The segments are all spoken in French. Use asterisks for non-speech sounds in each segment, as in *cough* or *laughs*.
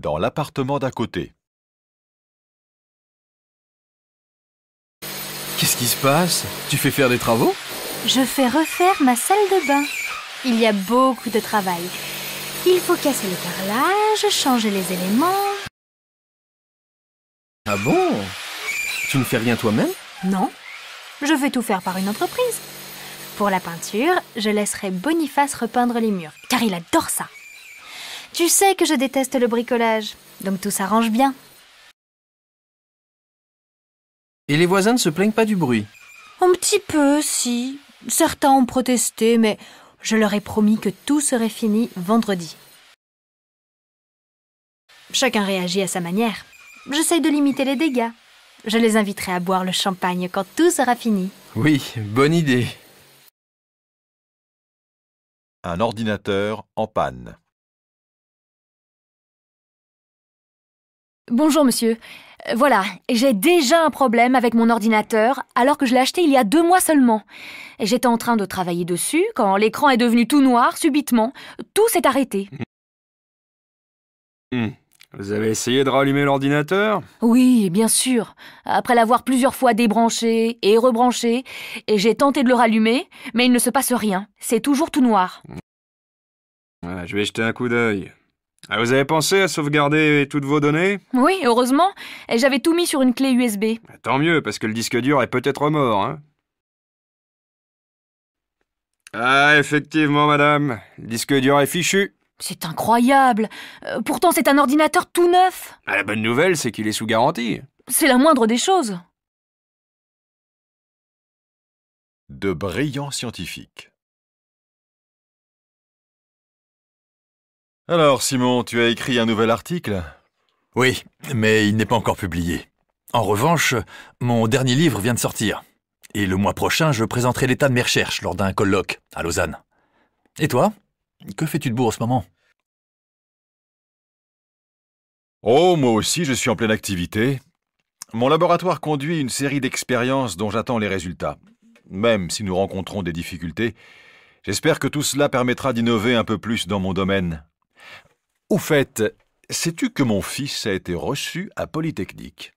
dans l'appartement d'à côté. Qu'est-ce qui se passe Tu fais faire des travaux Je fais refaire ma salle de bain. Il y a beaucoup de travail. Il faut casser le carrelage, changer les éléments. Ah bon Tu ne fais rien toi-même Non. Je vais tout faire par une entreprise. Pour la peinture, je laisserai Boniface repeindre les murs, car il adore ça. Tu sais que je déteste le bricolage, donc tout s'arrange bien. Et les voisins ne se plaignent pas du bruit Un petit peu, si. Certains ont protesté, mais je leur ai promis que tout serait fini vendredi. Chacun réagit à sa manière. J'essaye de limiter les dégâts. Je les inviterai à boire le champagne quand tout sera fini. Oui, bonne idée. Un ordinateur en panne. Bonjour monsieur. Euh, voilà, j'ai déjà un problème avec mon ordinateur alors que je l'ai acheté il y a deux mois seulement. J'étais en train de travailler dessus quand l'écran est devenu tout noir subitement. Tout s'est arrêté. Hmm. Hmm. Vous avez essayé de rallumer l'ordinateur Oui, bien sûr. Après l'avoir plusieurs fois débranché et rebranché, et j'ai tenté de le rallumer, mais il ne se passe rien. C'est toujours tout noir. Hmm. je vais jeter un coup d'œil. Ah, vous avez pensé à sauvegarder toutes vos données Oui, heureusement. J'avais tout mis sur une clé USB. Ah, tant mieux, parce que le disque dur est peut-être mort. Hein ah, effectivement, madame. Le disque dur est fichu. C'est incroyable. Euh, pourtant, c'est un ordinateur tout neuf. Ah, la bonne nouvelle, c'est qu'il est sous garantie. C'est la moindre des choses. De brillants scientifiques. Alors, Simon, tu as écrit un nouvel article Oui, mais il n'est pas encore publié. En revanche, mon dernier livre vient de sortir. Et le mois prochain, je présenterai l'état de mes recherches lors d'un colloque à Lausanne. Et toi Que fais-tu de beau en ce moment Oh, moi aussi, je suis en pleine activité. Mon laboratoire conduit une série d'expériences dont j'attends les résultats. Même si nous rencontrons des difficultés, j'espère que tout cela permettra d'innover un peu plus dans mon domaine. Au fait, sais-tu que mon fils a été reçu à Polytechnique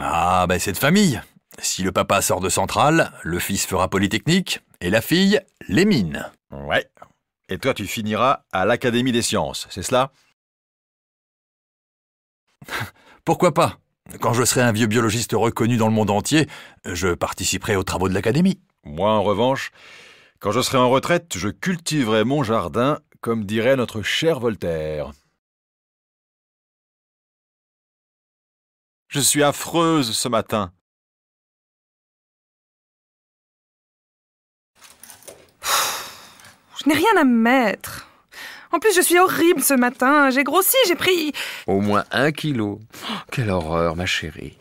Ah, ben c'est de famille. Si le papa sort de centrale, le fils fera Polytechnique et la fille, les mines. Ouais. Et toi, tu finiras à l'Académie des sciences, c'est cela *laughs* Pourquoi pas Quand je serai un vieux biologiste reconnu dans le monde entier, je participerai aux travaux de l'Académie. Moi, en revanche, quand je serai en retraite, je cultiverai mon jardin, comme dirait notre cher Voltaire. Je suis affreuse ce matin. Je n'ai rien à me mettre. En plus, je suis horrible ce matin. J'ai grossi, j'ai pris... Au moins un kilo. Oh, quelle horreur, ma chérie.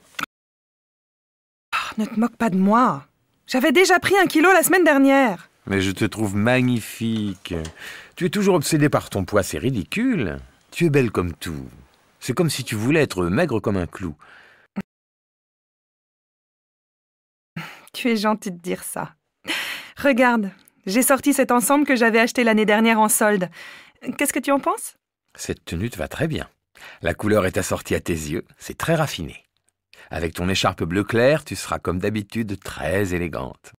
Ah, ne te moque pas de moi. J'avais déjà pris un kilo la semaine dernière. Mais je te trouve magnifique. Tu es toujours obsédée par ton poids, c'est ridicule. Tu es belle comme tout. C'est comme si tu voulais être maigre comme un clou. Tu es gentil de dire ça. Regarde, j'ai sorti cet ensemble que j'avais acheté l'année dernière en solde. Qu'est-ce que tu en penses Cette tenue te va très bien. La couleur est assortie à tes yeux, c'est très raffiné. Avec ton écharpe bleu clair, tu seras comme d'habitude très élégante.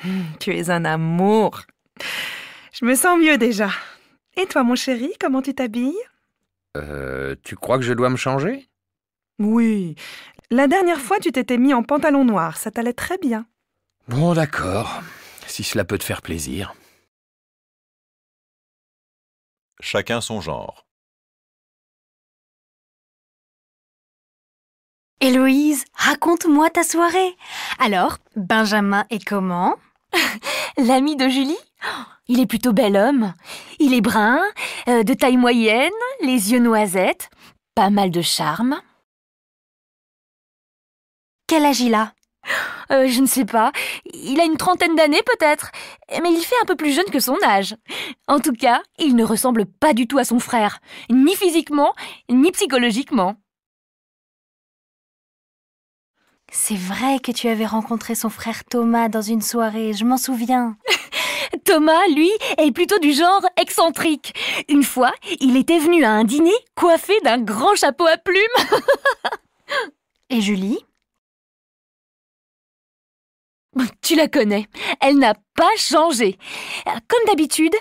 *laughs* Tu es un amour. Je me sens mieux déjà. Et toi, mon chéri, comment tu t'habilles euh, Tu crois que je dois me changer Oui. La dernière fois, tu t'étais mis en pantalon noir. Ça t'allait très bien. Bon, d'accord. Si cela peut te faire plaisir. Chacun son genre. Héloïse, raconte-moi ta soirée. Alors, Benjamin est comment *laughs* L'ami de Julie oh, Il est plutôt bel homme. Il est brun, euh, de taille moyenne, les yeux noisettes, pas mal de charme. Quel âge il a euh, Je ne sais pas. Il a une trentaine d'années peut-être, mais il fait un peu plus jeune que son âge. En tout cas, il ne ressemble pas du tout à son frère, ni physiquement, ni psychologiquement. C'est vrai que tu avais rencontré son frère Thomas dans une soirée, je m'en souviens. *laughs* Thomas, lui, est plutôt du genre excentrique. Une fois, il était venu à un dîner coiffé d'un grand chapeau à plumes. *laughs* Et Julie tu la connais, elle n'a pas changé. Comme d'habitude,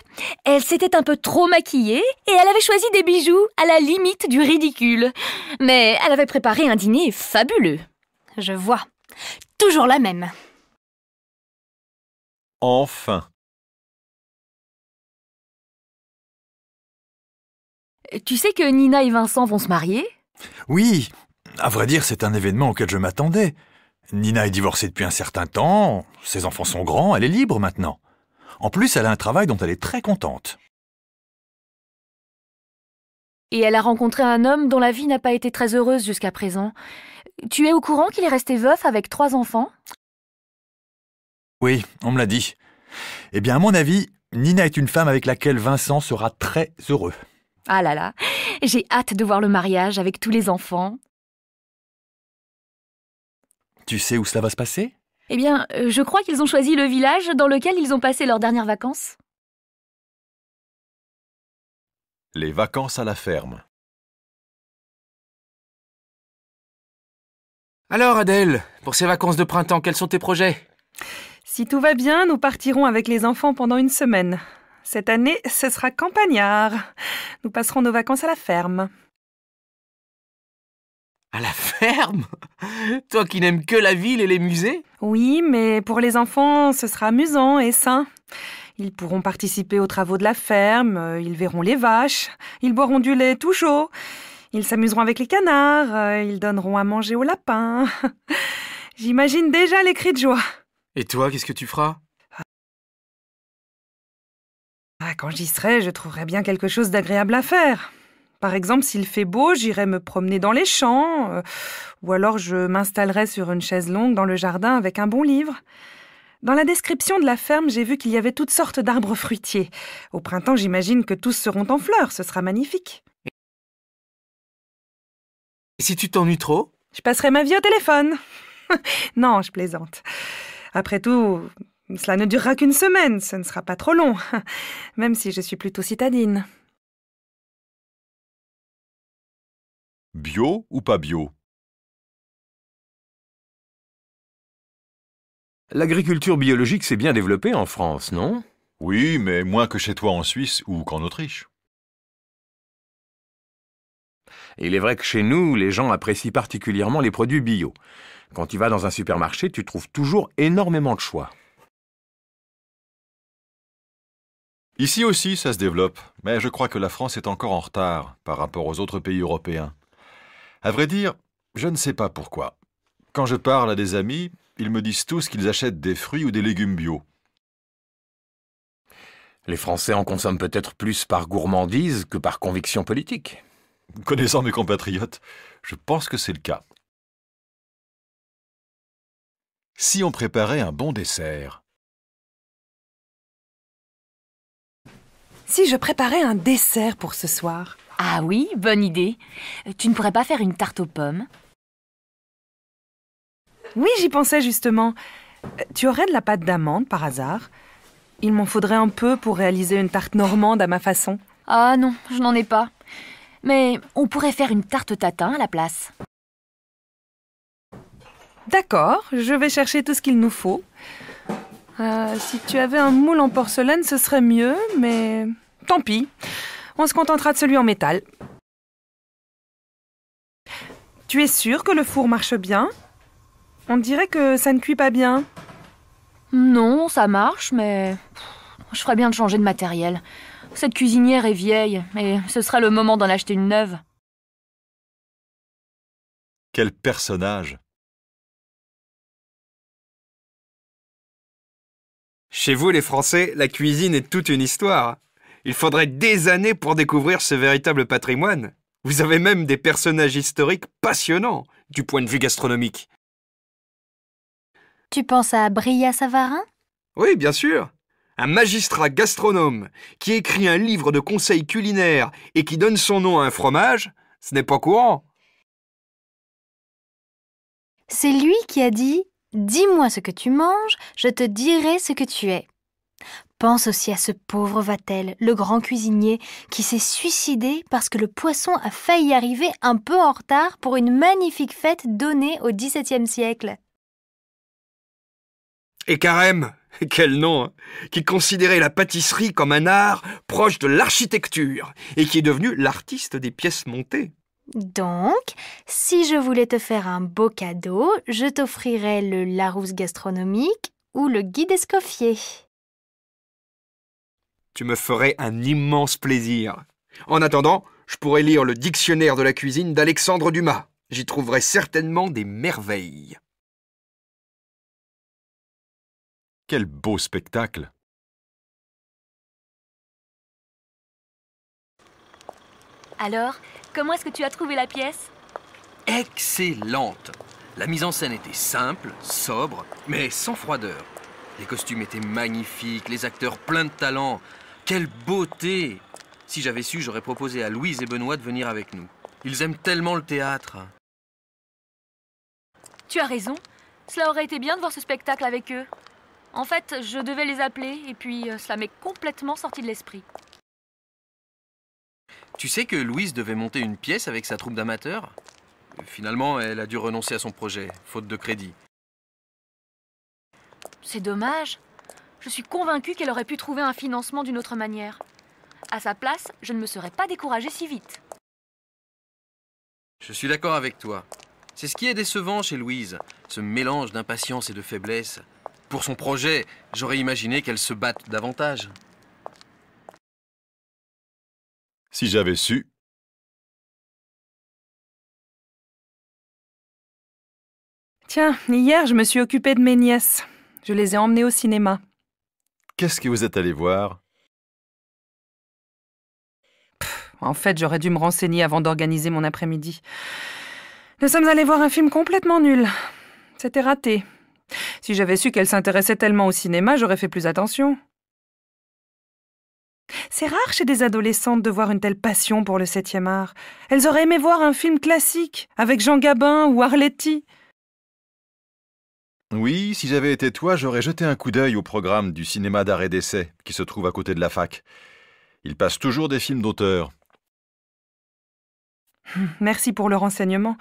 elle s'était un peu trop maquillée et elle avait choisi des bijoux à la limite du ridicule. Mais elle avait préparé un dîner fabuleux je vois. Toujours la même. Enfin. Tu sais que Nina et Vincent vont se marier Oui. À vrai dire, c'est un événement auquel je m'attendais. Nina est divorcée depuis un certain temps, ses enfants sont grands, elle est libre maintenant. En plus, elle a un travail dont elle est très contente. Et elle a rencontré un homme dont la vie n'a pas été très heureuse jusqu'à présent. Tu es au courant qu'il est resté veuf avec trois enfants Oui, on me l'a dit. Eh bien, à mon avis, Nina est une femme avec laquelle Vincent sera très heureux. Ah là là, j'ai hâte de voir le mariage avec tous les enfants. Tu sais où cela va se passer Eh bien, euh, je crois qu'ils ont choisi le village dans lequel ils ont passé leurs dernières vacances. Les vacances à la ferme. Alors Adèle, pour ces vacances de printemps, quels sont tes projets Si tout va bien, nous partirons avec les enfants pendant une semaine. Cette année, ce sera campagnard. Nous passerons nos vacances à la ferme. À la ferme Toi qui n'aimes que la ville et les musées Oui, mais pour les enfants, ce sera amusant et sain. Ils pourront participer aux travaux de la ferme, ils verront les vaches, ils boiront du lait tout chaud. Ils s'amuseront avec les canards, euh, ils donneront à manger aux lapins. *laughs* J'imagine déjà les cris de joie. Et toi, qu'est-ce que tu feras ah, Quand j'y serai, je trouverai bien quelque chose d'agréable à faire. Par exemple, s'il fait beau, j'irai me promener dans les champs, euh, ou alors je m'installerai sur une chaise longue dans le jardin avec un bon livre. Dans la description de la ferme, j'ai vu qu'il y avait toutes sortes d'arbres fruitiers. Au printemps, j'imagine que tous seront en fleurs, ce sera magnifique. Et si tu t'ennuies trop Je passerai ma vie au téléphone. *laughs* non, je plaisante. Après tout, cela ne durera qu'une semaine, ce ne sera pas trop long, *laughs* même si je suis plutôt citadine. Bio ou pas bio L'agriculture biologique s'est bien développée en France, non Oui, mais moins que chez toi en Suisse ou qu'en Autriche il est vrai que chez nous, les gens apprécient particulièrement les produits bio. Quand tu vas dans un supermarché, tu trouves toujours énormément de choix. Ici aussi, ça se développe, mais je crois que la France est encore en retard par rapport aux autres pays européens. À vrai dire, je ne sais pas pourquoi. Quand je parle à des amis, ils me disent tous qu'ils achètent des fruits ou des légumes bio. Les Français en consomment peut-être plus par gourmandise que par conviction politique. Connaissant mes compatriotes, je pense que c'est le cas. Si on préparait un bon dessert. Si je préparais un dessert pour ce soir. Ah oui, bonne idée. Euh, tu ne pourrais pas faire une tarte aux pommes Oui, j'y pensais justement. Euh, tu aurais de la pâte d'amande par hasard Il m'en faudrait un peu pour réaliser une tarte normande à ma façon. Ah non, je n'en ai pas. Mais on pourrait faire une tarte tatin à la place. D'accord, je vais chercher tout ce qu'il nous faut. Euh, si tu avais un moule en porcelaine, ce serait mieux, mais tant pis. On se contentera de celui en métal. Tu es sûr que le four marche bien On dirait que ça ne cuit pas bien. Non, ça marche, mais je ferais bien de changer de matériel. Cette cuisinière est vieille, mais ce sera le moment d'en acheter une neuve. Quel personnage Chez vous, les Français, la cuisine est toute une histoire. Il faudrait des années pour découvrir ce véritable patrimoine. Vous avez même des personnages historiques passionnants du point de vue gastronomique. Tu penses à Bria Savarin Oui, bien sûr un magistrat gastronome qui écrit un livre de conseils culinaires et qui donne son nom à un fromage, ce n'est pas courant. C'est lui qui a dit Dis-moi ce que tu manges, je te dirai ce que tu es. Pense aussi à ce pauvre Vatel, le grand cuisinier, qui s'est suicidé parce que le poisson a failli arriver un peu en retard pour une magnifique fête donnée au XVIIe siècle. Et Carême, *laughs* quel nom hein. qui considérait la pâtisserie comme un art proche de l'architecture et qui est devenu l'artiste des pièces montées. Donc, si je voulais te faire un beau cadeau, je t'offrirais le Larousse gastronomique ou le Guide Escoffier. Tu me ferais un immense plaisir. En attendant, je pourrais lire le dictionnaire de la cuisine d'Alexandre Dumas. J'y trouverais certainement des merveilles. Quel beau spectacle Alors, comment est-ce que tu as trouvé la pièce Excellente La mise en scène était simple, sobre, mais sans froideur. Les costumes étaient magnifiques, les acteurs pleins de talent. Quelle beauté Si j'avais su, j'aurais proposé à Louise et Benoît de venir avec nous. Ils aiment tellement le théâtre. Tu as raison. Cela aurait été bien de voir ce spectacle avec eux. En fait, je devais les appeler et puis euh, cela m'est complètement sorti de l'esprit. Tu sais que Louise devait monter une pièce avec sa troupe d'amateurs Finalement, elle a dû renoncer à son projet, faute de crédit. C'est dommage. Je suis convaincue qu'elle aurait pu trouver un financement d'une autre manière. À sa place, je ne me serais pas découragée si vite. Je suis d'accord avec toi. C'est ce qui est décevant chez Louise, ce mélange d'impatience et de faiblesse. Pour son projet, j'aurais imaginé qu'elle se batte davantage. Si j'avais su... Tiens, hier, je me suis occupée de mes nièces. Je les ai emmenées au cinéma. Qu'est-ce que vous êtes allé voir En fait, j'aurais dû me renseigner avant d'organiser mon après-midi. Nous sommes allés voir un film complètement nul. C'était raté. Si j'avais su qu'elle s'intéressait tellement au cinéma, j'aurais fait plus attention. C'est rare chez des adolescentes de voir une telle passion pour le septième art. Elles auraient aimé voir un film classique, avec Jean Gabin ou Arletty. Oui, si j'avais été toi, j'aurais jeté un coup d'œil au programme du cinéma d'arrêt d'essai, qui se trouve à côté de la fac. Il passe toujours des films d'auteur. Merci pour le renseignement.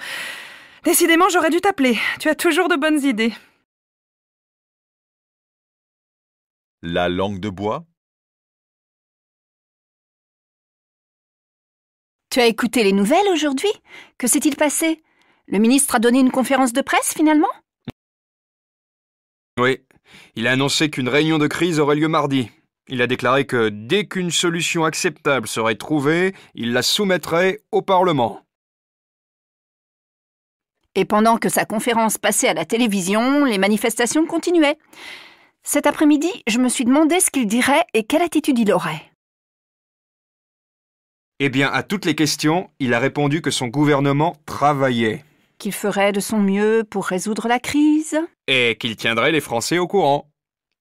Décidément, j'aurais dû t'appeler. Tu as toujours de bonnes idées. La langue de bois Tu as écouté les nouvelles aujourd'hui Que s'est-il passé Le ministre a donné une conférence de presse finalement Oui. Il a annoncé qu'une réunion de crise aurait lieu mardi. Il a déclaré que dès qu'une solution acceptable serait trouvée, il la soumettrait au Parlement. Et pendant que sa conférence passait à la télévision, les manifestations continuaient. Cet après-midi, je me suis demandé ce qu'il dirait et quelle attitude il aurait. Eh bien, à toutes les questions, il a répondu que son gouvernement travaillait. Qu'il ferait de son mieux pour résoudre la crise. Et qu'il tiendrait les Français au courant.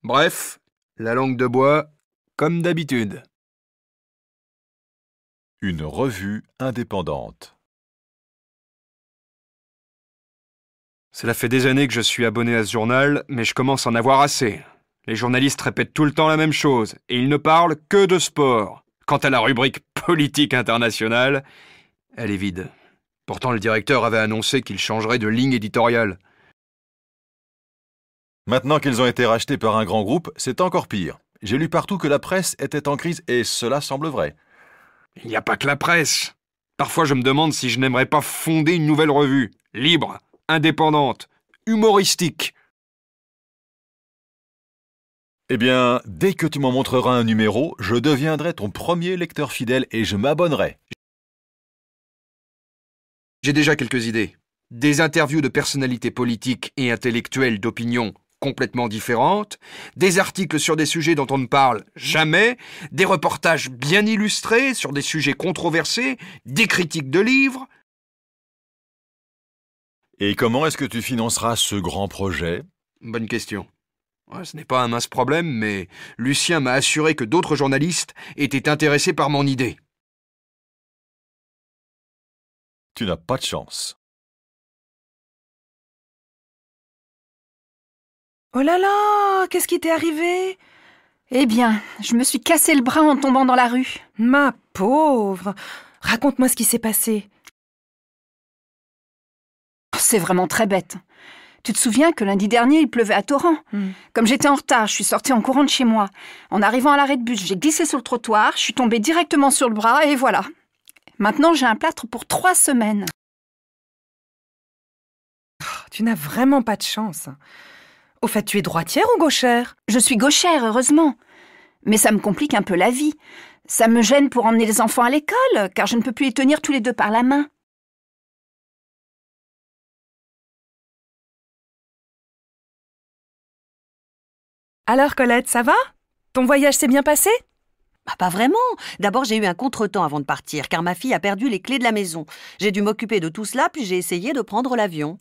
Bref, la langue de bois, comme d'habitude. Une revue indépendante. Cela fait des années que je suis abonné à ce journal, mais je commence à en avoir assez. Les journalistes répètent tout le temps la même chose, et ils ne parlent que de sport. Quant à la rubrique politique internationale, elle est vide. Pourtant, le directeur avait annoncé qu'il changerait de ligne éditoriale. Maintenant qu'ils ont été rachetés par un grand groupe, c'est encore pire. J'ai lu partout que la presse était en crise, et cela semble vrai. Il n'y a pas que la presse. Parfois, je me demande si je n'aimerais pas fonder une nouvelle revue, libre, indépendante, humoristique, eh bien, dès que tu m'en montreras un numéro, je deviendrai ton premier lecteur fidèle et je m'abonnerai. J'ai déjà quelques idées. Des interviews de personnalités politiques et intellectuelles d'opinion complètement différentes, des articles sur des sujets dont on ne parle jamais, des reportages bien illustrés sur des sujets controversés, des critiques de livres. Et comment est-ce que tu financeras ce grand projet Bonne question ce n'est pas un mince problème, mais Lucien m'a assuré que d'autres journalistes étaient intéressés par mon idée. Tu n'as pas de chance. Oh là là Qu'est-ce qui t'est arrivé Eh bien, je me suis cassé le bras en tombant dans la rue. Ma pauvre Raconte-moi ce qui s'est passé. Oh, c'est vraiment très bête. Tu te souviens que lundi dernier, il pleuvait à torrent hmm. Comme j'étais en retard, je suis sortie en courant de chez moi. En arrivant à l'arrêt de bus, j'ai glissé sur le trottoir, je suis tombée directement sur le bras et voilà. Maintenant, j'ai un plâtre pour trois semaines. Oh, tu n'as vraiment pas de chance. Au fait, tu es droitière ou gauchère Je suis gauchère, heureusement. Mais ça me complique un peu la vie. Ça me gêne pour emmener les enfants à l'école, car je ne peux plus les tenir tous les deux par la main. Alors Colette, ça va Ton voyage s'est bien passé bah, Pas vraiment. D'abord, j'ai eu un contretemps avant de partir, car ma fille a perdu les clés de la maison. J'ai dû m'occuper de tout cela, puis j'ai essayé de prendre l'avion.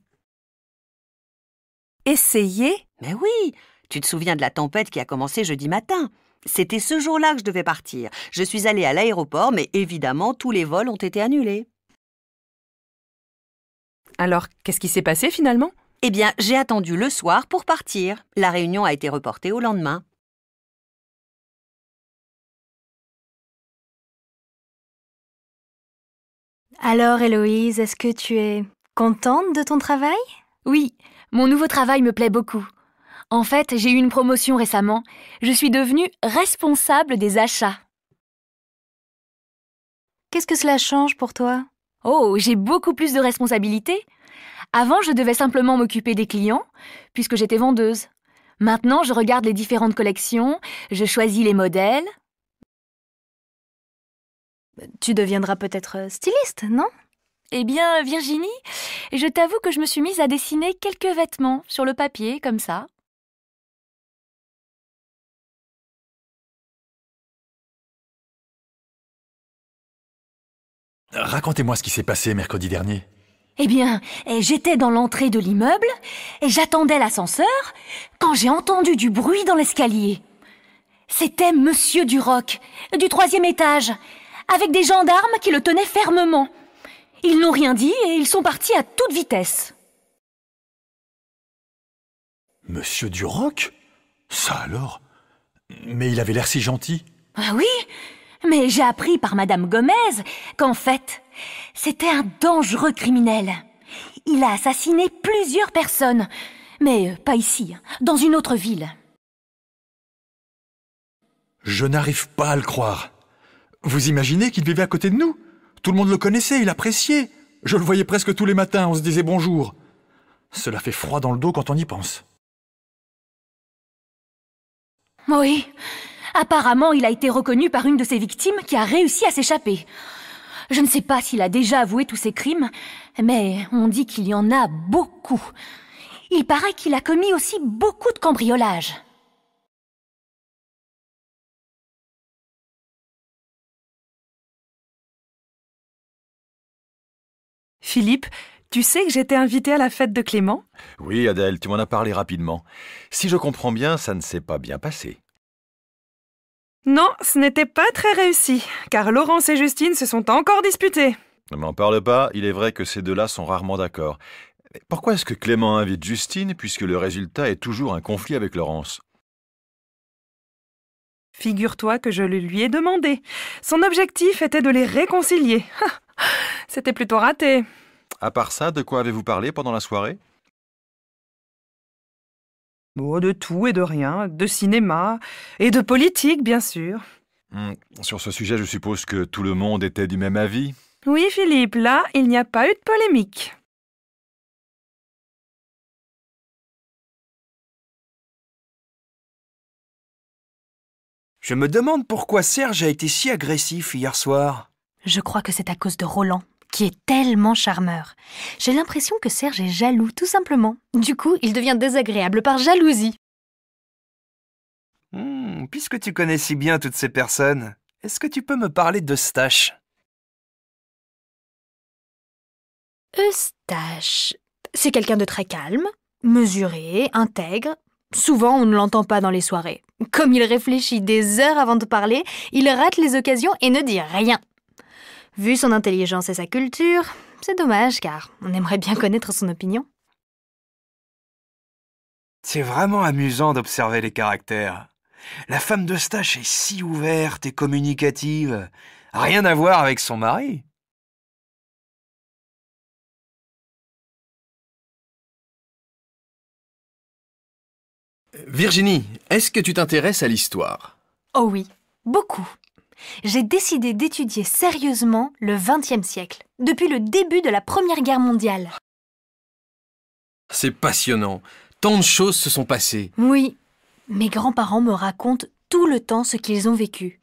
Essayer Mais oui Tu te souviens de la tempête qui a commencé jeudi matin C'était ce jour-là que je devais partir. Je suis allée à l'aéroport, mais évidemment, tous les vols ont été annulés. Alors, qu'est-ce qui s'est passé finalement eh bien, j'ai attendu le soir pour partir. La réunion a été reportée au lendemain. Alors Héloïse, est-ce que tu es contente de ton travail Oui, mon nouveau travail me plaît beaucoup. En fait, j'ai eu une promotion récemment. Je suis devenue responsable des achats. Qu'est-ce que cela change pour toi Oh, j'ai beaucoup plus de responsabilités. Avant, je devais simplement m'occuper des clients, puisque j'étais vendeuse. Maintenant, je regarde les différentes collections, je choisis les modèles. Tu deviendras peut-être euh, styliste, non Eh bien, Virginie, je t'avoue que je me suis mise à dessiner quelques vêtements sur le papier, comme ça. Racontez-moi ce qui s'est passé mercredi dernier. Eh bien, eh, j'étais dans l'entrée de l'immeuble et j'attendais l'ascenseur quand j'ai entendu du bruit dans l'escalier. C'était Monsieur Duroc, du troisième étage, avec des gendarmes qui le tenaient fermement. Ils n'ont rien dit et ils sont partis à toute vitesse. Monsieur Duroc Ça alors Mais il avait l'air si gentil. Ah oui mais j'ai appris par Madame Gomez qu'en fait, c'était un dangereux criminel. Il a assassiné plusieurs personnes, mais euh, pas ici, hein, dans une autre ville. Je n'arrive pas à le croire. Vous imaginez qu'il vivait à côté de nous Tout le monde le connaissait, il appréciait. Je le voyais presque tous les matins, on se disait bonjour. Cela fait froid dans le dos quand on y pense. Oui, Apparemment, il a été reconnu par une de ses victimes qui a réussi à s'échapper. Je ne sais pas s'il a déjà avoué tous ses crimes, mais on dit qu'il y en a beaucoup. Il paraît qu'il a commis aussi beaucoup de cambriolages. Philippe, tu sais que j'étais invitée à la fête de Clément Oui, Adèle, tu m'en as parlé rapidement. Si je comprends bien, ça ne s'est pas bien passé. Non, ce n'était pas très réussi, car Laurence et Justine se sont encore disputées. Ne m'en parle pas, il est vrai que ces deux-là sont rarement d'accord. Pourquoi est-ce que Clément invite Justine puisque le résultat est toujours un conflit avec Laurence Figure-toi que je le lui ai demandé. Son objectif était de les réconcilier. *laughs* C'était plutôt raté. À part ça, de quoi avez-vous parlé pendant la soirée de tout et de rien, de cinéma et de politique, bien sûr. Hmm. Sur ce sujet, je suppose que tout le monde était du même avis. Oui, Philippe, là, il n'y a pas eu de polémique. Je me demande pourquoi Serge a été si agressif hier soir. Je crois que c'est à cause de Roland qui est tellement charmeur. J'ai l'impression que Serge est jaloux, tout simplement. Du coup, il devient désagréable par jalousie. Hmm, puisque tu connais si bien toutes ces personnes, est-ce que tu peux me parler d'Eustache Eustache, c'est quelqu'un de très calme, mesuré, intègre. Souvent, on ne l'entend pas dans les soirées. Comme il réfléchit des heures avant de parler, il rate les occasions et ne dit rien. Vu son intelligence et sa culture, c'est dommage car on aimerait bien connaître son opinion. C'est vraiment amusant d'observer les caractères. La femme de Stache est si ouverte et communicative. Rien à voir avec son mari. Virginie, est-ce que tu t'intéresses à l'histoire Oh oui, beaucoup j'ai décidé d'étudier sérieusement le XXe siècle, depuis le début de la Première Guerre mondiale. C'est passionnant. Tant de choses se sont passées. Oui. Mes grands-parents me racontent tout le temps ce qu'ils ont vécu.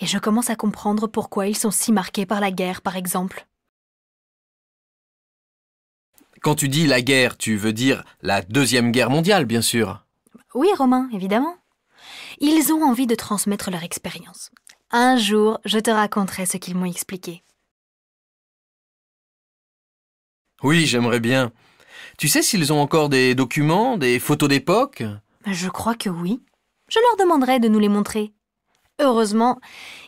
Et je commence à comprendre pourquoi ils sont si marqués par la guerre, par exemple. Quand tu dis la guerre, tu veux dire la Deuxième Guerre mondiale, bien sûr. Oui, Romain, évidemment. Ils ont envie de transmettre leur expérience. Un jour, je te raconterai ce qu'ils m'ont expliqué. Oui, j'aimerais bien. Tu sais s'ils ont encore des documents, des photos d'époque ben, Je crois que oui. Je leur demanderai de nous les montrer. Heureusement,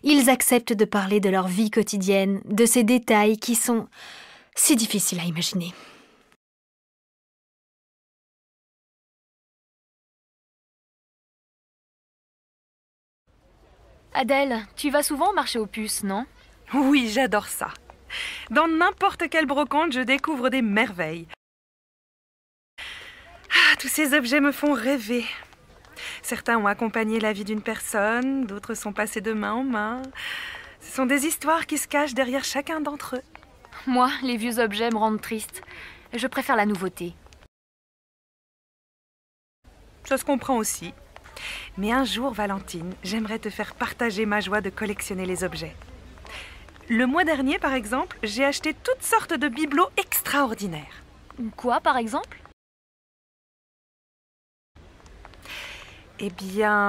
ils acceptent de parler de leur vie quotidienne, de ces détails qui sont si difficiles à imaginer. Adèle, tu vas souvent au marché aux puces, non Oui, j'adore ça. Dans n'importe quelle brocante, je découvre des merveilles. Ah, tous ces objets me font rêver. Certains ont accompagné la vie d'une personne, d'autres sont passés de main en main. Ce sont des histoires qui se cachent derrière chacun d'entre eux. Moi, les vieux objets me rendent triste. Je préfère la nouveauté. Ça se comprend aussi. Mais un jour, Valentine, j'aimerais te faire partager ma joie de collectionner les objets. Le mois dernier, par exemple, j'ai acheté toutes sortes de bibelots extraordinaires. Quoi, par exemple Eh bien,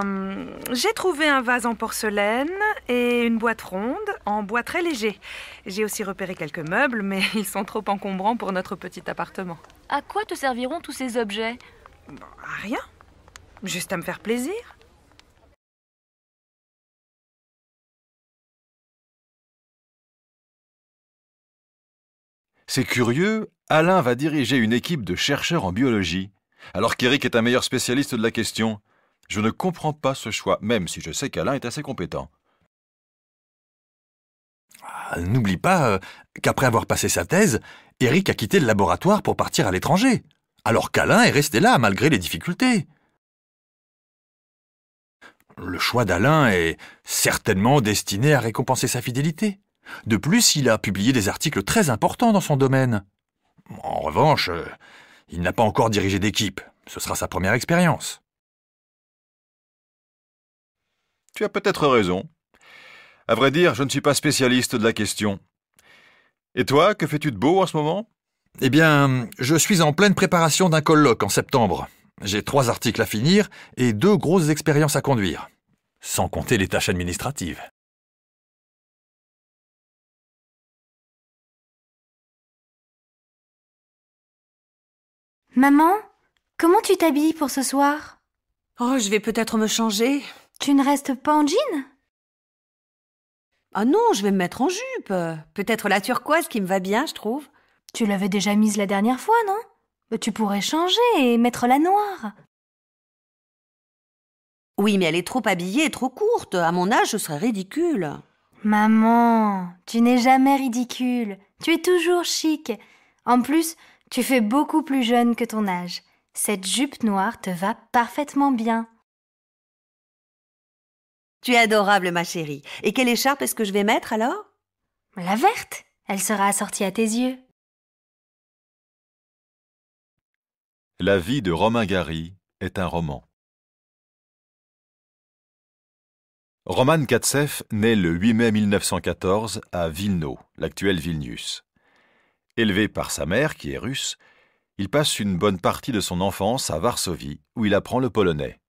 j'ai trouvé un vase en porcelaine et une boîte ronde en bois très léger. J'ai aussi repéré quelques meubles, mais *laughs* ils sont trop encombrants pour notre petit appartement. À quoi te serviront tous ces objets À rien. Juste à me faire plaisir. C'est curieux, Alain va diriger une équipe de chercheurs en biologie, alors qu'Eric est un meilleur spécialiste de la question. Je ne comprends pas ce choix, même si je sais qu'Alain est assez compétent. Ah, n'oublie pas euh, qu'après avoir passé sa thèse, Eric a quitté le laboratoire pour partir à l'étranger, alors qu'Alain est resté là malgré les difficultés le choix d'Alain est certainement destiné à récompenser sa fidélité. De plus, il a publié des articles très importants dans son domaine. En revanche, euh, il n'a pas encore dirigé d'équipe. Ce sera sa première expérience. Tu as peut-être raison. À vrai dire, je ne suis pas spécialiste de la question. Et toi, que fais-tu de beau en ce moment Eh bien, je suis en pleine préparation d'un colloque en septembre. J'ai trois articles à finir et deux grosses expériences à conduire, sans compter les tâches administratives. Maman, comment tu t'habilles pour ce soir Oh, je vais peut-être me changer. Tu ne restes pas en jean Ah non, je vais me mettre en jupe. Peut-être la turquoise qui me va bien, je trouve. Tu l'avais déjà mise la dernière fois, non tu pourrais changer et mettre la noire. Oui, mais elle est trop habillée et trop courte. À mon âge, ce serait ridicule. Maman, tu n'es jamais ridicule. Tu es toujours chic. En plus, tu fais beaucoup plus jeune que ton âge. Cette jupe noire te va parfaitement bien. Tu es adorable, ma chérie. Et quelle écharpe est-ce que je vais mettre alors La verte. Elle sera assortie à tes yeux. La vie de Romain Gary est un roman. Roman Katsev naît le 8 mai 1914 à Vilno, l'actuel Vilnius. Élevé par sa mère, qui est russe, il passe une bonne partie de son enfance à Varsovie, où il apprend le polonais.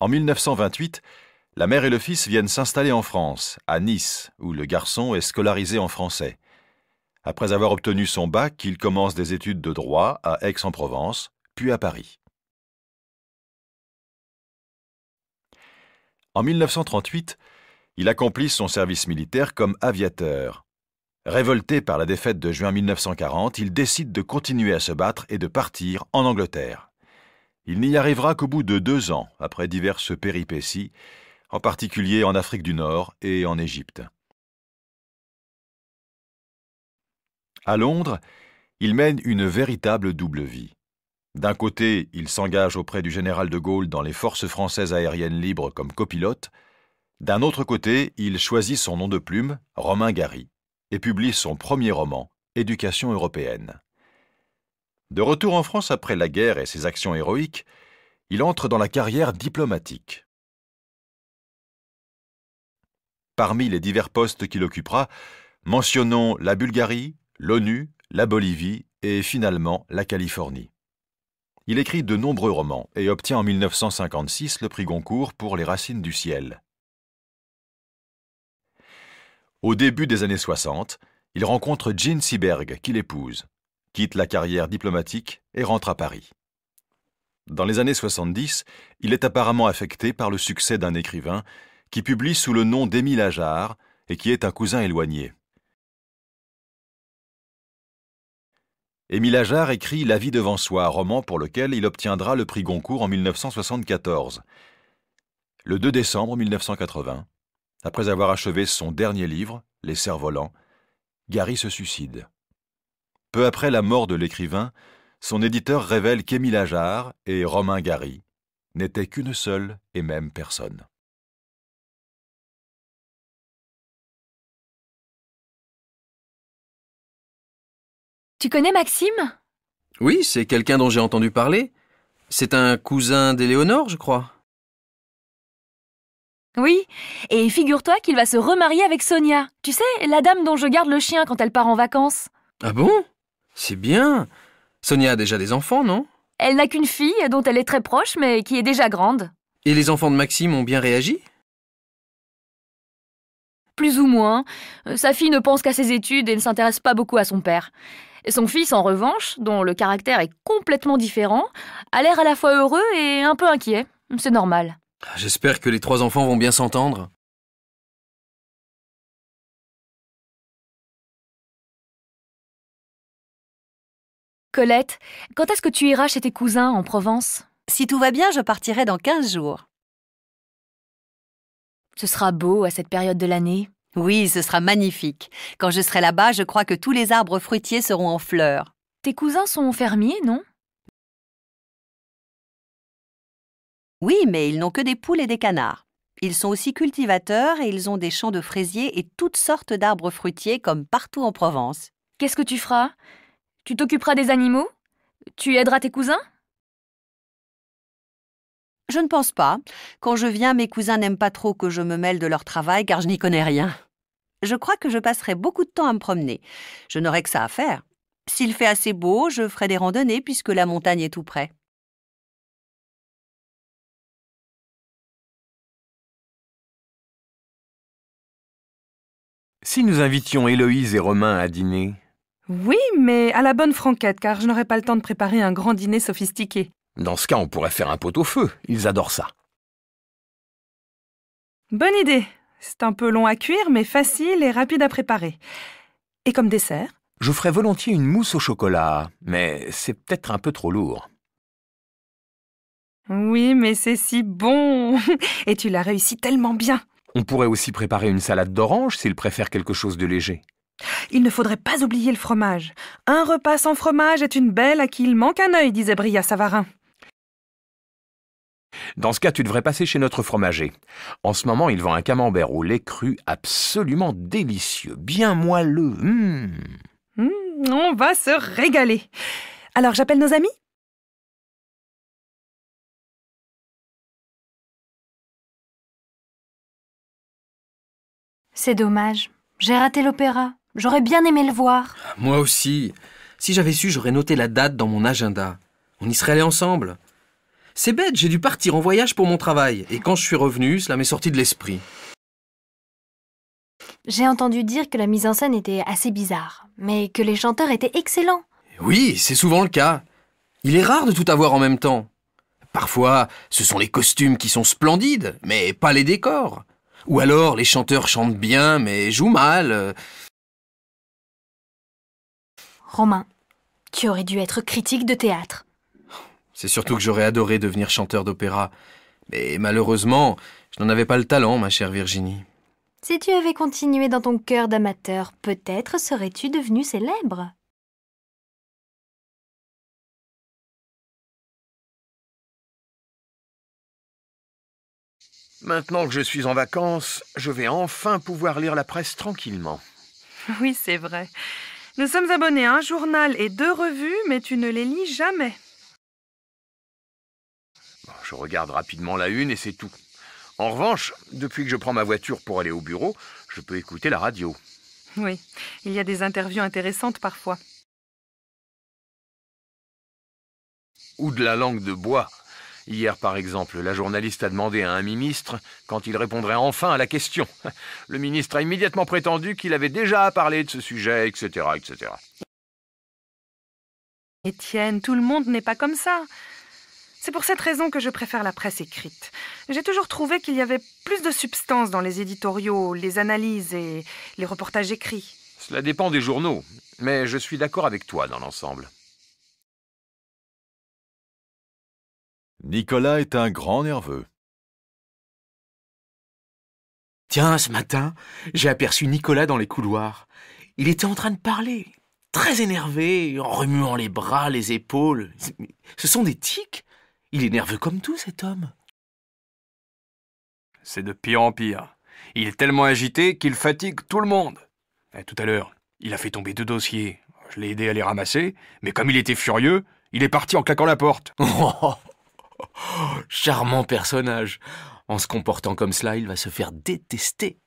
En 1928, la mère et le fils viennent s'installer en France, à Nice, où le garçon est scolarisé en français. Après avoir obtenu son bac, il commence des études de droit à Aix-en-Provence, puis à Paris. En 1938, il accomplit son service militaire comme aviateur. Révolté par la défaite de juin 1940, il décide de continuer à se battre et de partir en Angleterre. Il n'y arrivera qu'au bout de deux ans, après diverses péripéties, en particulier en Afrique du Nord et en Égypte. À Londres, il mène une véritable double vie. D'un côté, il s'engage auprès du général de Gaulle dans les forces françaises aériennes libres comme copilote. D'un autre côté, il choisit son nom de plume, Romain Gary, et publie son premier roman, Éducation européenne. De retour en France après la guerre et ses actions héroïques, il entre dans la carrière diplomatique. Parmi les divers postes qu'il occupera, mentionnons la Bulgarie, l'ONU, la Bolivie et finalement la Californie. Il écrit de nombreux romans et obtient en 1956 le prix Goncourt pour Les Racines du Ciel. Au début des années 60, il rencontre Jean Seberg, qu'il épouse, quitte la carrière diplomatique et rentre à Paris. Dans les années 70, il est apparemment affecté par le succès d'un écrivain qui publie sous le nom d'Émile Ajar et qui est un cousin éloigné. Émile Ajar écrit La vie devant soi, roman pour lequel il obtiendra le prix Goncourt en 1974. Le 2 décembre 1980, après avoir achevé son dernier livre, Les cerfs-volants, Gary se suicide. Peu après la mort de l'écrivain, son éditeur révèle qu'Émile Ajar et Romain Gary n'étaient qu'une seule et même personne. Tu connais Maxime Oui, c'est quelqu'un dont j'ai entendu parler. C'est un cousin d'Eléonore, je crois. Oui, et figure-toi qu'il va se remarier avec Sonia. Tu sais, la dame dont je garde le chien quand elle part en vacances. Ah bon C'est bien. Sonia a déjà des enfants, non Elle n'a qu'une fille dont elle est très proche, mais qui est déjà grande. Et les enfants de Maxime ont bien réagi Plus ou moins. Euh, sa fille ne pense qu'à ses études et ne s'intéresse pas beaucoup à son père. Et son fils, en revanche, dont le caractère est complètement différent, a l'air à la fois heureux et un peu inquiet. C'est normal. Ah, j'espère que les trois enfants vont bien s'entendre. Colette, quand est-ce que tu iras chez tes cousins en Provence Si tout va bien, je partirai dans 15 jours. Ce sera beau à cette période de l'année. Oui, ce sera magnifique. Quand je serai là-bas, je crois que tous les arbres fruitiers seront en fleurs. Tes cousins sont fermiers, non Oui, mais ils n'ont que des poules et des canards. Ils sont aussi cultivateurs et ils ont des champs de fraisiers et toutes sortes d'arbres fruitiers comme partout en Provence. Qu'est-ce que tu feras Tu t'occuperas des animaux Tu aideras tes cousins je ne pense pas. Quand je viens, mes cousins n'aiment pas trop que je me mêle de leur travail car je n'y connais rien. Je crois que je passerai beaucoup de temps à me promener. Je n'aurai que ça à faire. S'il fait assez beau, je ferai des randonnées puisque la montagne est tout près. Si nous invitions Héloïse et Romain à dîner Oui, mais à la bonne franquette, car je n'aurai pas le temps de préparer un grand dîner sophistiqué. Dans ce cas, on pourrait faire un pot au feu. Ils adorent ça. Bonne idée. C'est un peu long à cuire, mais facile et rapide à préparer. Et comme dessert Je ferais volontiers une mousse au chocolat, mais c'est peut-être un peu trop lourd. Oui, mais c'est si bon *laughs* Et tu l'as réussi tellement bien On pourrait aussi préparer une salade d'orange s'il préfère quelque chose de léger. Il ne faudrait pas oublier le fromage. Un repas sans fromage est une belle à qui il manque un œil, disait Bria Savarin. Dans ce cas, tu devrais passer chez notre fromager. En ce moment, il vend un camembert au lait cru absolument délicieux, bien moelleux. Hum. Hum, on va se régaler. Alors, j'appelle nos amis C'est dommage. J'ai raté l'opéra. J'aurais bien aimé le voir. Moi aussi. Si j'avais su, j'aurais noté la date dans mon agenda. On y serait allés ensemble. C'est bête, j'ai dû partir en voyage pour mon travail. Et quand je suis revenu, cela m'est sorti de l'esprit. J'ai entendu dire que la mise en scène était assez bizarre, mais que les chanteurs étaient excellents. Oui, c'est souvent le cas. Il est rare de tout avoir en même temps. Parfois, ce sont les costumes qui sont splendides, mais pas les décors. Ou alors les chanteurs chantent bien, mais jouent mal. Romain, tu aurais dû être critique de théâtre. C'est surtout que j'aurais adoré devenir chanteur d'opéra. Mais malheureusement, je n'en avais pas le talent, ma chère Virginie. Si tu avais continué dans ton cœur d'amateur, peut-être serais-tu devenue célèbre. Maintenant que je suis en vacances, je vais enfin pouvoir lire la presse tranquillement. Oui, c'est vrai. Nous sommes abonnés à un journal et deux revues, mais tu ne les lis jamais. Je regarde rapidement la une et c'est tout. En revanche, depuis que je prends ma voiture pour aller au bureau, je peux écouter la radio. Oui, il y a des interviews intéressantes parfois. Ou de la langue de bois. Hier, par exemple, la journaliste a demandé à un ministre quand il répondrait enfin à la question. *laughs* Le ministre a immédiatement prétendu qu'il avait déjà parlé de ce sujet, etc., etc. Étienne, tout le monde n'est pas comme ça. C'est pour cette raison que je préfère la presse écrite. J'ai toujours trouvé qu'il y avait plus de substance dans les éditoriaux, les analyses et les reportages écrits. Cela dépend des journaux, mais je suis d'accord avec toi dans l'ensemble. Nicolas est un grand nerveux. Tiens, ce matin, j'ai aperçu Nicolas dans les couloirs. Il était en train de parler, très énervé, en remuant les bras, les épaules. Ce sont des tics il est nerveux comme tout, cet homme. C'est de pire en pire. Il est tellement agité qu'il fatigue tout le monde. Eh, tout à l'heure, il a fait tomber deux dossiers. Je l'ai aidé à les ramasser, mais comme il était furieux, il est parti en claquant la porte. *laughs* Charmant personnage. En se comportant comme cela, il va se faire détester.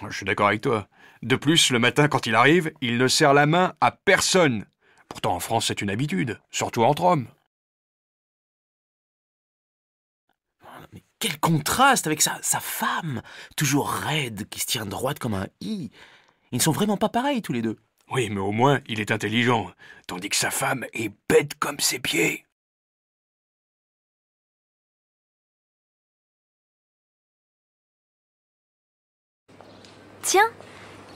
Je suis d'accord avec toi. De plus, le matin, quand il arrive, il ne serre la main à personne. Pourtant, en France, c'est une habitude, surtout entre hommes. Quel contraste avec sa, sa femme, toujours raide, qui se tient droite comme un i. Ils ne sont vraiment pas pareils tous les deux. Oui, mais au moins, il est intelligent, tandis que sa femme est bête comme ses pieds. Tiens,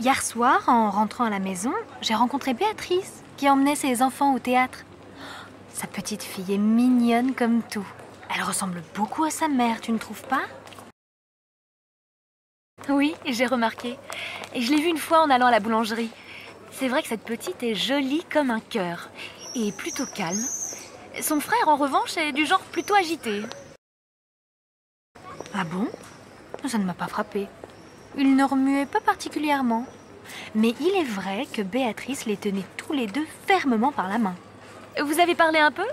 hier soir, en rentrant à la maison, j'ai rencontré Béatrice, qui emmenait ses enfants au théâtre. Sa petite fille est mignonne comme tout. Elle ressemble beaucoup à sa mère, tu ne trouves pas Oui, j'ai remarqué. Et je l'ai vue une fois en allant à la boulangerie. C'est vrai que cette petite est jolie comme un cœur et plutôt calme. Son frère, en revanche, est du genre plutôt agité. Ah bon Ça ne m'a pas frappé. Il ne remuait pas particulièrement. Mais il est vrai que Béatrice les tenait tous les deux fermement par la main. Vous avez parlé un peu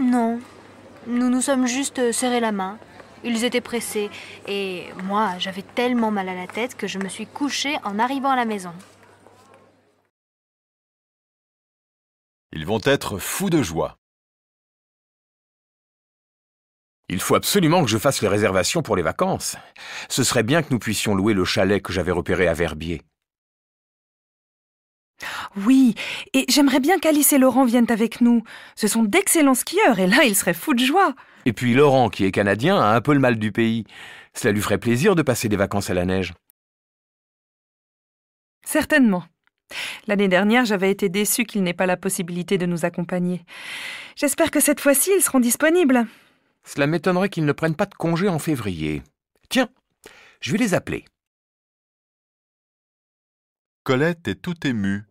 Non. Nous nous sommes juste euh, serrés la main. Ils étaient pressés et moi, j'avais tellement mal à la tête que je me suis couchée en arrivant à la maison. Ils vont être fous de joie. Il faut absolument que je fasse les réservations pour les vacances. Ce serait bien que nous puissions louer le chalet que j'avais repéré à Verbier. Oui, et j'aimerais bien qu'Alice et Laurent viennent avec nous. Ce sont d'excellents skieurs et là, ils seraient fous de joie. Et puis Laurent, qui est canadien, a un peu le mal du pays. Cela lui ferait plaisir de passer des vacances à la neige. Certainement. L'année dernière, j'avais été déçue qu'il n'ait pas la possibilité de nous accompagner. J'espère que cette fois-ci, ils seront disponibles. Cela m'étonnerait qu'ils ne prennent pas de congé en février. Tiens, je vais les appeler. Colette est tout émue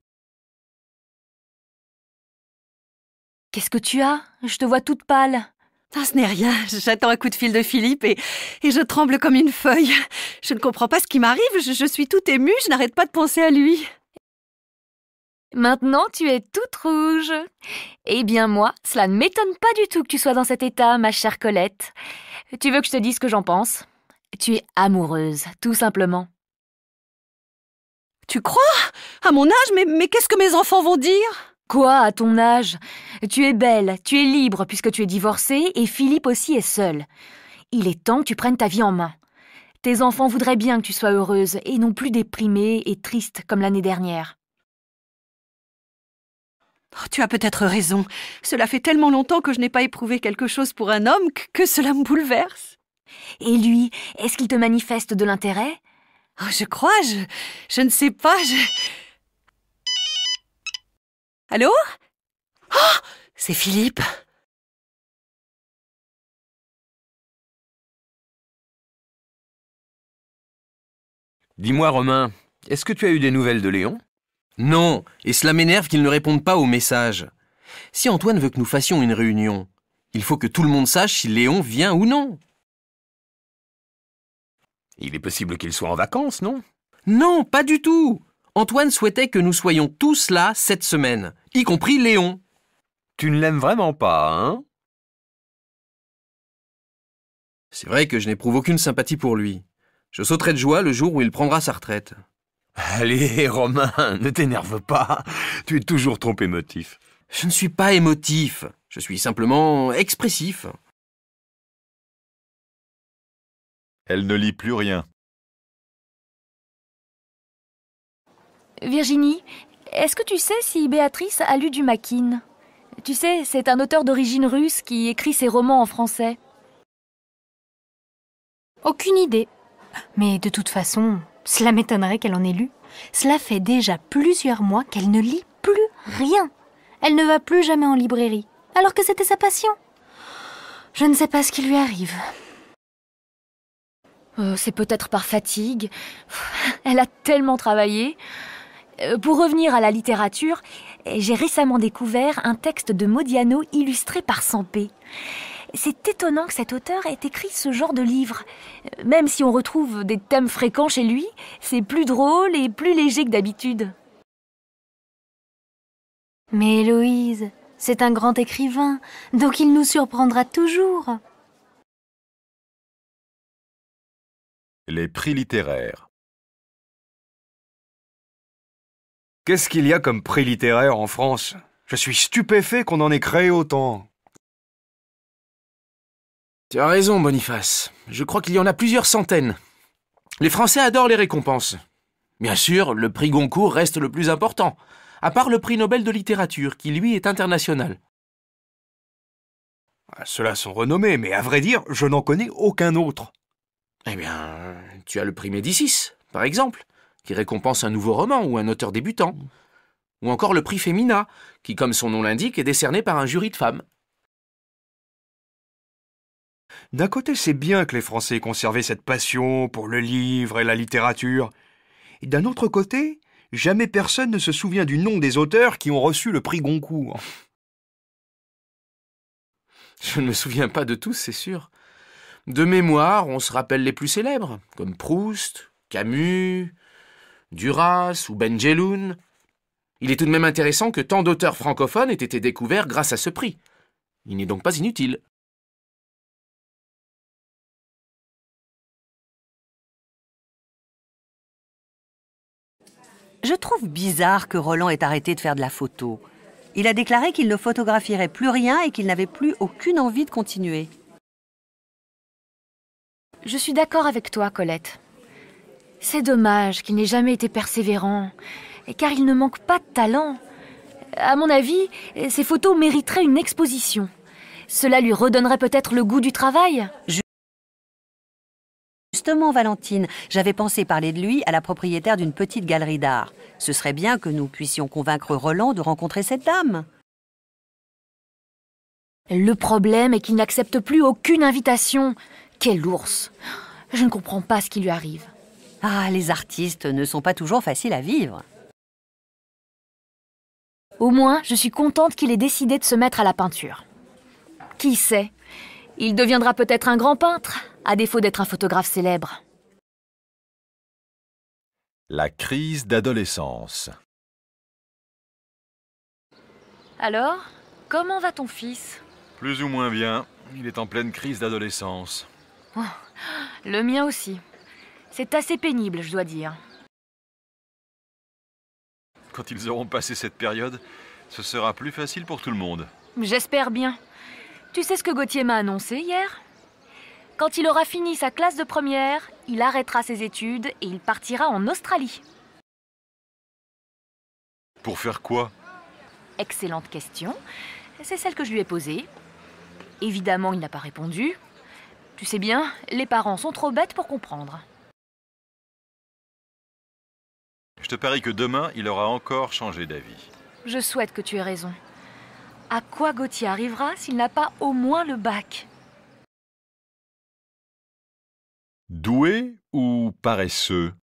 Qu'est-ce que tu as Je te vois toute pâle. Ah, ce n'est rien, j'attends un coup de fil de Philippe et, je tremble comme une feuille. Je ne comprends pas ce qui m'arrive, je, suis toute émue, je n'arrête pas de penser à lui. Maintenant, tu es toute rouge. Eh bien moi, cela ne m'étonne pas du tout que tu sois dans cet état, ma chère Colette. Tu veux que je te dise ce que j'en pense Tu es amoureuse, tout simplement. Tu crois À mon âge, mais, mais qu'est-ce que mes enfants vont dire Quoi, à ton âge Tu es belle, tu es libre puisque tu es divorcée et Philippe aussi est seul. Il est temps que tu prennes ta vie en main. Tes enfants voudraient bien que tu sois heureuse et non plus déprimée et triste comme l'année dernière. Oh, tu as peut-être raison. Cela fait tellement longtemps que je n'ai pas éprouvé quelque chose pour un homme que cela me bouleverse. Et lui, est-ce qu'il te manifeste de l'intérêt oh, Je crois, je, je ne sais pas, je... Allô Oh C'est Philippe Dis-moi, Romain, est-ce que tu as eu des nouvelles de Léon Non, et cela m'énerve qu'il ne réponde pas au messages. Si Antoine veut que nous fassions une réunion, il faut que tout le monde sache si Léon vient ou non. Il est possible qu'il soit en vacances, non Non, pas du tout Antoine souhaitait que nous soyons tous là cette semaine, y compris Léon. Tu ne l'aimes vraiment pas, hein C'est vrai que je n'éprouve aucune sympathie pour lui. Je sauterai de joie le jour où il prendra sa retraite. Allez, Romain, ne t'énerve pas. Tu es toujours trop émotif. Je ne suis pas émotif. Je suis simplement expressif. Elle ne lit plus rien. Virginie, est-ce que tu sais si Béatrice a lu du maquine Tu sais, c'est un auteur d'origine russe qui écrit ses romans en français. Aucune idée. Mais de toute façon, cela m'étonnerait qu'elle en ait lu. Cela fait déjà plusieurs mois qu'elle ne lit plus rien. Elle ne va plus jamais en librairie, alors que c'était sa passion. Je ne sais pas ce qui lui arrive. Euh, c'est peut-être par fatigue. Elle a tellement travaillé. Euh, pour revenir à la littérature, j'ai récemment découvert un texte de Modiano illustré par Sampé. C'est étonnant que cet auteur ait écrit ce genre de livre. Euh, même si on retrouve des thèmes fréquents chez lui, c'est plus drôle et plus léger que d'habitude. Mais Héloïse, c'est un grand écrivain, donc il nous surprendra toujours. Les prix littéraires. Qu'est-ce qu'il y a comme prix littéraire en France Je suis stupéfait qu'on en ait créé autant. Tu as raison, Boniface. Je crois qu'il y en a plusieurs centaines. Les Français adorent les récompenses. Bien sûr, le prix Goncourt reste le plus important, à part le prix Nobel de littérature, qui lui est international. Ah, ceux-là sont renommés, mais à vrai dire, je n'en connais aucun autre. Eh bien, tu as le prix Médicis, par exemple, qui récompense un nouveau roman ou un auteur débutant. Ou encore le prix Femina, qui, comme son nom l'indique, est décerné par un jury de femmes. D'un côté, c'est bien que les Français aient conservé cette passion pour le livre et la littérature. Et d'un autre côté, jamais personne ne se souvient du nom des auteurs qui ont reçu le prix Goncourt. *laughs* Je ne me souviens pas de tous, c'est sûr. De mémoire, on se rappelle les plus célèbres, comme Proust, Camus, Duras ou Benjeloun. Il est tout de même intéressant que tant d'auteurs francophones aient été découverts grâce à ce prix. Il n'est donc pas inutile. Je trouve bizarre que Roland ait arrêté de faire de la photo. Il a déclaré qu'il ne photographierait plus rien et qu'il n'avait plus aucune envie de continuer. Je suis d'accord avec toi, Colette. C'est dommage qu'il n'ait jamais été persévérant, car il ne manque pas de talent. À mon avis, ses photos mériteraient une exposition. Cela lui redonnerait peut-être le goût du travail. Justement, Valentine, j'avais pensé parler de lui à la propriétaire d'une petite galerie d'art. Ce serait bien que nous puissions convaincre Roland de rencontrer cette dame. Le problème est qu'il n'accepte plus aucune invitation. Quel ours Je ne comprends pas ce qui lui arrive. Ah, les artistes ne sont pas toujours faciles à vivre. Au moins, je suis contente qu'il ait décidé de se mettre à la peinture. Qui sait Il deviendra peut-être un grand peintre, à défaut d'être un photographe célèbre. La crise d'adolescence. Alors, comment va ton fils Plus ou moins bien. Il est en pleine crise d'adolescence. Oh, le mien aussi. C'est assez pénible, je dois dire. Quand ils auront passé cette période, ce sera plus facile pour tout le monde. J'espère bien. Tu sais ce que Gauthier m'a annoncé hier Quand il aura fini sa classe de première, il arrêtera ses études et il partira en Australie. Pour faire quoi Excellente question. C'est celle que je lui ai posée. Évidemment, il n'a pas répondu. Tu sais bien, les parents sont trop bêtes pour comprendre. Je te parie que demain, il aura encore changé d'avis. Je souhaite que tu aies raison. À quoi Gauthier arrivera s'il n'a pas au moins le bac Doué ou paresseux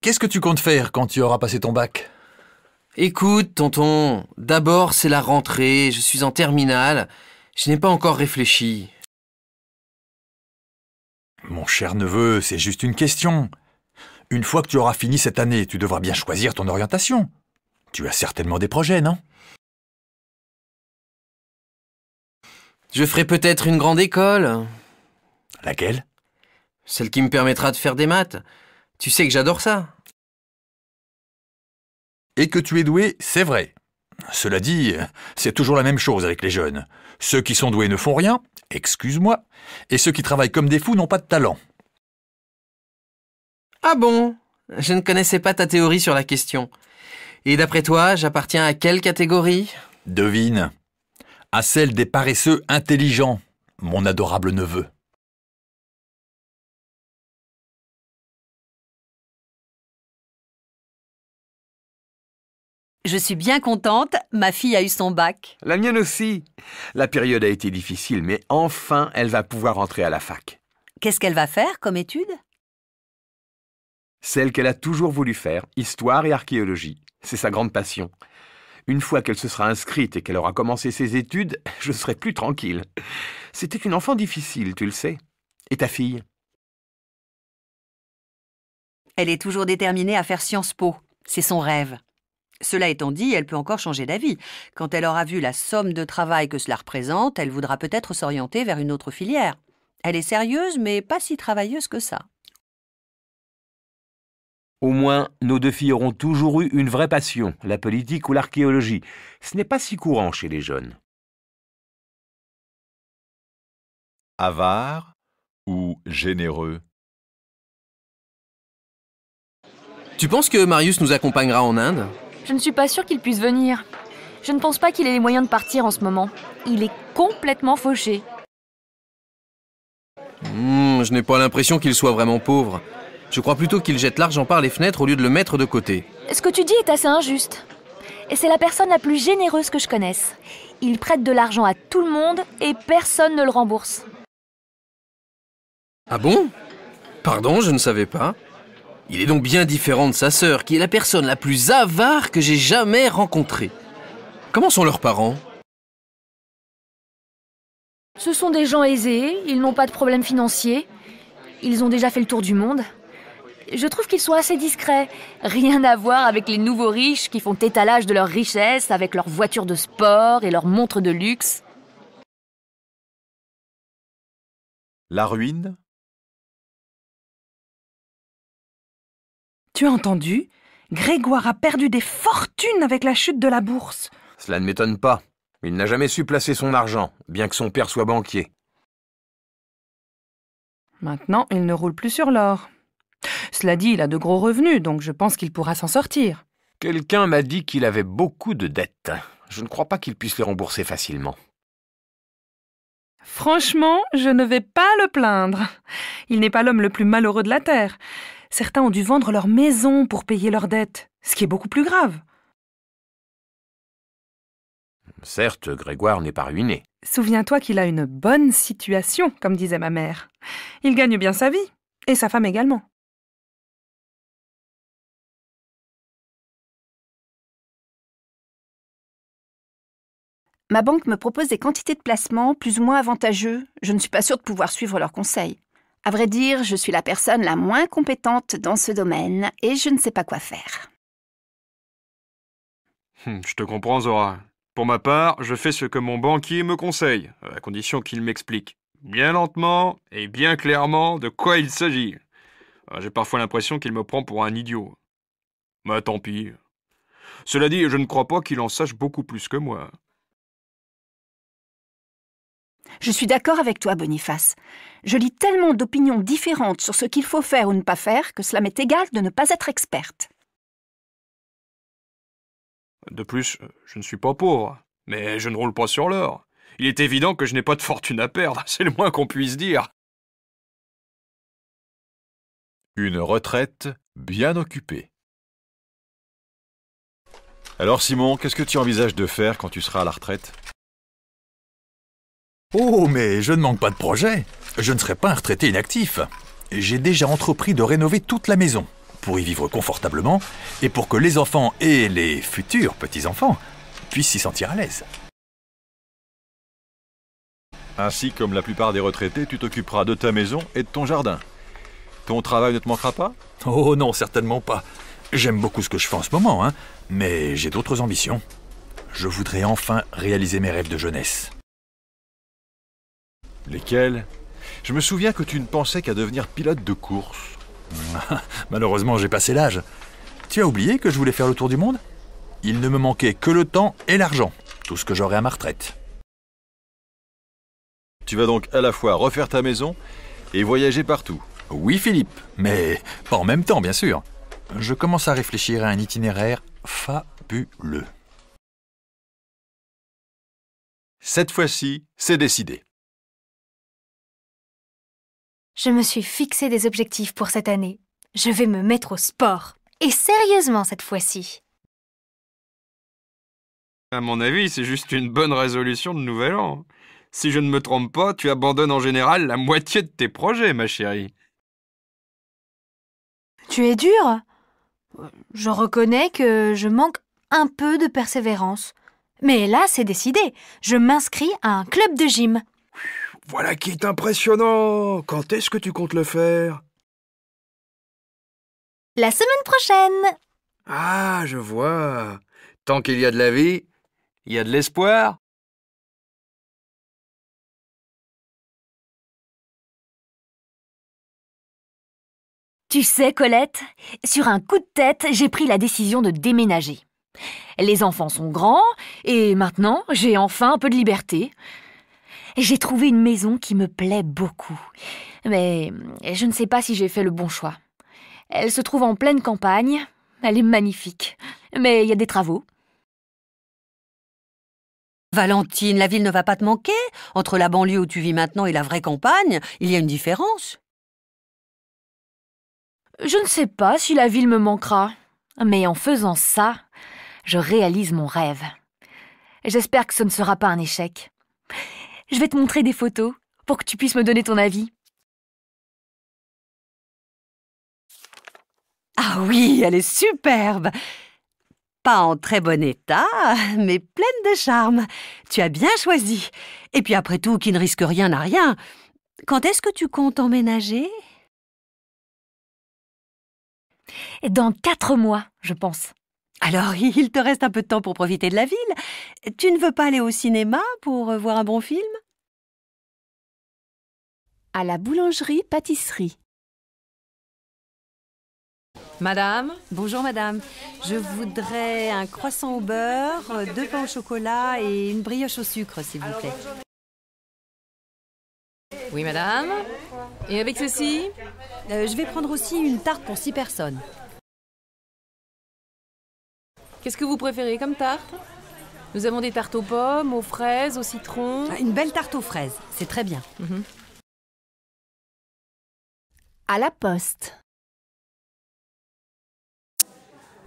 Qu'est-ce que tu comptes faire quand tu auras passé ton bac Écoute, tonton, d'abord c'est la rentrée, je suis en terminale, je n'ai pas encore réfléchi. Mon cher neveu, c'est juste une question. Une fois que tu auras fini cette année, tu devras bien choisir ton orientation. Tu as certainement des projets, non Je ferai peut-être une grande école. Laquelle Celle qui me permettra de faire des maths. Tu sais que j'adore ça. Et que tu es doué, c'est vrai. Cela dit, c'est toujours la même chose avec les jeunes. Ceux qui sont doués ne font rien, excuse-moi, et ceux qui travaillent comme des fous n'ont pas de talent. Ah bon Je ne connaissais pas ta théorie sur la question. Et d'après toi, j'appartiens à quelle catégorie Devine. À celle des paresseux intelligents, mon adorable neveu. Je suis bien contente, ma fille a eu son bac. La mienne aussi. La période a été difficile, mais enfin, elle va pouvoir entrer à la fac. Qu'est-ce qu'elle va faire comme étude celle qu'elle a toujours voulu faire, histoire et archéologie. C'est sa grande passion. Une fois qu'elle se sera inscrite et qu'elle aura commencé ses études, *laughs* je serai plus tranquille. C'était une enfant difficile, tu le sais. Et ta fille Elle est toujours déterminée à faire Sciences Po. C'est son rêve. Cela étant dit, elle peut encore changer d'avis. Quand elle aura vu la somme de travail que cela représente, elle voudra peut-être s'orienter vers une autre filière. Elle est sérieuse, mais pas si travailleuse que ça. Au moins, nos deux filles auront toujours eu une vraie passion, la politique ou l'archéologie. Ce n'est pas si courant chez les jeunes. Avare ou généreux Tu penses que Marius nous accompagnera en Inde Je ne suis pas sûre qu'il puisse venir. Je ne pense pas qu'il ait les moyens de partir en ce moment. Il est complètement fauché. Hmm, je n'ai pas l'impression qu'il soit vraiment pauvre. Je crois plutôt qu'il jette l'argent par les fenêtres au lieu de le mettre de côté. Ce que tu dis est assez injuste. Et c'est la personne la plus généreuse que je connaisse. Il prête de l'argent à tout le monde et personne ne le rembourse. Ah bon Pardon, je ne savais pas. Il est donc bien différent de sa sœur, qui est la personne la plus avare que j'ai jamais rencontrée. Comment sont leurs parents Ce sont des gens aisés, ils n'ont pas de problèmes financiers. ils ont déjà fait le tour du monde je trouve qu'ils sont assez discrets. Rien à voir avec les nouveaux riches qui font étalage de leurs richesses avec leurs voitures de sport et leurs montres de luxe. La ruine Tu as entendu Grégoire a perdu des fortunes avec la chute de la bourse. Cela ne m'étonne pas. Il n'a jamais su placer son argent, bien que son père soit banquier. Maintenant, il ne roule plus sur l'or. Cela dit, il a de gros revenus, donc je pense qu'il pourra s'en sortir. Quelqu'un m'a dit qu'il avait beaucoup de dettes. Je ne crois pas qu'il puisse les rembourser facilement. Franchement, je ne vais pas le plaindre. Il n'est pas l'homme le plus malheureux de la Terre. Certains ont dû vendre leur maison pour payer leurs dettes, ce qui est beaucoup plus grave. Certes, Grégoire n'est pas ruiné. Souviens-toi qu'il a une bonne situation, comme disait ma mère. Il gagne bien sa vie, et sa femme également. Ma banque me propose des quantités de placements plus ou moins avantageux. Je ne suis pas sûre de pouvoir suivre leurs conseils. À vrai dire, je suis la personne la moins compétente dans ce domaine et je ne sais pas quoi faire. Hmm, je te comprends, Zora. Pour ma part, je fais ce que mon banquier me conseille, à condition qu'il m'explique bien lentement et bien clairement de quoi il s'agit. Ah, j'ai parfois l'impression qu'il me prend pour un idiot. Mais bah, tant pis. Cela dit, je ne crois pas qu'il en sache beaucoup plus que moi. Je suis d'accord avec toi, Boniface. Je lis tellement d'opinions différentes sur ce qu'il faut faire ou ne pas faire que cela m'est égal de ne pas être experte. De plus, je ne suis pas pauvre, mais je ne roule pas sur l'or. Il est évident que je n'ai pas de fortune à perdre, *laughs* c'est le moins qu'on puisse dire. Une retraite bien occupée. Alors Simon, qu'est-ce que tu envisages de faire quand tu seras à la retraite Oh, mais je ne manque pas de projet. Je ne serai pas un retraité inactif. J'ai déjà entrepris de rénover toute la maison pour y vivre confortablement et pour que les enfants et les futurs petits-enfants puissent s'y sentir à l'aise. Ainsi, comme la plupart des retraités, tu t'occuperas de ta maison et de ton jardin. Ton travail ne te manquera pas Oh non, certainement pas. J'aime beaucoup ce que je fais en ce moment, hein, mais j'ai d'autres ambitions. Je voudrais enfin réaliser mes rêves de jeunesse. Lesquels Je me souviens que tu ne pensais qu'à devenir pilote de course. *laughs* Malheureusement, j'ai passé l'âge. Tu as oublié que je voulais faire le tour du monde Il ne me manquait que le temps et l'argent, tout ce que j'aurais à ma retraite. Tu vas donc à la fois refaire ta maison et voyager partout. Oui, Philippe, mais pas en même temps, bien sûr. Je commence à réfléchir à un itinéraire fabuleux. Cette fois-ci, c'est décidé. Je me suis fixé des objectifs pour cette année. Je vais me mettre au sport. Et sérieusement cette fois-ci. À mon avis, c'est juste une bonne résolution de nouvel an. Si je ne me trompe pas, tu abandonnes en général la moitié de tes projets, ma chérie. Tu es dure. Je reconnais que je manque un peu de persévérance. Mais là, c'est décidé. Je m'inscris à un club de gym. Voilà qui est impressionnant. Quand est-ce que tu comptes le faire La semaine prochaine. Ah, je vois. Tant qu'il y a de la vie, il y a de l'espoir. Tu sais, Colette, sur un coup de tête, j'ai pris la décision de déménager. Les enfants sont grands et maintenant, j'ai enfin un peu de liberté j'ai trouvé une maison qui me plaît beaucoup. Mais je ne sais pas si j'ai fait le bon choix. Elle se trouve en pleine campagne, elle est magnifique, mais il y a des travaux. Valentine, la ville ne va pas te manquer Entre la banlieue où tu vis maintenant et la vraie campagne, il y a une différence. Je ne sais pas si la ville me manquera, mais en faisant ça, je réalise mon rêve. J'espère que ce ne sera pas un échec. Je vais te montrer des photos pour que tu puisses me donner ton avis. Ah oui, elle est superbe Pas en très bon état, mais pleine de charme. Tu as bien choisi. Et puis après tout, qui ne risque rien n'a rien. Quand est-ce que tu comptes emménager Dans quatre mois, je pense. Alors, *laughs* il te reste un peu de temps pour profiter de la ville. Tu ne veux pas aller au cinéma pour euh, voir un bon film À la boulangerie-pâtisserie. Madame Bonjour madame. Je voudrais un croissant au beurre, euh, deux pains au chocolat et une brioche au sucre, s'il vous plaît. Oui madame. Et avec ceci euh, Je vais prendre aussi une tarte pour six personnes. Qu'est-ce que vous préférez comme tarte Nous avons des tartes aux pommes, aux fraises, au citron. Ah, une belle tarte aux fraises, c'est très bien. Mhm. À la poste.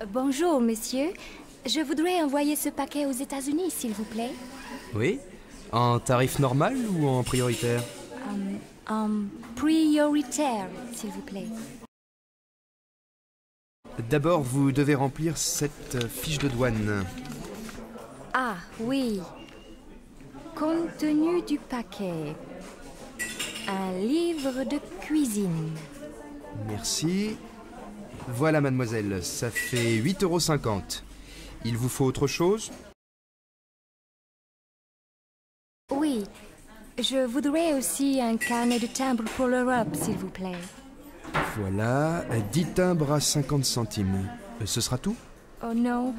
Bonjour, monsieur. Je voudrais envoyer ce paquet aux États-Unis, s'il vous plaît. Oui En tarif normal ou en prioritaire euh, En Prioritaire, s'il vous plaît. D'abord, vous devez remplir cette euh, fiche de douane. Ah oui. Contenu du paquet, un livre de cuisine. Merci. Voilà, mademoiselle, ça fait 8,50 euros. Il vous faut autre chose Oui. Je voudrais aussi un carnet de timbre pour l'Europe, s'il vous plaît. Voilà, 10 timbres à 50 centimes. Euh, ce sera tout Oh non.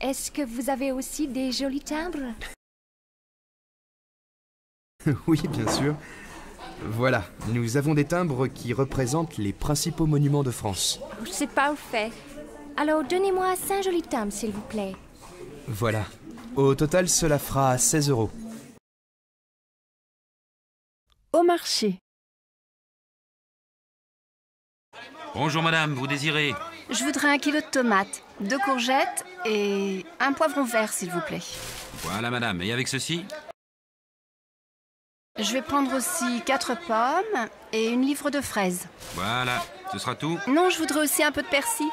Est-ce que vous avez aussi des jolis timbres *laughs* Oui, bien sûr. Voilà, nous avons des timbres qui représentent les principaux monuments de France. Oh, c'est parfait. Alors donnez-moi 5 jolis timbres, s'il vous plaît. Voilà. Au total, cela fera 16 euros. Au marché. Bonjour madame, vous désirez Je voudrais un kilo de tomates, deux courgettes et un poivron vert, s'il vous plaît. Voilà madame, et avec ceci Je vais prendre aussi quatre pommes et une livre de fraises. Voilà, ce sera tout Non, je voudrais aussi un peu de persil.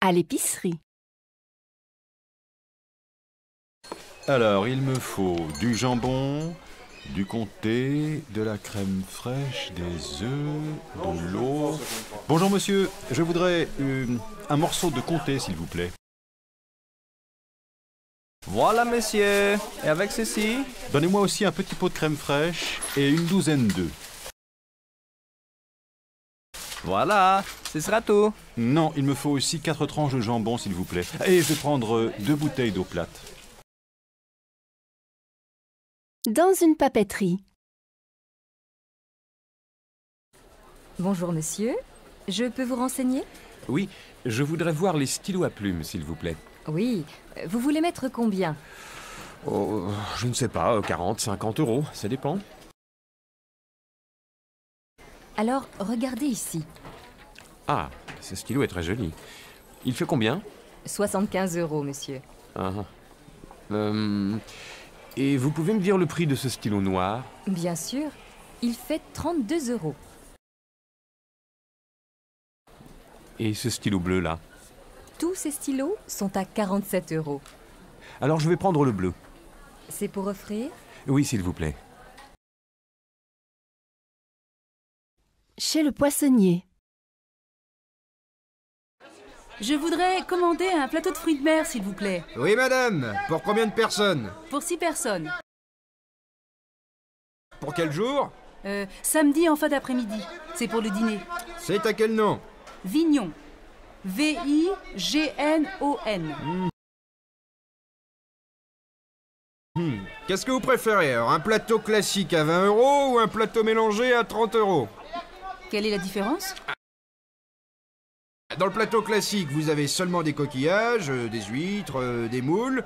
À l'épicerie. Alors, il me faut du jambon, du comté, de la crème fraîche, des œufs, de l'eau. Bonjour monsieur, je voudrais euh, un morceau de comté s'il vous plaît. Voilà monsieur, et avec ceci Donnez-moi aussi un petit pot de crème fraîche et une douzaine d'œufs. Voilà, ce sera tout. Non, il me faut aussi quatre tranches de jambon s'il vous plaît. Et je vais prendre euh, deux bouteilles d'eau plate dans une papeterie. Bonjour monsieur, je peux vous renseigner Oui, je voudrais voir les stylos à plumes, s'il vous plaît. Oui, vous voulez mettre combien Oh, je ne sais pas, 40, 50 euros, ça dépend. Alors, regardez ici. Ah, ce stylo est très joli. Il fait combien 75 euros, monsieur. Ah, ah. Euh, et vous pouvez me dire le prix de ce stylo noir Bien sûr, il fait 32 euros. Et ce stylo bleu là Tous ces stylos sont à 47 euros. Alors je vais prendre le bleu. C'est pour offrir Oui, s'il vous plaît. Chez le poissonnier. Je voudrais commander un plateau de fruits de mer, s'il vous plaît. Oui, madame. Pour combien de personnes Pour six personnes. Pour quel jour euh, Samedi en fin d'après-midi. C'est pour le dîner. C'est à quel nom Vignon. V-I-G-N-O-N. Hmm. Hmm. Qu'est-ce que vous préférez Un plateau classique à 20 euros ou un plateau mélangé à 30 euros Quelle est la différence dans le plateau classique, vous avez seulement des coquillages, euh, des huîtres, euh, des moules.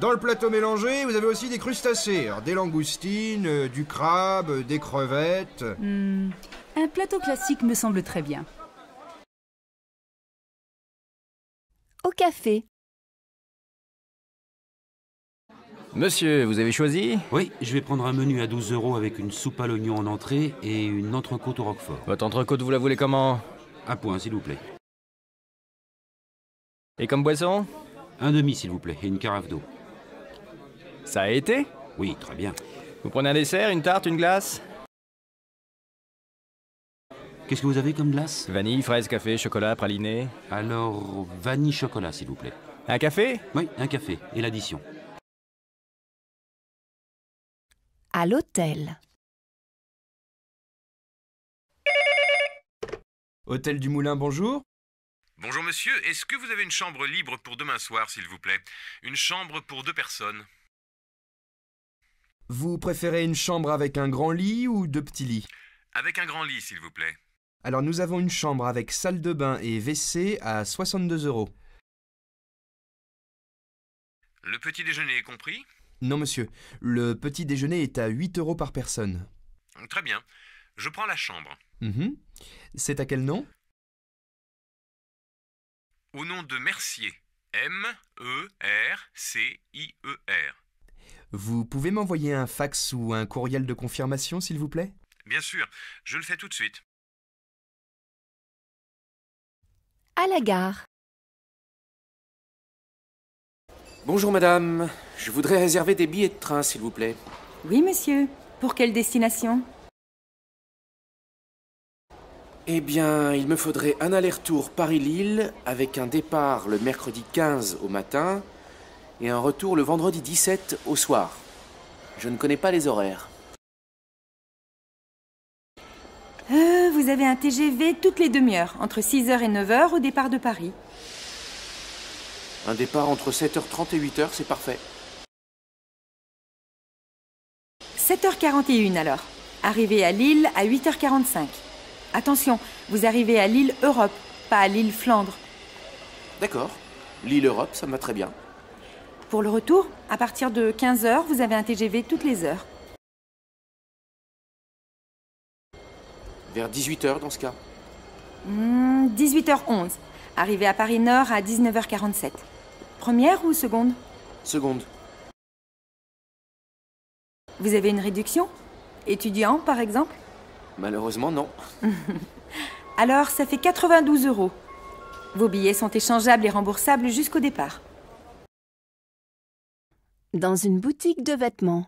Dans le plateau mélangé, vous avez aussi des crustacés, des langoustines, euh, du crabe, des crevettes. Hmm. un plateau classique me semble très bien. Au café. Monsieur, vous avez choisi Oui, je vais prendre un menu à 12 euros avec une soupe à l'oignon en entrée et une entrecôte au roquefort. Votre entrecôte, vous la voulez comment Un point, s'il vous plaît. Et comme boisson Un demi, s'il vous plaît, et une carafe d'eau. Ça a été Oui, très bien. Vous prenez un dessert, une tarte, une glace Qu'est-ce que vous avez comme glace Vanille, fraise, café, chocolat, praliné. Alors, vanille, chocolat, s'il vous plaît. Un café Oui, un café, et l'addition. À l'hôtel. Hôtel du Moulin, bonjour Bonjour monsieur, est-ce que vous avez une chambre libre pour demain soir, s'il vous plaît Une chambre pour deux personnes. Vous préférez une chambre avec un grand lit ou deux petits lits Avec un grand lit, s'il vous plaît. Alors nous avons une chambre avec salle de bain et WC à 62 euros. Le petit déjeuner est compris Non monsieur, le petit déjeuner est à 8 euros par personne. Très bien, je prends la chambre. Mhm. C'est à quel nom au nom de Mercier. M-E-R-C-I-E-R. E vous pouvez m'envoyer un fax ou un courriel de confirmation, s'il vous plaît Bien sûr, je le fais tout de suite. À la gare. Bonjour madame, je voudrais réserver des billets de train, s'il vous plaît. Oui monsieur, pour quelle destination eh bien, il me faudrait un aller-retour Paris-Lille avec un départ le mercredi 15 au matin et un retour le vendredi 17 au soir. Je ne connais pas les horaires. Euh, vous avez un TGV toutes les demi-heures, entre 6h et 9h au départ de Paris. Un départ entre 7h30 et 8h, c'est parfait. 7h41 alors. Arrivé à Lille à 8h45. Attention, vous arrivez à l'île Europe, pas à l'île Flandre. D'accord. L'île Europe, ça me va très bien. Pour le retour, à partir de 15h, vous avez un TGV toutes les heures. Vers 18h dans ce cas. 18h11. Hmm, Arrivé à Paris Nord à 19h47. Première ou seconde Seconde. Vous avez une réduction Étudiant, par exemple Malheureusement, non. *laughs* Alors, ça fait 92 euros. Vos billets sont échangeables et remboursables jusqu'au départ. Dans une boutique de vêtements.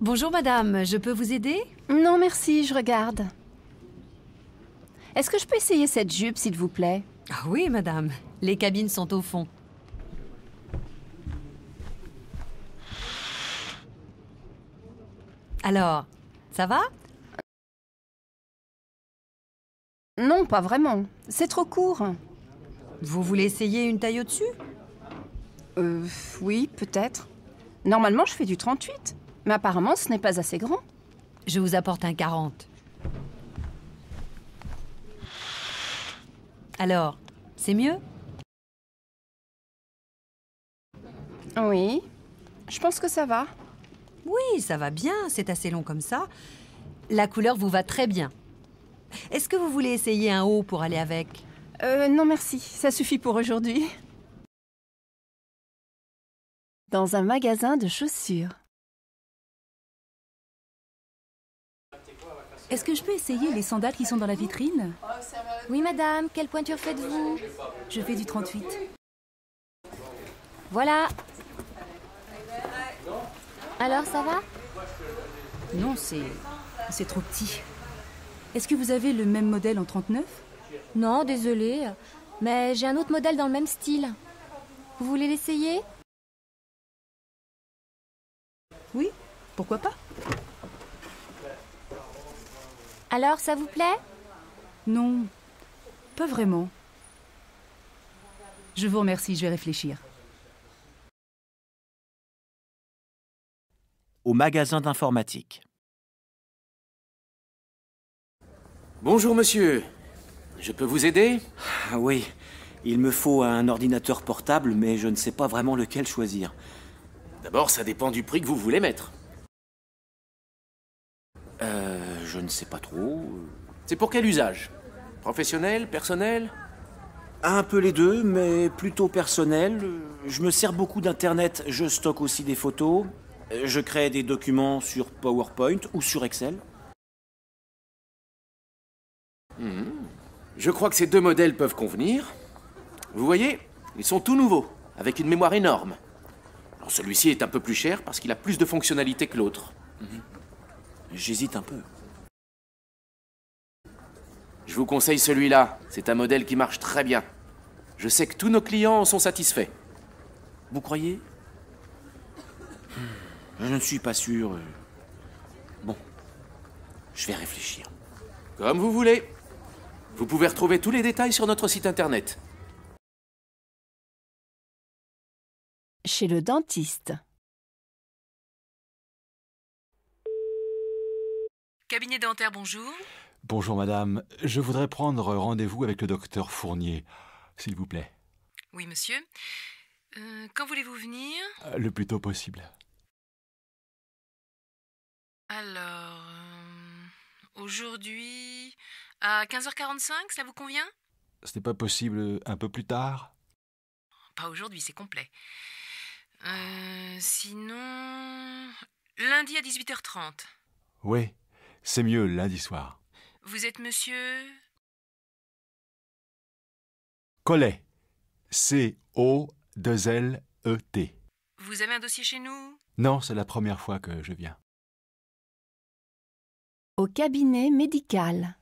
Bonjour madame, je peux vous aider Non merci, je regarde. Est-ce que je peux essayer cette jupe, s'il vous plaît ah Oui madame, les cabines sont au fond. Alors, ça va Non, pas vraiment. C'est trop court. Vous voulez essayer une taille au-dessus Euh, oui, peut-être. Normalement, je fais du 38, mais apparemment, ce n'est pas assez grand. Je vous apporte un 40. Alors, c'est mieux Oui, je pense que ça va. Oui, ça va bien, c'est assez long comme ça. La couleur vous va très bien. Est-ce que vous voulez essayer un haut pour aller avec Euh, non merci, ça suffit pour aujourd'hui. Dans un magasin de chaussures. Est-ce que je peux essayer les sandales qui sont dans la vitrine Oui, madame, quelle pointure faites-vous Je fais du 38. Voilà, alors, ça va Non, c'est. c'est trop petit. Est-ce que vous avez le même modèle en 39 Non, désolé. Mais j'ai un autre modèle dans le même style. Vous voulez l'essayer Oui, pourquoi pas Alors, ça vous plaît Non, pas vraiment. Je vous remercie, je vais réfléchir. au magasin d'informatique. Bonjour monsieur, je peux vous aider ah Oui, il me faut un ordinateur portable, mais je ne sais pas vraiment lequel choisir. D'abord, ça dépend du prix que vous voulez mettre. Euh, je ne sais pas trop. C'est pour quel usage Professionnel Personnel Un peu les deux, mais plutôt personnel. Je me sers beaucoup d'Internet, je stocke aussi des photos. Euh, je crée des documents sur PowerPoint ou sur Excel. Hmm. Je crois que ces deux modèles peuvent convenir. Vous voyez, ils sont tout nouveaux, avec une mémoire énorme. Alors Celui-ci est un peu plus cher parce qu'il a plus de fonctionnalités que l'autre. Mhm. J'hésite un peu. Je vous conseille celui-là. C'est un modèle qui marche très bien. Je sais que tous nos clients en sont satisfaits. Vous croyez je ne suis pas sûr. Euh. Bon, je vais réfléchir. Comme vous voulez. Vous pouvez retrouver tous les détails sur notre site internet. Chez le dentiste. Cabinet dentaire, bonjour. Bonjour madame, je voudrais prendre rendez-vous avec le docteur Fournier, s'il vous plaît. Oui monsieur. Euh, quand voulez-vous venir euh, Le plus tôt possible. Alors, euh, aujourd'hui, à 15h45, ça vous convient Ce n'est pas possible euh, un peu plus tard Pas aujourd'hui, c'est complet. Euh, sinon, lundi à 18h30. Oui, c'est mieux lundi soir. Vous êtes monsieur Collet. c o l e t Vous avez un dossier chez nous Non, c'est la première fois que je viens au cabinet médical.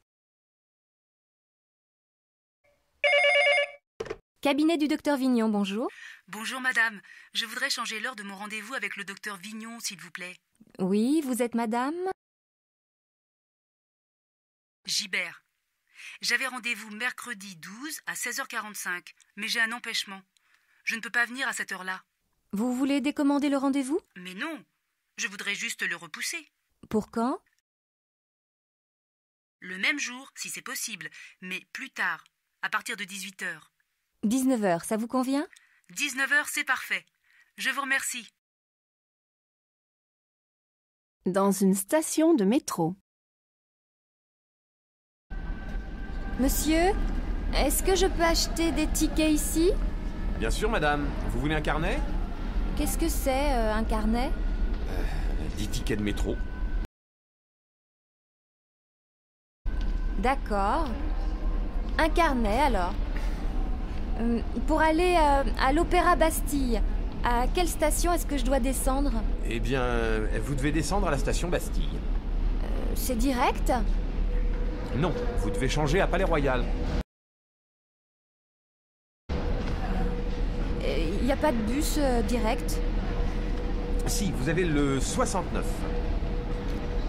Cabinet du docteur Vignon, bonjour. Bonjour madame, je voudrais changer l'heure de mon rendez-vous avec le docteur Vignon, s'il vous plaît. Oui, vous êtes madame Gibert. J'avais rendez-vous mercredi 12 à 16h45, mais j'ai un empêchement. Je ne peux pas venir à cette heure-là. Vous voulez décommander le rendez-vous Mais non, je voudrais juste le repousser. Pour quand le même jour, si c'est possible, mais plus tard, à partir de 18h. 19h, ça vous convient 19h, c'est parfait. Je vous remercie. Dans une station de métro. Monsieur, est-ce que je peux acheter des tickets ici Bien sûr, madame. Vous voulez un carnet Qu'est-ce que c'est, euh, un carnet euh, Des tickets de métro. D'accord. Un carnet alors. Euh, pour aller euh, à l'Opéra Bastille, à quelle station est-ce que je dois descendre Eh bien, euh, vous devez descendre à la station Bastille. C'est direct Non, vous devez changer à Palais Royal. Il n'y a pas de bus direct Si, vous avez le 69.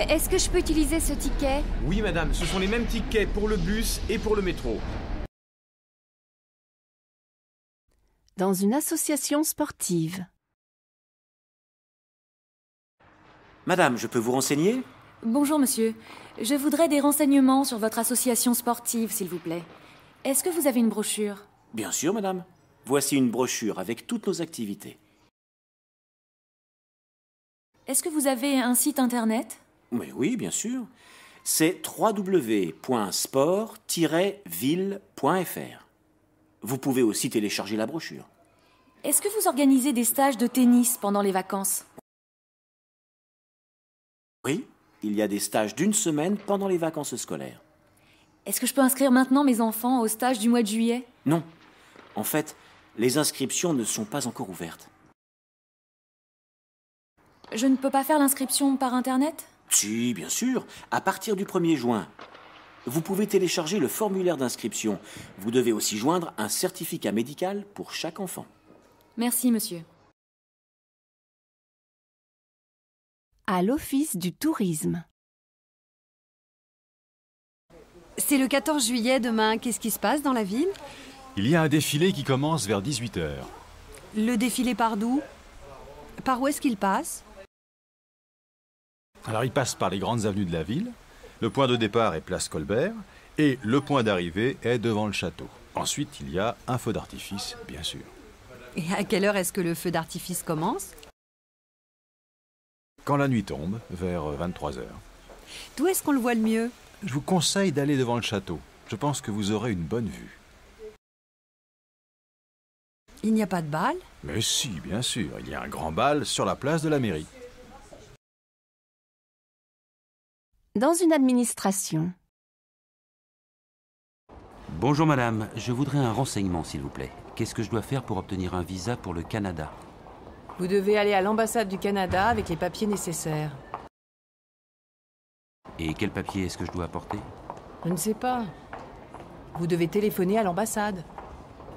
Est-ce que je peux utiliser ce ticket Oui, madame, ce sont les mêmes tickets pour le bus et pour le métro. Dans une association sportive. Madame, je peux vous renseigner Bonjour, monsieur. Je voudrais des renseignements sur votre association sportive, s'il vous plaît. Est-ce que vous avez une brochure Bien sûr, madame. Voici une brochure avec toutes nos activités. Est-ce que vous avez un site internet mais oui, bien sûr. C'est www.sport-ville.fr. Vous pouvez aussi télécharger la brochure. Est-ce que vous organisez des stages de tennis pendant les vacances Oui, il y a des stages d'une semaine pendant les vacances scolaires. Est-ce que je peux inscrire maintenant mes enfants au stage du mois de juillet Non. En fait, les inscriptions ne sont pas encore ouvertes. Je ne peux pas faire l'inscription par Internet si, bien sûr, à partir du 1er juin. Vous pouvez télécharger le formulaire d'inscription. Vous devez aussi joindre un certificat médical pour chaque enfant. Merci, monsieur. À l'Office du tourisme. C'est le 14 juillet demain. Qu'est-ce qui se passe dans la ville Il y a un défilé qui commence vers 18h. Le défilé par d'où Par où est-ce qu'il passe alors il passe par les grandes avenues de la ville, le point de départ est place Colbert, et le point d'arrivée est devant le château. Ensuite, il y a un feu d'artifice, bien sûr. Et à quelle heure est-ce que le feu d'artifice commence Quand la nuit tombe, vers 23h. D'où est-ce qu'on le voit le mieux Je vous conseille d'aller devant le château. Je pense que vous aurez une bonne vue. Il n'y a pas de bal Mais si, bien sûr. Il y a un grand bal sur la place de la mairie. Dans une administration. Bonjour madame, je voudrais un renseignement s'il vous plaît. Qu'est-ce que je dois faire pour obtenir un visa pour le Canada Vous devez aller à l'ambassade du Canada avec les papiers nécessaires. Et quel papier est-ce que je dois apporter Je ne sais pas. Vous devez téléphoner à l'ambassade.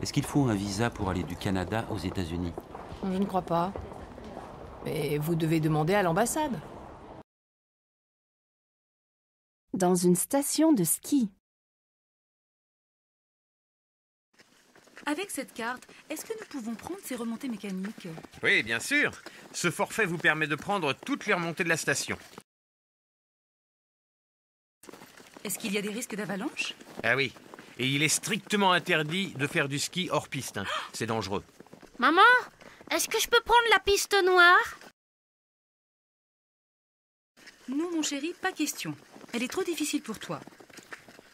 Est-ce qu'il faut un visa pour aller du Canada aux États-Unis Je ne crois pas. Mais vous devez demander à l'ambassade. Dans une station de ski. Avec cette carte, est-ce que nous pouvons prendre ces remontées mécaniques Oui, bien sûr. Ce forfait vous permet de prendre toutes les remontées de la station. Est-ce qu'il y a des risques d'avalanche Ah oui. Et il est strictement interdit de faire du ski hors piste. Hein. C'est dangereux. Maman, est-ce que je peux prendre la piste noire Non, mon chéri, pas question. Elle est trop difficile pour toi.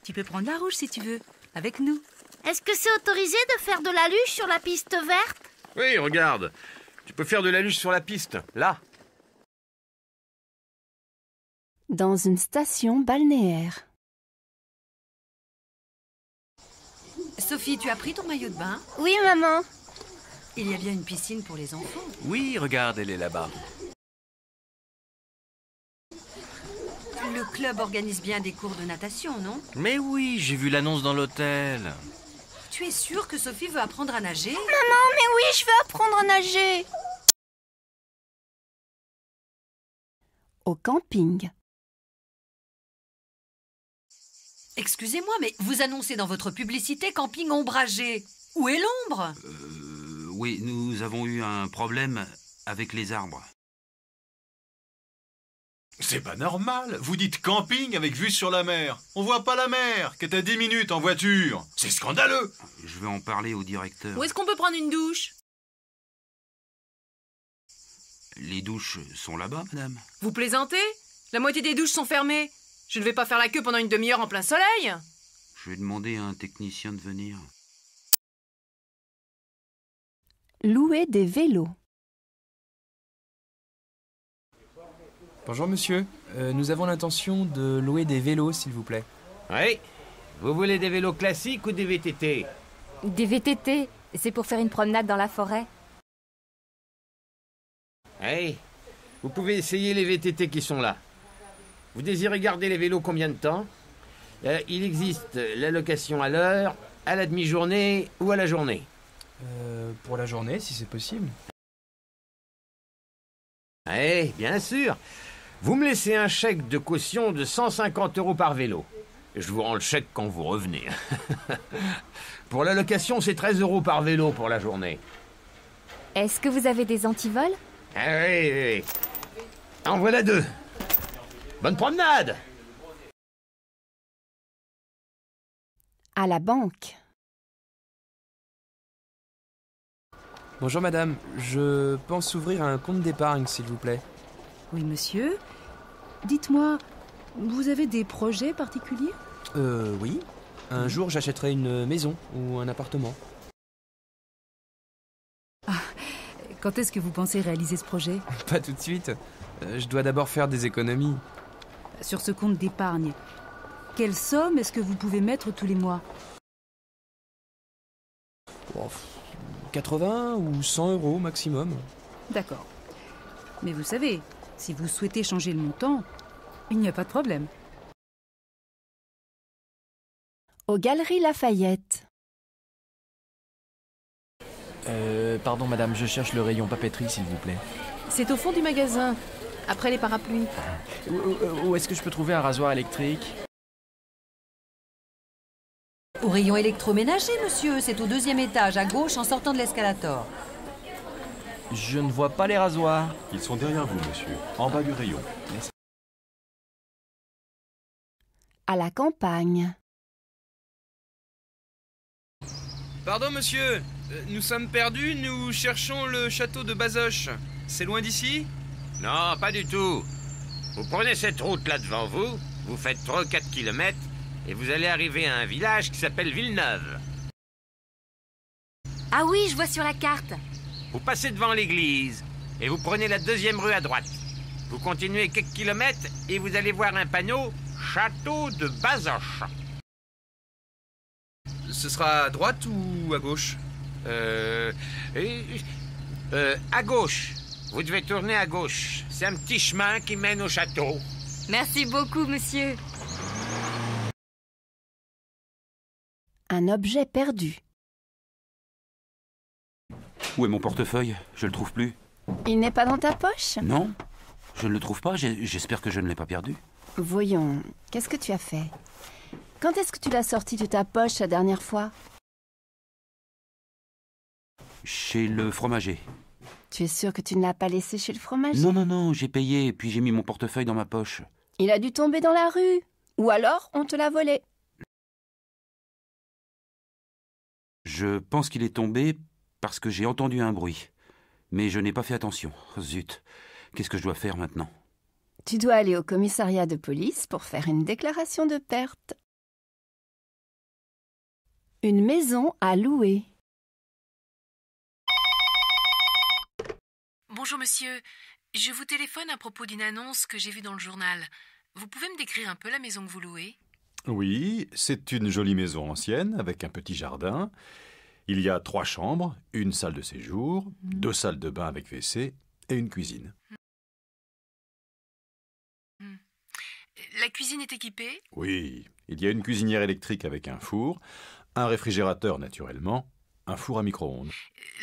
Tu peux prendre la rouge si tu veux, avec nous. Est-ce que c'est autorisé de faire de la luche sur la piste verte Oui, regarde. Tu peux faire de la luche sur la piste, là. Dans une station balnéaire. Sophie, tu as pris ton maillot de bain Oui, maman. Il y a bien une piscine pour les enfants. Oui, regarde, elle est là-bas. le club organise bien des cours de natation, non Mais oui, j'ai vu l'annonce dans l'hôtel. Tu es sûre que Sophie veut apprendre à nager Maman, mais oui, je veux apprendre à nager. Au camping. Excusez-moi, mais vous annoncez dans votre publicité camping ombragé. Où est l'ombre euh, Oui, nous avons eu un problème avec les arbres. C'est pas normal. Vous dites camping avec vue sur la mer. On voit pas la mer, qui est à 10 minutes en voiture. C'est scandaleux. Je vais en parler au directeur. Où est-ce qu'on peut prendre une douche Les douches sont là-bas, madame. Vous plaisantez La moitié des douches sont fermées. Je ne vais pas faire la queue pendant une demi-heure en plein soleil. Je vais demander à un technicien de venir. Louer des vélos. Bonjour monsieur, euh, nous avons l'intention de louer des vélos s'il vous plaît. Oui Vous voulez des vélos classiques ou des VTT Des VTT C'est pour faire une promenade dans la forêt. Oui. Vous pouvez essayer les VTT qui sont là. Vous désirez garder les vélos combien de temps euh, Il existe la location à l'heure, à la demi-journée ou à la journée euh, Pour la journée si c'est possible. Oui, bien sûr. Vous me laissez un chèque de caution de 150 euros par vélo. Je vous rends le chèque quand vous revenez. *laughs* pour la location, c'est 13 euros par vélo pour la journée. Est-ce que vous avez des antivols ah, Oui, oui, En voilà deux. Bonne promenade À la banque. Bonjour madame, je pense ouvrir un compte d'épargne s'il vous plaît. Oui, monsieur. Dites-moi, vous avez des projets particuliers Euh, oui. Un jour, j'achèterai une maison ou un appartement. Ah, quand est-ce que vous pensez réaliser ce projet *laughs* Pas tout de suite. Euh, je dois d'abord faire des économies. Sur ce compte d'épargne, quelle somme est-ce que vous pouvez mettre tous les mois 80 ou 100 euros maximum. D'accord. Mais vous savez, si vous souhaitez changer le montant, il n'y a pas de problème. Aux Galeries Lafayette. Euh, pardon madame, je cherche le rayon papeterie s'il vous plaît. C'est au fond du magasin, après les parapluies. Ah. où est-ce que je peux trouver un rasoir électrique Au rayon électroménager monsieur, c'est au deuxième étage, à gauche en sortant de l'escalator. Je ne vois pas les rasoirs. Ils sont derrière vous, monsieur, en bas du rayon. À la campagne. Pardon, monsieur. Euh, nous sommes perdus, nous cherchons le château de Bazoche. C'est loin d'ici Non, pas du tout. Vous prenez cette route là devant vous, vous faites 3-4 km et vous allez arriver à un village qui s'appelle Villeneuve. Ah oui, je vois sur la carte. Vous passez devant l'église et vous prenez la deuxième rue à droite. Vous continuez quelques kilomètres et vous allez voir un panneau Château de Bazoches. Ce sera à droite ou à gauche euh, euh, À gauche. Vous devez tourner à gauche. C'est un petit chemin qui mène au château. Merci beaucoup, monsieur. Un objet perdu. Où est mon portefeuille Je le trouve plus. Il n'est pas dans ta poche Non. Je ne le trouve pas. J'espère que je ne l'ai pas perdu. Voyons, qu'est-ce que tu as fait Quand est-ce que tu l'as sorti de ta poche la dernière fois Chez le fromager. Tu es sûr que tu ne l'as pas laissé chez le fromager Non, non, non, j'ai payé, et puis j'ai mis mon portefeuille dans ma poche. Il a dû tomber dans la rue. Ou alors, on te l'a volé. Je pense qu'il est tombé parce que j'ai entendu un bruit. Mais je n'ai pas fait attention. Zut. Qu'est-ce que je dois faire maintenant Tu dois aller au commissariat de police pour faire une déclaration de perte. Une maison à louer. Bonjour monsieur, je vous téléphone à propos d'une annonce que j'ai vue dans le journal. Vous pouvez me décrire un peu la maison que vous louez Oui, c'est une jolie maison ancienne avec un petit jardin. Il y a trois chambres, une salle de séjour, deux salles de bain avec WC et une cuisine. La cuisine est équipée Oui, il y a une cuisinière électrique avec un four, un réfrigérateur naturellement, un four à micro-ondes.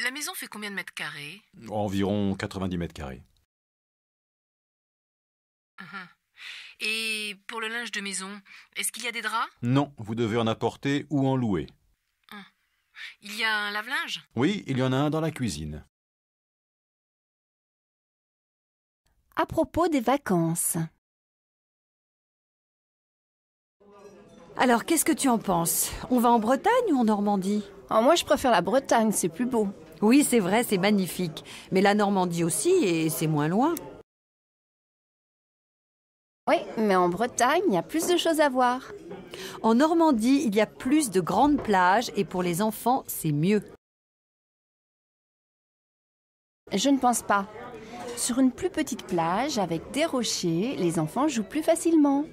La maison fait combien de mètres carrés Environ 90 mètres carrés. Uh-huh. Et pour le linge de maison, est-ce qu'il y a des draps Non, vous devez en apporter ou en louer. Il y a un lave-linge Oui, il y en a un dans la cuisine. À propos des vacances. Alors, qu'est-ce que tu en penses On va en Bretagne ou en Normandie oh, Moi, je préfère la Bretagne, c'est plus beau. Oui, c'est vrai, c'est magnifique. Mais la Normandie aussi, et c'est moins loin. Oui, mais en Bretagne, il y a plus de choses à voir. En Normandie, il y a plus de grandes plages et pour les enfants, c'est mieux. Je ne pense pas. Sur une plus petite plage, avec des rochers, les enfants jouent plus facilement.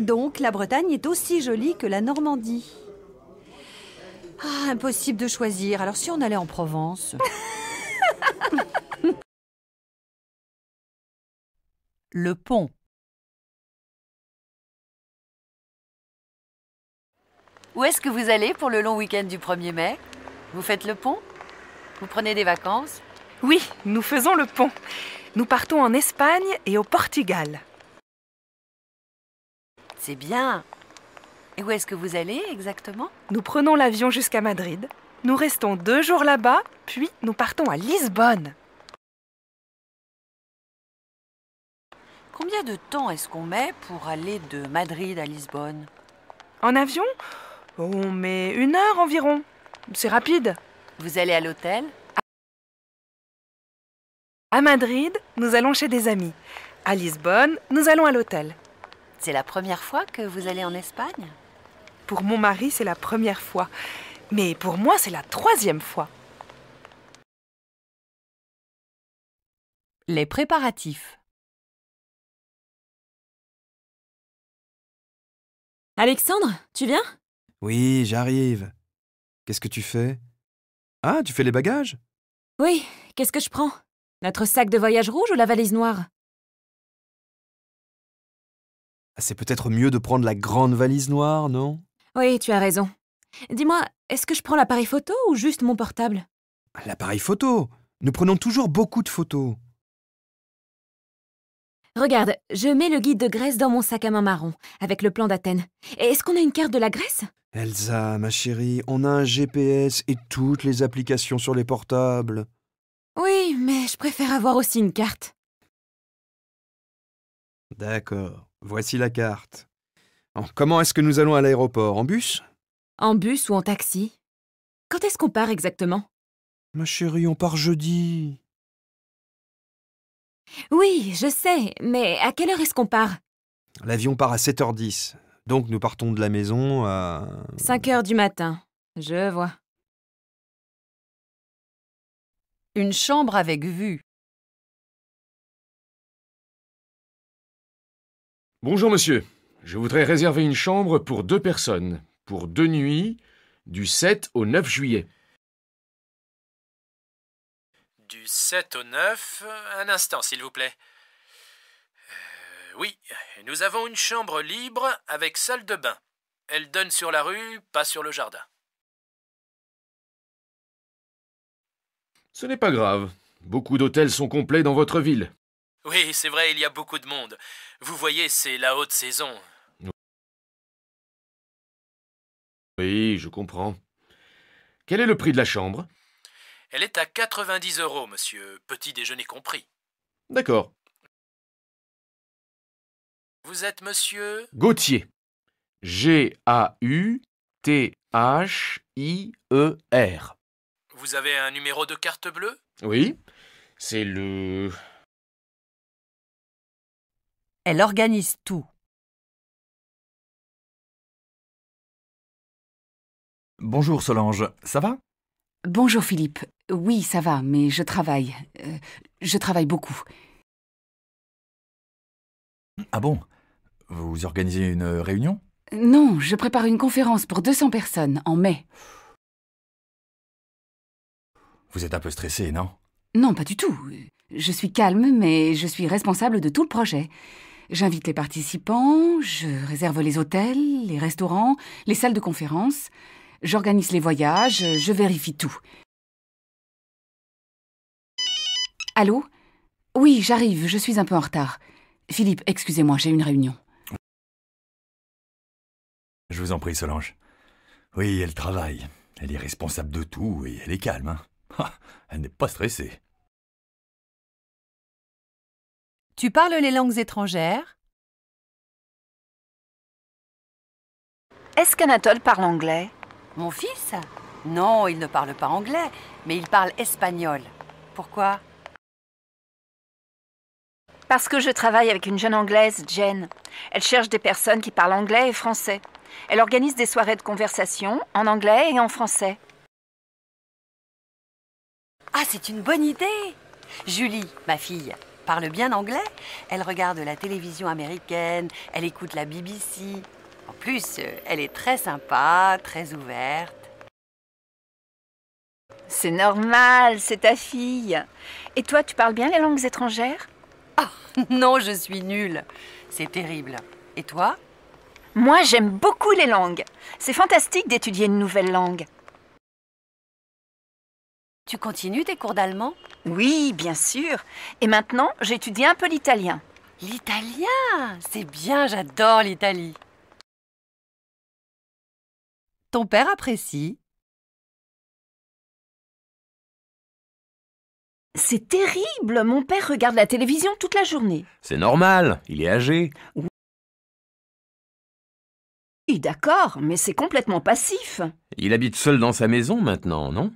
Donc la Bretagne est aussi jolie que la Normandie. Ah, impossible de choisir. Alors si on allait en Provence *laughs* Le pont. Où est-ce que vous allez pour le long week-end du 1er mai Vous faites le pont Vous prenez des vacances Oui, nous faisons le pont. Nous partons en Espagne et au Portugal. C'est bien. Et où est-ce que vous allez exactement Nous prenons l'avion jusqu'à Madrid. Nous restons deux jours là-bas, puis nous partons à Lisbonne. Combien de temps est-ce qu'on met pour aller de Madrid à Lisbonne En avion Oh, mais une heure environ. C'est rapide. Vous allez à l'hôtel À Madrid, nous allons chez des amis. À Lisbonne, nous allons à l'hôtel. C'est la première fois que vous allez en Espagne Pour mon mari, c'est la première fois. Mais pour moi, c'est la troisième fois. Les préparatifs. Alexandre, tu viens oui, j'arrive. Qu'est-ce que tu fais Ah, tu fais les bagages Oui, qu'est-ce que je prends Notre sac de voyage rouge ou la valise noire ah, C'est peut-être mieux de prendre la grande valise noire, non Oui, tu as raison. Dis-moi, est-ce que je prends l'appareil photo ou juste mon portable ah, L'appareil photo Nous prenons toujours beaucoup de photos. Regarde, je mets le guide de Grèce dans mon sac à main marron, avec le plan d'Athènes. Est-ce qu'on a une carte de la Grèce Elsa, ma chérie, on a un GPS et toutes les applications sur les portables. Oui, mais je préfère avoir aussi une carte. D'accord, voici la carte. comment est-ce que nous allons à l'aéroport En bus En bus ou en taxi Quand est-ce qu'on part exactement Ma chérie, on part jeudi. Oui, je sais, mais à quelle heure est-ce qu'on part L'avion part à 7h10. Donc nous partons de la maison à... Euh, 5 heures du matin, je vois. Une chambre avec vue. Bonjour monsieur, je voudrais réserver une chambre pour deux personnes, pour deux nuits, du 7 au 9 juillet. Du 7 au 9, un instant s'il vous plaît. Euh, oui, nous avons une chambre libre avec salle de bain. Elle donne sur la rue, pas sur le jardin. Ce n'est pas grave. Beaucoup d'hôtels sont complets dans votre ville. Oui, c'est vrai, il y a beaucoup de monde. Vous voyez, c'est la haute saison. Oui, je comprends. Quel est le prix de la chambre Elle est à 90 euros, monsieur, petit déjeuner compris. D'accord. Vous êtes monsieur Gauthier. G-A-U-T-H-I-E-R. Vous avez un numéro de carte bleue Oui, c'est le... Elle organise tout. Bonjour Solange, ça va Bonjour Philippe. Oui, ça va, mais je travaille. Euh, je travaille beaucoup. Ah bon vous organisez une euh, réunion Non, je prépare une conférence pour 200 personnes en mai. Vous êtes un peu stressé, non Non, pas du tout. Je suis calme, mais je suis responsable de tout le projet. J'invite les participants, je réserve les hôtels, les restaurants, les salles de conférence, j'organise les voyages, je vérifie tout. Allô Oui, j'arrive, je suis un peu en retard. Philippe, excusez-moi, j'ai une réunion. Je vous en prie, Solange. Oui, elle travaille. Elle est responsable de tout et elle est calme. Hein. elle n'est pas stressée. Tu parles les langues étrangères Est-ce qu'Anatole parle anglais Mon fils Non, il ne parle pas anglais, mais il parle espagnol. Pourquoi Parce que je travaille avec une jeune anglaise, Jen. Elle cherche des personnes qui parlent anglais et français. Elle organise des soirées de conversation en anglais et en français. Ah, c'est une bonne idée Julie, ma fille, parle bien anglais. Elle regarde la télévision américaine, elle écoute la BBC. En plus, euh, elle est très sympa, très ouverte. C'est normal, c'est ta fille. Et toi, tu parles bien les langues étrangères Ah, *laughs* non, je suis nulle. C'est terrible. Et toi moi, j'aime beaucoup les langues. C'est fantastique d'étudier une nouvelle langue. Tu continues tes cours d'allemand Oui, bien sûr. Et maintenant, j'étudie un peu l'italien. L'italien C'est bien, j'adore l'Italie. Ton père apprécie C'est terrible Mon père regarde la télévision toute la journée. C'est normal, il est âgé. Oui, d'accord, mais c'est complètement passif. Il habite seul dans sa maison maintenant, non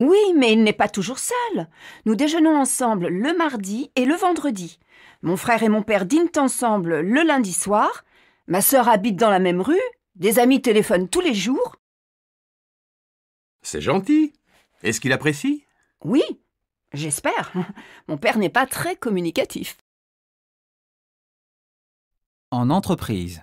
Oui, mais il n'est pas toujours seul. Nous déjeunons ensemble le mardi et le vendredi. Mon frère et mon père dînent ensemble le lundi soir. Ma sœur habite dans la même rue. Des amis téléphonent tous les jours. C'est gentil. Est-ce qu'il apprécie Oui, j'espère. *laughs* Mon père n'est pas très communicatif en entreprise.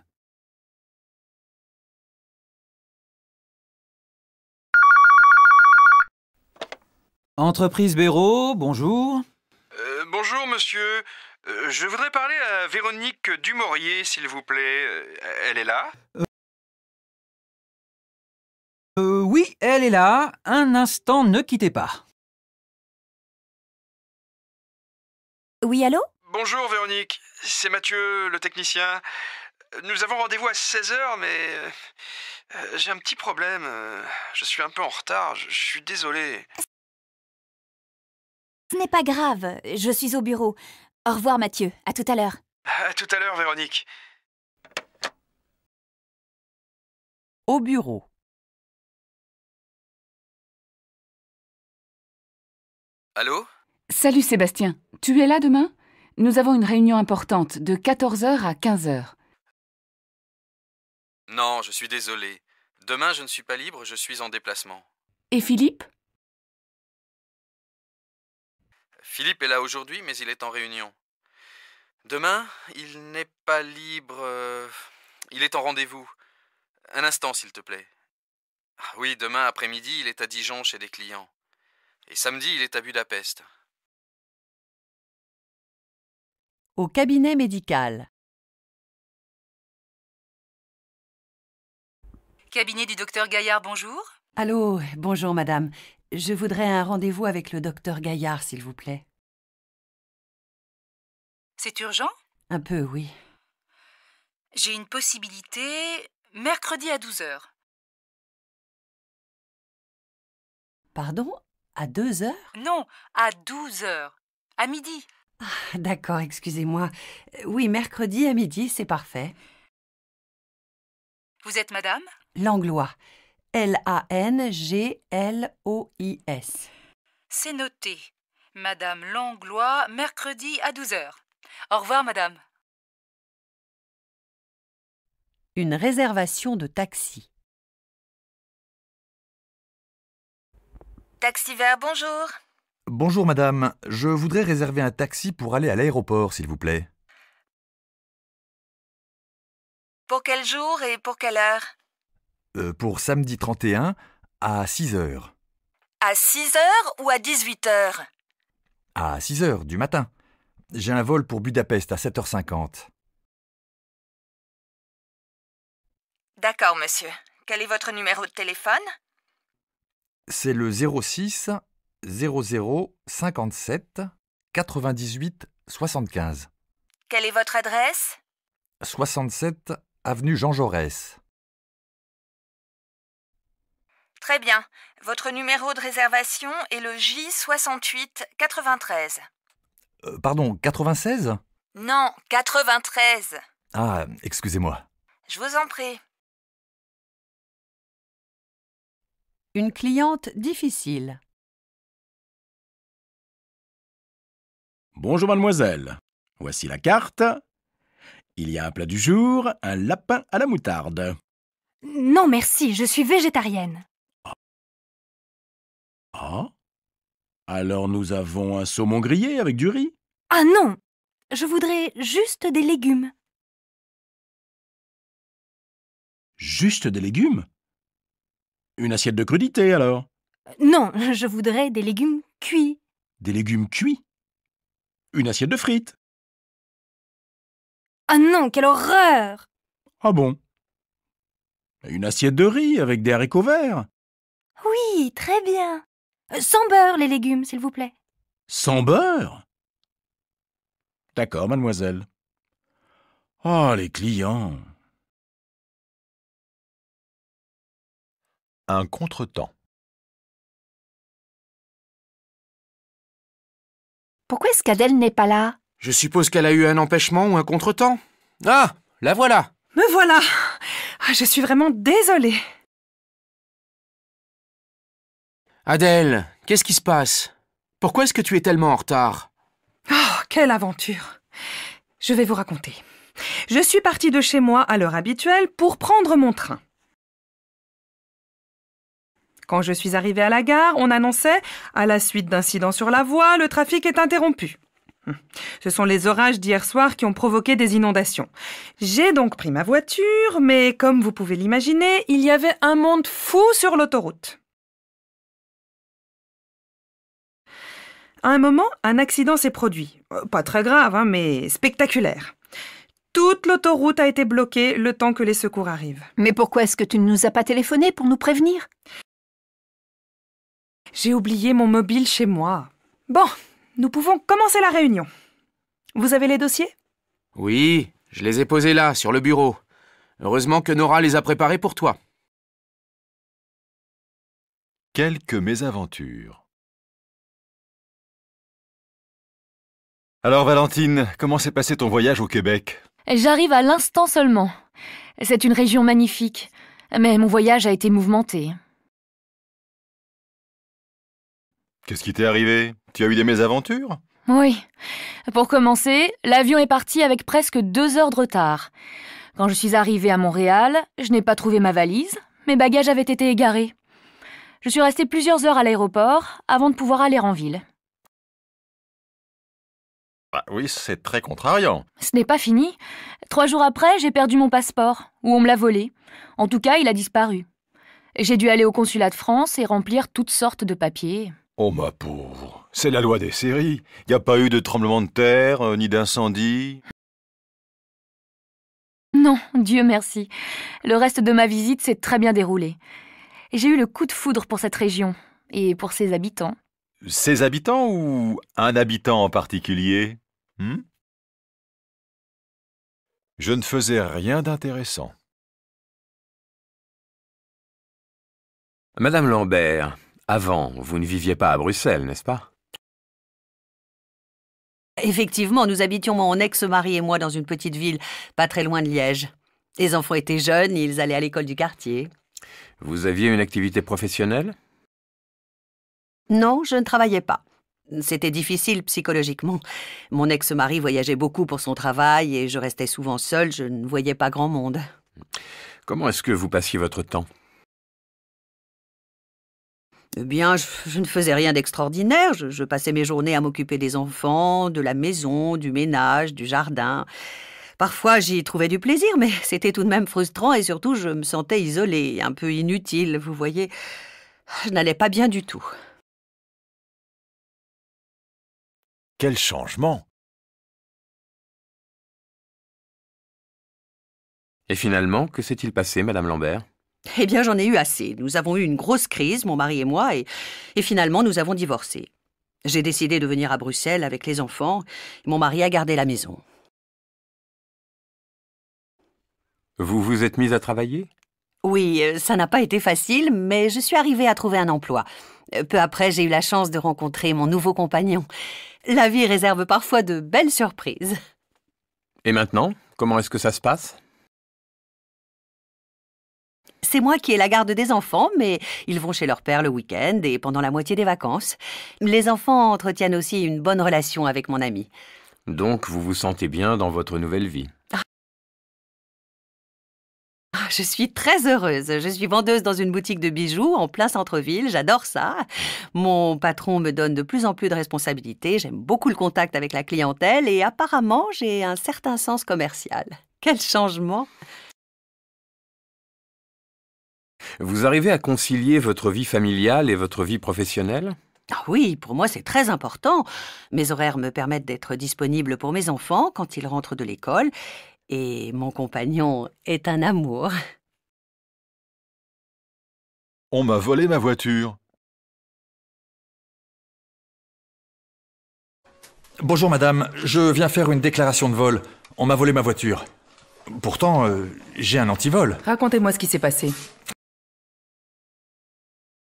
Entreprise Béraud, bonjour. Euh, bonjour monsieur. Euh, je voudrais parler à Véronique Dumaurier, s'il vous plaît. Euh, elle est là Oui, elle est là. Un instant, ne quittez pas. Oui, allô Bonjour Véronique, c'est Mathieu, le technicien. Nous avons rendez-vous à 16h, mais euh, euh, j'ai un petit problème. Euh, je suis un peu en retard, je, je suis désolé. Ce n'est pas grave, je suis au bureau. Au revoir Mathieu, à tout à l'heure. *laughs* À tout à l'heure Véronique. Au bureau. Allô Salut Sébastien, tu es là demain nous avons une réunion importante de 14h à 15h. Non, je suis désolé. Demain, je ne suis pas libre, je suis en déplacement. Et Philippe Philippe est là aujourd'hui, mais il est en réunion. Demain, il n'est pas libre. Euh, il est en rendez-vous. Un instant, s'il te plaît. Ah oui, demain après-midi, il est à Dijon chez des clients. Et samedi, il est à Budapest. Au cabinet médical. Cabinet du docteur Gaillard, bonjour. Allô, bonjour madame. Je voudrais un rendez-vous avec le docteur Gaillard, s'il vous plaît. C'est urgent Un peu, oui. J'ai une possibilité mercredi à 12h. Pardon À 2h Non, à 12h. À midi. Ah, d'accord, excusez-moi. Euh, oui, mercredi à midi, c'est parfait. Vous êtes madame Langlois. L-A-N-G-L-O-I-S. C'est noté. Madame Langlois, mercredi à 12h. Au revoir, madame. Une réservation de taxi. Taxi vert, bonjour. Bonjour madame, je voudrais réserver un taxi pour aller à l'aéroport, s'il vous plaît. Pour quel jour et pour quelle heure Euh, pour samedi 31 à 6 heures. À 6 heures ou à 18 heures À 6 heures du matin. J'ai un vol pour Budapest à 7h50. D'accord, monsieur. Quel est votre numéro de téléphone C'est le 06 00 57 98 75. Quelle est votre adresse 67 avenue Jean Jaurès. Très bien. Votre numéro de réservation est le j 68 93 euh, pardon, 96 Non, 93. Ah, excusez-moi. Je vous en prie. Une cliente difficile. Bonjour mademoiselle, voici la carte. Il y a un plat du jour, un lapin à la moutarde. Non merci, je suis végétarienne. Ah, ah. Alors nous avons un saumon grillé avec du riz Ah non Je voudrais juste des légumes. Juste des légumes Une assiette de crudités alors euh, Non, *laughs* je voudrais des légumes cuits. Des légumes cuits une assiette de frites. Ah non, quelle horreur Ah bon Une assiette de riz avec des haricots verts. Oui, très bien. Euh, sans beurre, les légumes, s'il vous plaît. Sans beurre D'accord, mademoiselle. Ah, les clients. Un contretemps. Pourquoi est-ce qu'Adèle n'est pas là Je suppose qu'elle a eu un empêchement ou un contretemps. Ah La voilà Me voilà ah, Je suis vraiment désolée. Adèle, qu'est-ce qui se passe Pourquoi est-ce que tu es tellement en retard Oh, quelle aventure Je vais vous raconter. Je suis partie de chez moi à l'heure habituelle pour prendre mon train. Quand je suis arrivée à la gare, on annonçait À la suite d'incidents sur la voie, le trafic est interrompu. Hum. Ce sont les orages d'hier soir qui ont provoqué des inondations. J'ai donc pris ma voiture, mais comme vous pouvez l'imaginer, il y avait un monde fou sur l'autoroute. À un moment, un accident s'est produit. Euh, pas très grave, hein, mais spectaculaire. Toute l'autoroute a été bloquée le temps que les secours arrivent. Mais pourquoi est-ce que tu ne nous as pas téléphoné pour nous prévenir j'ai oublié mon mobile chez moi. Bon, nous pouvons commencer la réunion. Vous avez les dossiers Oui, je les ai posés là, sur le bureau. Heureusement que Nora les a préparés pour toi. Quelques mésaventures. Alors Valentine, comment s'est passé ton voyage au Québec J'arrive à l'instant seulement. C'est une région magnifique, mais mon voyage a été mouvementé. Qu'est-ce qui t'est arrivé Tu as eu des mésaventures Oui. Pour commencer, l'avion est parti avec presque deux heures de retard. Quand je suis arrivée à Montréal, je n'ai pas trouvé ma valise, mes bagages avaient été égarés. Je suis restée plusieurs heures à l'aéroport avant de pouvoir aller en ville. Bah oui, c'est très contrariant. Ce n'est pas fini. Trois jours après, j'ai perdu mon passeport, ou on me l'a volé. En tout cas, il a disparu. J'ai dû aller au consulat de France et remplir toutes sortes de papiers. Oh ma pauvre, c'est la loi des séries. Il n'y a pas eu de tremblement de terre, euh, ni d'incendie. Non, Dieu merci. Le reste de ma visite s'est très bien déroulé. J'ai eu le coup de foudre pour cette région et pour ses habitants. Ses habitants ou un habitant en particulier hmm? Je ne faisais rien d'intéressant. Madame Lambert, avant, vous ne viviez pas à Bruxelles, n'est-ce pas Effectivement, nous habitions mon ex-mari et moi dans une petite ville, pas très loin de Liège. Les enfants étaient jeunes, ils allaient à l'école du quartier. Vous aviez une activité professionnelle Non, je ne travaillais pas. C'était difficile psychologiquement. Mon ex-mari voyageait beaucoup pour son travail et je restais souvent seule, je ne voyais pas grand monde. Comment est-ce que vous passiez votre temps eh bien, je, ne faisais rien d'extraordinaire. Je, je passais mes journées à m'occuper des enfants, de la maison, du ménage, du jardin. Parfois, j'y trouvais du plaisir, mais *laughs* c'était tout de même frustrant et surtout, je me sentais isolée, un peu inutile, vous voyez. Je n'allais pas bien du tout. Quel changement Et finalement, que s'est-il passé, Madame Lambert eh bien, j'en ai eu assez. Nous avons eu une grosse crise, mon mari et moi, et, finalement, nous avons divorcé. J'ai décidé de venir à Bruxelles avec les enfants. mon mari a gardé la maison. Vous vous êtes mise à travailler Oui, euh, ça n'a pas été facile, mais je suis arrivée à trouver un emploi. Euh, peu après, j'ai eu la chance de rencontrer mon nouveau compagnon. La vie réserve parfois de belles surprises. Et maintenant, comment est-ce que ça se passe c'est moi qui ai la garde des enfants, mais ils vont chez leur père le week-end et pendant la moitié des vacances. Les enfants entretiennent aussi une bonne relation avec mon ami. Donc vous vous sentez bien dans votre nouvelle vie ah, je suis très heureuse. Je suis vendeuse dans une boutique de bijoux en plein centre-ville. J'adore ça. Mon patron me donne de plus en plus de responsabilités. J'aime beaucoup le contact avec la clientèle et apparemment, j'ai un certain sens commercial. Quel changement vous arrivez à concilier votre vie familiale et votre vie professionnelle ah oui, pour moi c'est très important. Mes horaires me permettent d'être disponible pour mes enfants quand ils rentrent de l'école et mon compagnon est un amour. On m'a volé ma voiture. Bonjour madame, je viens faire une déclaration de vol. On m'a volé ma voiture. Pourtant, euh, j'ai un antivol. Racontez-moi ce qui s'est passé.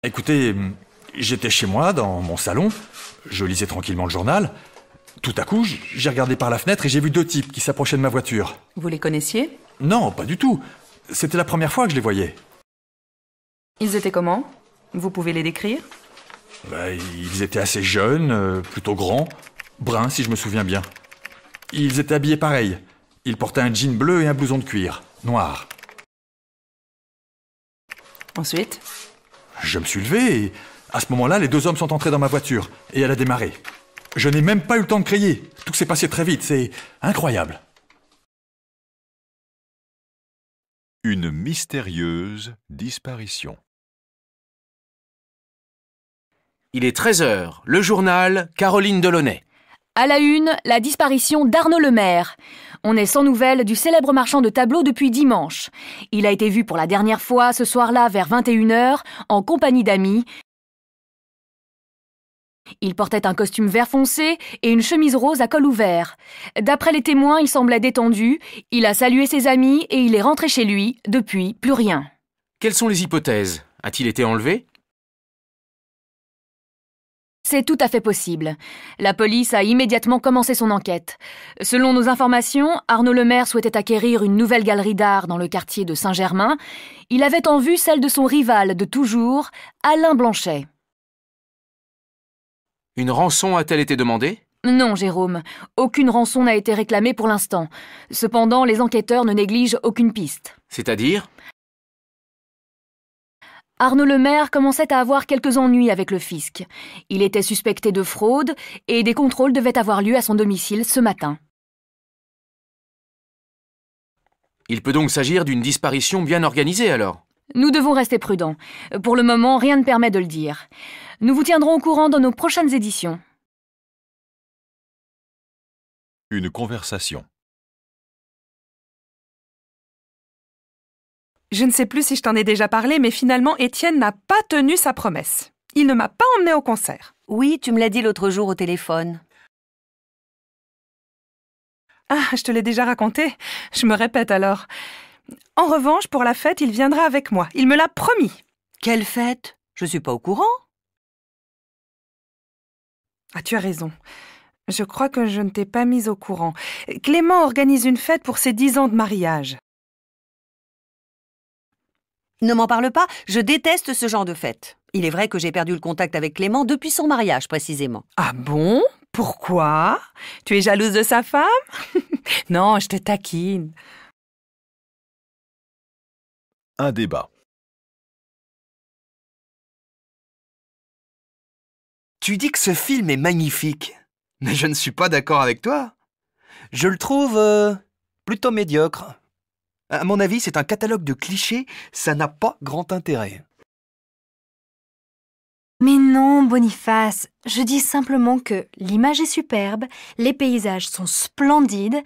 Écoutez, j'étais chez moi, dans mon salon, je lisais tranquillement le journal. Tout à coup, j'ai regardé par la fenêtre et j'ai vu deux types qui s'approchaient de ma voiture. Vous les connaissiez Non, pas du tout. C'était la première fois que je les voyais. Ils étaient comment Vous pouvez les décrire ben, Ils étaient assez jeunes, euh, plutôt grands, bruns si je me souviens bien. Ils étaient habillés pareil. Ils portaient un jean bleu et un blouson de cuir, noir. Ensuite je me suis levé et à ce moment-là, les deux hommes sont entrés dans ma voiture et elle a démarré. Je n'ai même pas eu le temps de crier. Tout s'est passé très vite, c'est incroyable. Une mystérieuse disparition. Il est 13h, le journal Caroline Delaunay. À la une, la disparition d'Arnaud Lemaire. On est sans nouvelles du célèbre marchand de tableaux depuis dimanche. Il a été vu pour la dernière fois ce soir-là vers 21h en compagnie d'amis. Il portait un costume vert foncé et une chemise rose à col ouvert. D'après les témoins, il semblait détendu, il a salué ses amis et il est rentré chez lui. Depuis, plus rien. Quelles sont les hypothèses A-t-il été enlevé c'est tout à fait possible. La police a immédiatement commencé son enquête. Selon nos informations, Arnaud Lemaire souhaitait acquérir une nouvelle galerie d'art dans le quartier de Saint-Germain. Il avait en vue celle de son rival de toujours, Alain Blanchet. Une rançon a-t-elle été demandée Non, Jérôme. Aucune rançon n'a été réclamée pour l'instant. Cependant, les enquêteurs ne négligent aucune piste. C'est-à-dire Arnaud Le Maire commençait à avoir quelques ennuis avec le fisc. Il était suspecté de fraude et des contrôles devaient avoir lieu à son domicile ce matin. Il peut donc s'agir d'une disparition bien organisée alors Nous devons rester prudents. Pour le moment, rien ne permet de le dire. Nous vous tiendrons au courant dans nos prochaines éditions. Une conversation. Je ne sais plus si je t'en ai déjà parlé, mais finalement, Étienne n'a pas tenu sa promesse. Il ne m'a pas emmené au concert. Oui, tu me l'as dit l'autre jour au téléphone. Ah, je te l'ai déjà raconté. Je me répète alors. En revanche, pour la fête, il viendra avec moi. Il me l'a promis. Quelle fête Je suis pas au courant. Ah, tu as raison. Je crois que je ne t'ai pas mise au courant. Clément organise une fête pour ses dix ans de mariage. Ne m'en parle pas, je déteste ce genre de fête. Il est vrai que j'ai perdu le contact avec Clément depuis son mariage, précisément. Ah bon Pourquoi Tu es jalouse de sa femme *laughs* Non, je te taquine. Un débat. Tu dis que ce film est magnifique, mais je ne suis pas d'accord avec toi. Je le trouve euh, plutôt médiocre. À mon avis, c'est un catalogue de clichés, ça n'a pas grand intérêt. Mais non, Boniface, je dis simplement que l'image est superbe, les paysages sont splendides,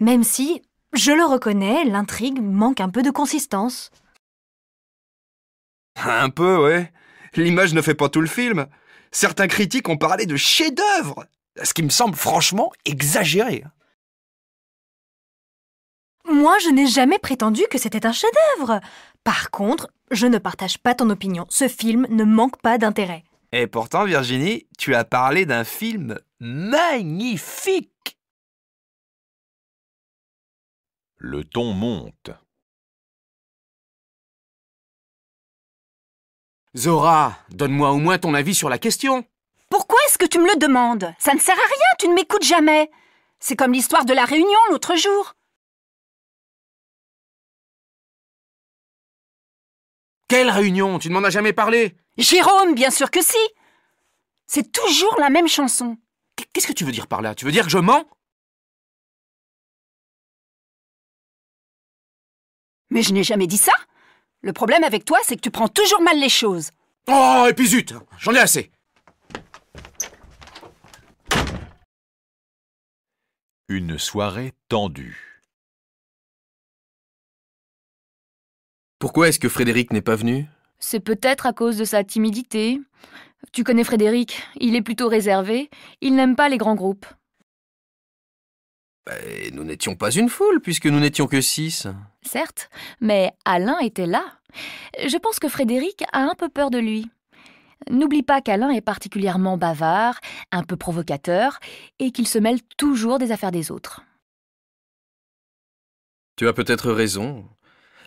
même si, je le reconnais, l'intrigue manque un peu de consistance. Un peu, ouais. L'image ne fait pas tout le film. Certains critiques ont parlé de chef-d'œuvre, ce qui me semble franchement exagéré. Moi, je n'ai jamais prétendu que c'était un chef-d'œuvre. Par contre, je ne partage pas ton opinion. Ce film ne manque pas d'intérêt. Et pourtant, Virginie, tu as parlé d'un film magnifique. Le ton monte. Zora, donne-moi au moins ton avis sur la question. Pourquoi est-ce que tu me le demandes Ça ne sert à rien, tu ne m'écoutes jamais. C'est comme l'histoire de la réunion l'autre jour. Quelle réunion Tu ne m'en as jamais parlé Jérôme, bien sûr que si C'est toujours la même chanson. Qu'est-ce que tu veux dire par là Tu veux dire que je mens Mais je n'ai jamais dit ça Le problème avec toi, c'est que tu prends toujours mal les choses. Oh, et J'en ai assez Une soirée tendue. Pourquoi est-ce que Frédéric n'est pas venu C'est peut-être à cause de sa timidité. Tu connais Frédéric, il est plutôt réservé, il n'aime pas les grands groupes. Bah, nous n'étions pas une foule, puisque nous n'étions que six. Certes, mais Alain était là. Je pense que Frédéric a un peu peur de lui. N'oublie pas qu'Alain est particulièrement bavard, un peu provocateur, et qu'il se mêle toujours des affaires des autres. Tu as peut-être raison.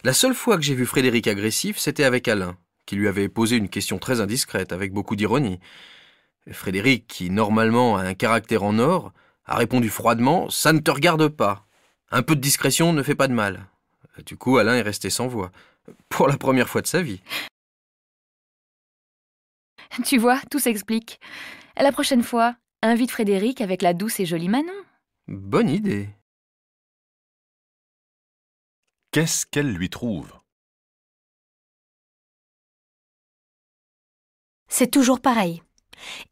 La seule fois que j'ai vu Frédéric agressif, c'était avec Alain, qui lui avait posé une question très indiscrète, avec beaucoup d'ironie. Frédéric, qui normalement a un caractère en or, a répondu froidement Ça ne te regarde pas. Un peu de discrétion ne fait pas de mal. Du coup, Alain est resté sans voix, pour la première fois de sa vie. *laughs* Tu vois, tout s'explique. La prochaine fois, invite Frédéric avec la douce et jolie Manon. Bonne idée. Qu'est-ce qu'elle lui trouve C'est toujours pareil.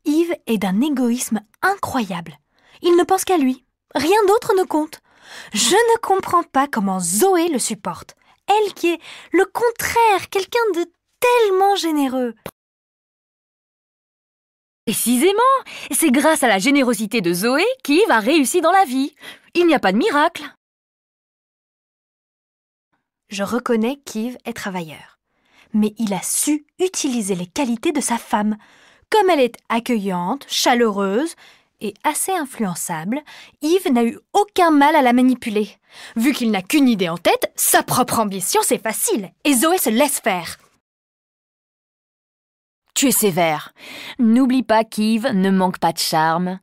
Yves est d'un égoïsme incroyable. Il ne pense qu'à lui. Rien d'autre ne compte. Je ne comprends pas comment Zoé le supporte. Elle qui est le contraire, quelqu'un de tellement généreux. Précisément, c'est grâce à la générosité de Zoé qu'Yves a réussi dans la vie. Il n'y a pas de miracle. Je reconnais qu'Yves est travailleur. Mais il a su utiliser les qualités de sa femme. Comme elle est accueillante, chaleureuse et assez influençable, Yves n'a eu aucun mal à la manipuler. Vu qu'il n'a qu'une idée en tête, sa propre ambition, c'est facile, et Zoé se laisse faire. Tu es sévère. N'oublie pas qu'Yves ne manque pas de charme.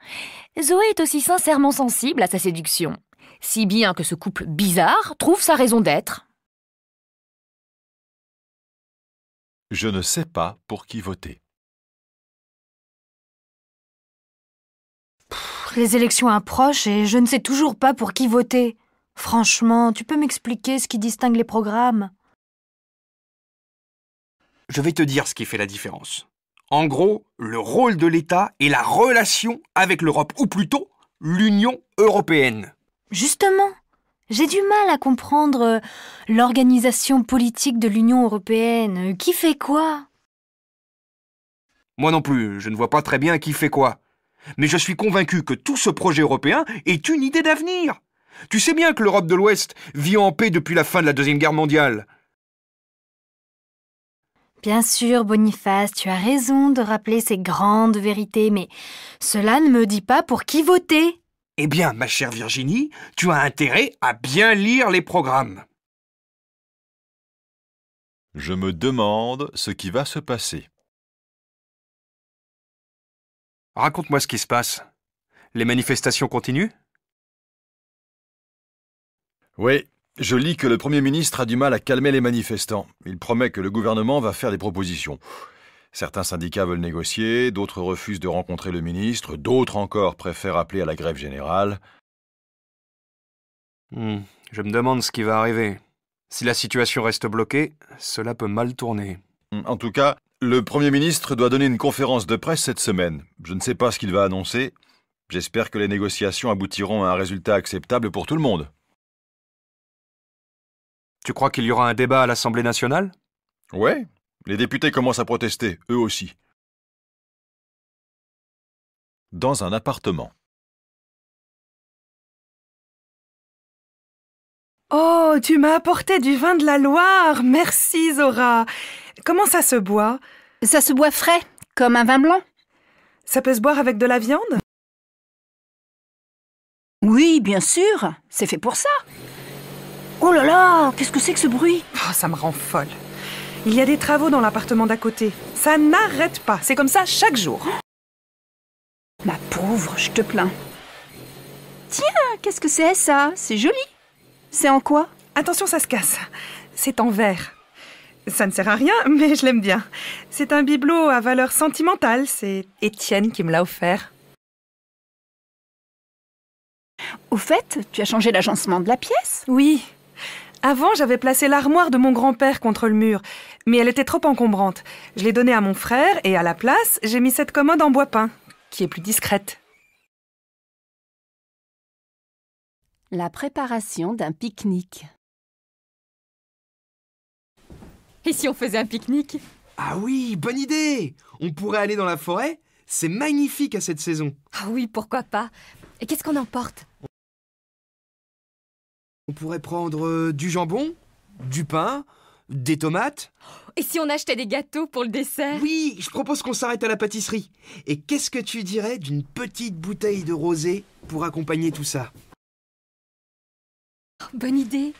Zoé est aussi sincèrement sensible à sa séduction, si bien que ce couple bizarre trouve sa raison d'être. Je ne sais pas pour qui voter. les élections approchent et je ne sais toujours pas pour qui voter. Franchement, tu peux m'expliquer ce qui distingue les programmes Je vais te dire ce qui fait la différence. En gros, le rôle de l'État est la relation avec l'Europe, ou plutôt l'Union européenne. Justement, j'ai du mal à comprendre euh, l'organisation politique de l'Union européenne. Euh, qui fait quoi Moi non plus, je ne vois pas très bien qui fait quoi. Mais je suis convaincu que tout ce projet européen est une idée d'avenir. Tu sais bien que l'Europe de l'Ouest vit en paix depuis la fin de la Deuxième Guerre mondiale. Bien sûr, Boniface, tu as raison de rappeler ces grandes vérités, mais cela ne me dit pas pour qui voter. Eh bien, ma chère Virginie, tu as intérêt à bien lire les programmes. Je me demande ce qui va se passer. Raconte-moi ce qui se passe. Les manifestations continuent Oui, je lis que le Premier ministre a du mal à calmer les manifestants. Il promet que le gouvernement va faire des propositions. Certains syndicats veulent négocier, d'autres refusent de rencontrer le ministre, d'autres encore préfèrent appeler à la grève générale. Hmm, je me demande ce qui va arriver. Si la situation reste bloquée, cela peut mal tourner. Hmm, en tout cas, le Premier ministre doit donner une conférence de presse cette semaine. Je ne sais pas ce qu'il va annoncer. J'espère que les négociations aboutiront à un résultat acceptable pour tout le monde. Tu crois qu'il y aura un débat à l'Assemblée nationale Ouais, les députés commencent à protester, eux aussi. Dans un appartement. Oh, tu m'as apporté du vin de la Loire. Merci, Zora. Comment ça se boit Ça se boit frais, comme un vin blanc. Ça peut se boire avec de la viande Oui, bien sûr. C'est fait pour ça. Oh là là, qu'est-ce que c'est que ce bruit oh, Ça me rend folle. Il y a des travaux dans l'appartement d'à côté. Ça n'arrête pas. C'est comme ça chaque jour. Ma pauvre, je te plains. Tiens, qu'est-ce que c'est ça C'est joli. C'est en quoi Attention, ça se casse. C'est en verre. Ça ne sert à rien, *laughs* mais je l'aime bien. C'est un bibelot à valeur sentimentale. C'est Étienne qui me l'a offert. Au fait, tu as changé l'agencement de la pièce Oui. Avant, j'avais placé l'armoire de mon grand-père contre le mur mais elle était trop encombrante. Je l'ai donnée à mon frère et à la place, j'ai mis cette commode en bois peint, qui est plus discrète. La préparation d'un pique-nique. Et si on faisait un pique-nique Ah oui, bonne idée On pourrait aller dans la forêt C'est magnifique à cette saison Ah oui, pourquoi pas Et qu'est-ce qu'on emporte On pourrait prendre euh, du jambon, du pain, des tomates Et si on achetait des gâteaux pour le dessert Oui, je propose qu'on s'arrête à la pâtisserie. Et qu'est-ce que tu dirais d'une petite bouteille de rosée pour accompagner tout ça oh, Bonne idée.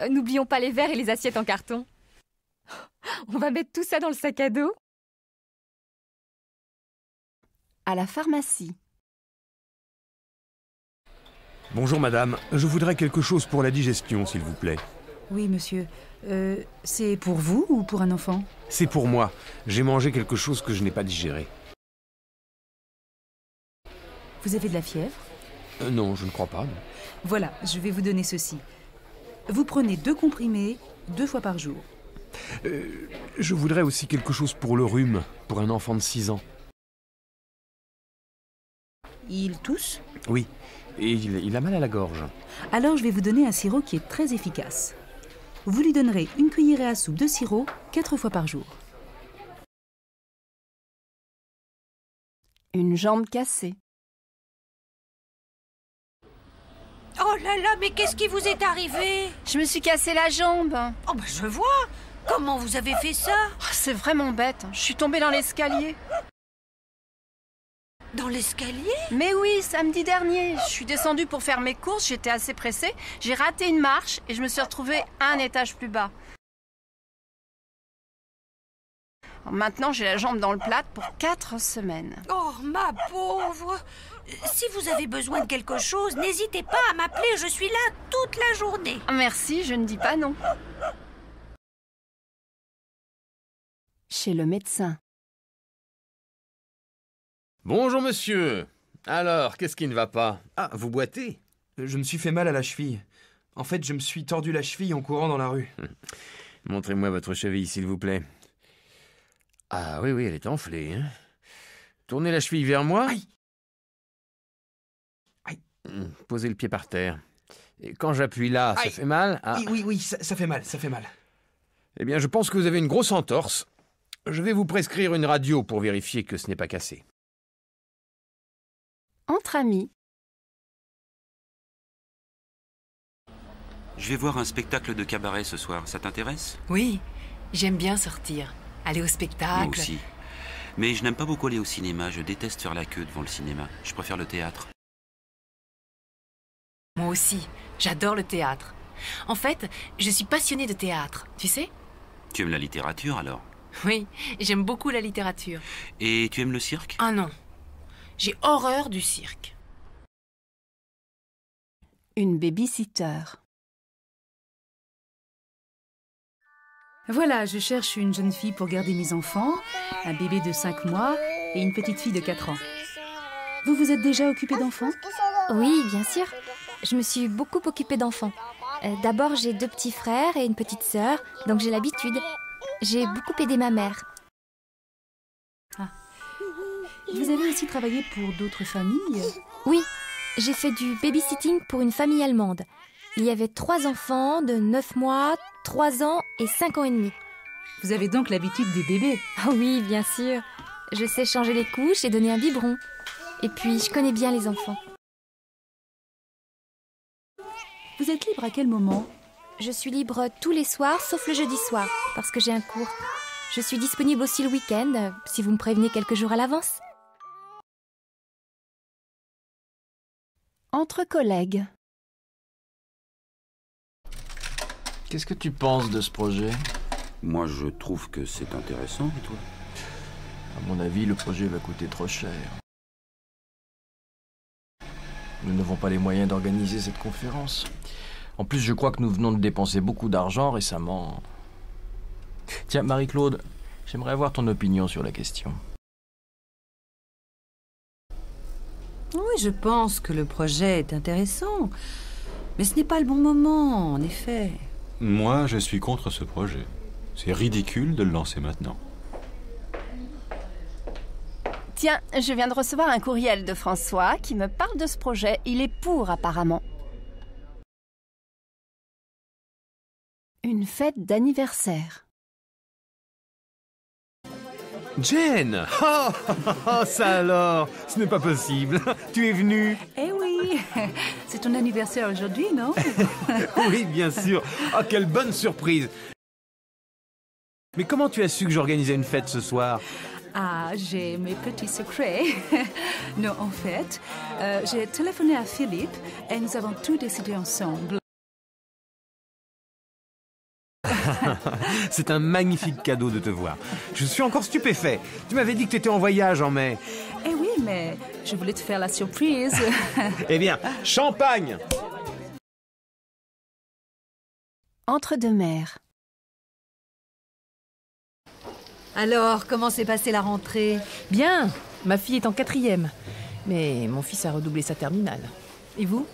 Euh, n'oublions pas les verres et les assiettes en carton. On va mettre tout ça dans le sac à dos. À la pharmacie. Bonjour madame, je voudrais quelque chose pour la digestion, s'il vous plaît. Oui, monsieur. Euh, c'est pour vous ou pour un enfant C'est pour moi. J'ai mangé quelque chose que je n'ai pas digéré. Vous avez de la fièvre euh, Non, je ne crois pas. Voilà, je vais vous donner ceci. Vous prenez deux comprimés deux fois par jour. Euh, je voudrais aussi quelque chose pour le rhume, pour un enfant de 6 ans. Il tousse Oui, et il a mal à la gorge. Alors je vais vous donner un sirop qui est très efficace vous lui donnerez une cuillerée à soupe de sirop quatre fois par jour. Une jambe cassée. Oh là là, mais qu'est-ce qui vous est arrivé Je me suis cassé la jambe. Oh bah je vois. Comment vous avez fait ça oh, C'est vraiment bête. Je suis tombée dans l'escalier. Dans l'escalier Mais oui, samedi dernier. Je suis descendue pour faire mes courses, j'étais assez pressée. J'ai raté une marche et je me suis retrouvée un étage plus bas. Maintenant, j'ai la jambe dans le plat pour quatre semaines. Oh, ma pauvre Si vous avez besoin de quelque chose, n'hésitez pas à m'appeler, je suis là toute la journée. Merci, je ne dis pas non. Chez le médecin. Bonjour monsieur. Alors, qu'est-ce qui ne va pas Ah, vous boitez Je me suis fait mal à la cheville. En fait, je me suis tordu la cheville en courant dans la rue. Hum. Montrez-moi votre cheville, s'il vous plaît. Ah oui, oui, elle est enflée. Hein. Tournez la cheville vers moi. Aïe. Hum, posez le pied par terre. Et quand j'appuie là, ça fait mal ah. Oui, oui, ça fait mal, ça fait mal. Eh bien, je pense que vous avez une grosse entorse. Je vais vous prescrire une radio pour vérifier que ce n'est pas cassé entre amis. Je vais voir un spectacle de cabaret ce soir, ça t'intéresse Oui, j'aime bien sortir, aller au spectacle. Moi aussi. Mais je n'aime pas beaucoup aller au cinéma, je déteste faire la queue devant le cinéma. Je préfère le théâtre. Moi aussi, j'adore le théâtre. En fait, je suis passionnée de théâtre, tu sais Tu aimes la littérature alors Oui, j'aime beaucoup la littérature. Et tu aimes le cirque Ah non, j'ai horreur du cirque. Une baby-sitter Voilà, je cherche une jeune fille pour garder mes enfants, un bébé de 5 mois et une petite fille de 4 ans. Vous vous êtes déjà occupée d'enfants Oui, bien sûr. Je me suis beaucoup occupée d'enfants. Euh, d'abord, j'ai deux petits frères et une petite sœur, donc j'ai l'habitude. J'ai beaucoup aidé ma mère. Ah. Vous avez aussi travaillé pour d'autres familles Oui, j'ai fait du babysitting pour une famille allemande. Il y avait trois enfants de 9 mois, 3 ans et 5 ans et demi. Vous avez donc l'habitude des bébés Ah oui, bien sûr. Je sais changer les couches et donner un biberon. Et puis, je connais bien les enfants. Vous êtes libre à quel moment Je suis libre tous les soirs, sauf le jeudi soir, parce que j'ai un cours. Je suis disponible aussi le week-end, si vous me prévenez quelques jours à l'avance. Entre collègues. Qu'est-ce que tu penses de ce projet Moi, je trouve que c'est intéressant, et toi À mon avis, le projet va coûter trop cher. Nous n'avons pas les moyens d'organiser cette conférence. En plus, je crois que nous venons de dépenser beaucoup d'argent récemment. Tiens, Marie-Claude, j'aimerais avoir ton opinion sur la question. Oui, je pense que le projet est intéressant. Mais ce n'est pas le bon moment, en effet. Moi, je suis contre ce projet. C'est ridicule de le lancer maintenant. Tiens, je viens de recevoir un courriel de François qui me parle de ce projet. Il est pour, apparemment. Une fête d'anniversaire. Jane *laughs* oh, ça alors Ce n'est pas possible *laughs* Tu es venue Eh oui *laughs* C'est ton anniversaire aujourd'hui, non Oui, bien sûr Oh, quelle bonne surprise Mais comment tu as su que j'organisais une fête ce soir ah, j'ai mes petits secrets. non, en fait, euh, j'ai téléphoné à Philippe et nous avons tout décidé ensemble. *laughs* C'est un magnifique cadeau de te voir. Je suis encore stupéfait. Tu m'avais dit que tu étais en voyage en mai. Eh oui, mais je voulais te faire la surprise. *laughs* eh bien, champagne Entre deux mers. Alors, comment s'est passée la rentrée Bien Ma fille est en quatrième. Mais mon fils a redoublé sa terminale. Et vous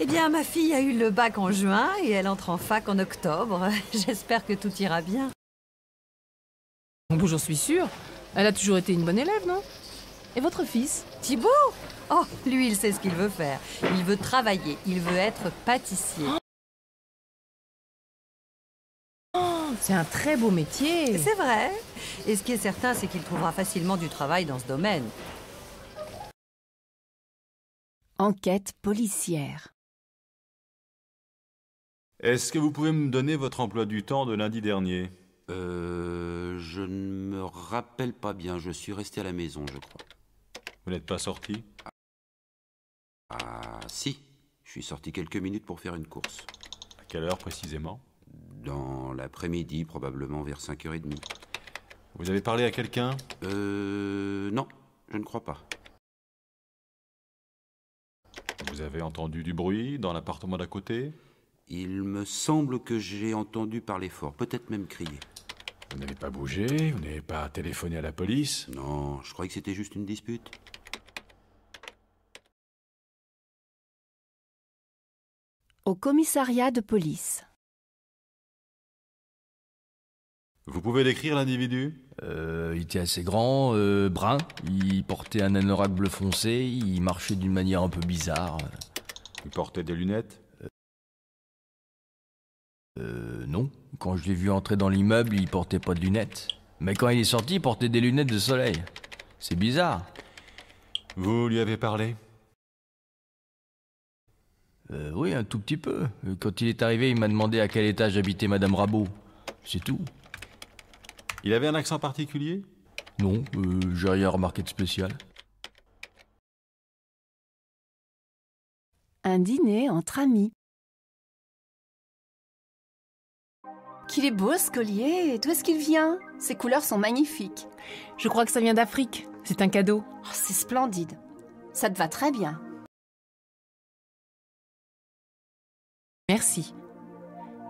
eh bien, ma fille a eu le bac en juin et elle entre en fac en octobre. *laughs* J'espère que tout ira bien. Bon, j'en suis sûre. Elle a toujours été une bonne élève, non Et votre fils Thibault Oh, lui, il sait ce qu'il veut faire. Il veut travailler, il veut être pâtissier. Oh, c'est un très beau métier. C'est vrai. Et ce qui est certain, c'est qu'il trouvera facilement du travail dans ce domaine. Enquête policière. Est-ce que vous pouvez me donner votre emploi du temps de lundi dernier Euh. Je ne me rappelle pas bien. Je suis resté à la maison, je crois. Vous n'êtes pas sorti Ah, si. Je suis sorti quelques minutes pour faire une course. À quelle heure précisément Dans l'après-midi, probablement vers 5h30. Vous avez parlé à quelqu'un Euh. Non, je ne crois pas. Vous avez entendu du bruit dans l'appartement d'à côté il me semble que j'ai entendu parler fort, peut-être même crier. Vous n'avez pas bougé, vous n'avez pas téléphoné à la police Non, je croyais que c'était juste une dispute. Au commissariat de police. Vous pouvez décrire l'individu euh, Il était assez grand, euh, brun, il portait un anorak bleu foncé, il marchait d'une manière un peu bizarre. Il portait des lunettes euh, non. Quand je l'ai vu entrer dans l'immeuble, il portait pas de lunettes. Mais quand il est sorti, il portait des lunettes de soleil. C'est bizarre. Vous lui avez parlé euh, Oui, un tout petit peu. Euh, quand il est arrivé, il m'a demandé à quel étage habitait Madame Rabault. C'est tout. Il avait un accent particulier Non, euh, j'ai rien remarqué de spécial. Un dîner entre amis. Qu'il est beau ce collier, d'où est-ce qu'il vient Ces couleurs sont magnifiques. Je crois que ça vient d'Afrique, c'est un cadeau. Oh, c'est splendide, ça te va très bien. Merci.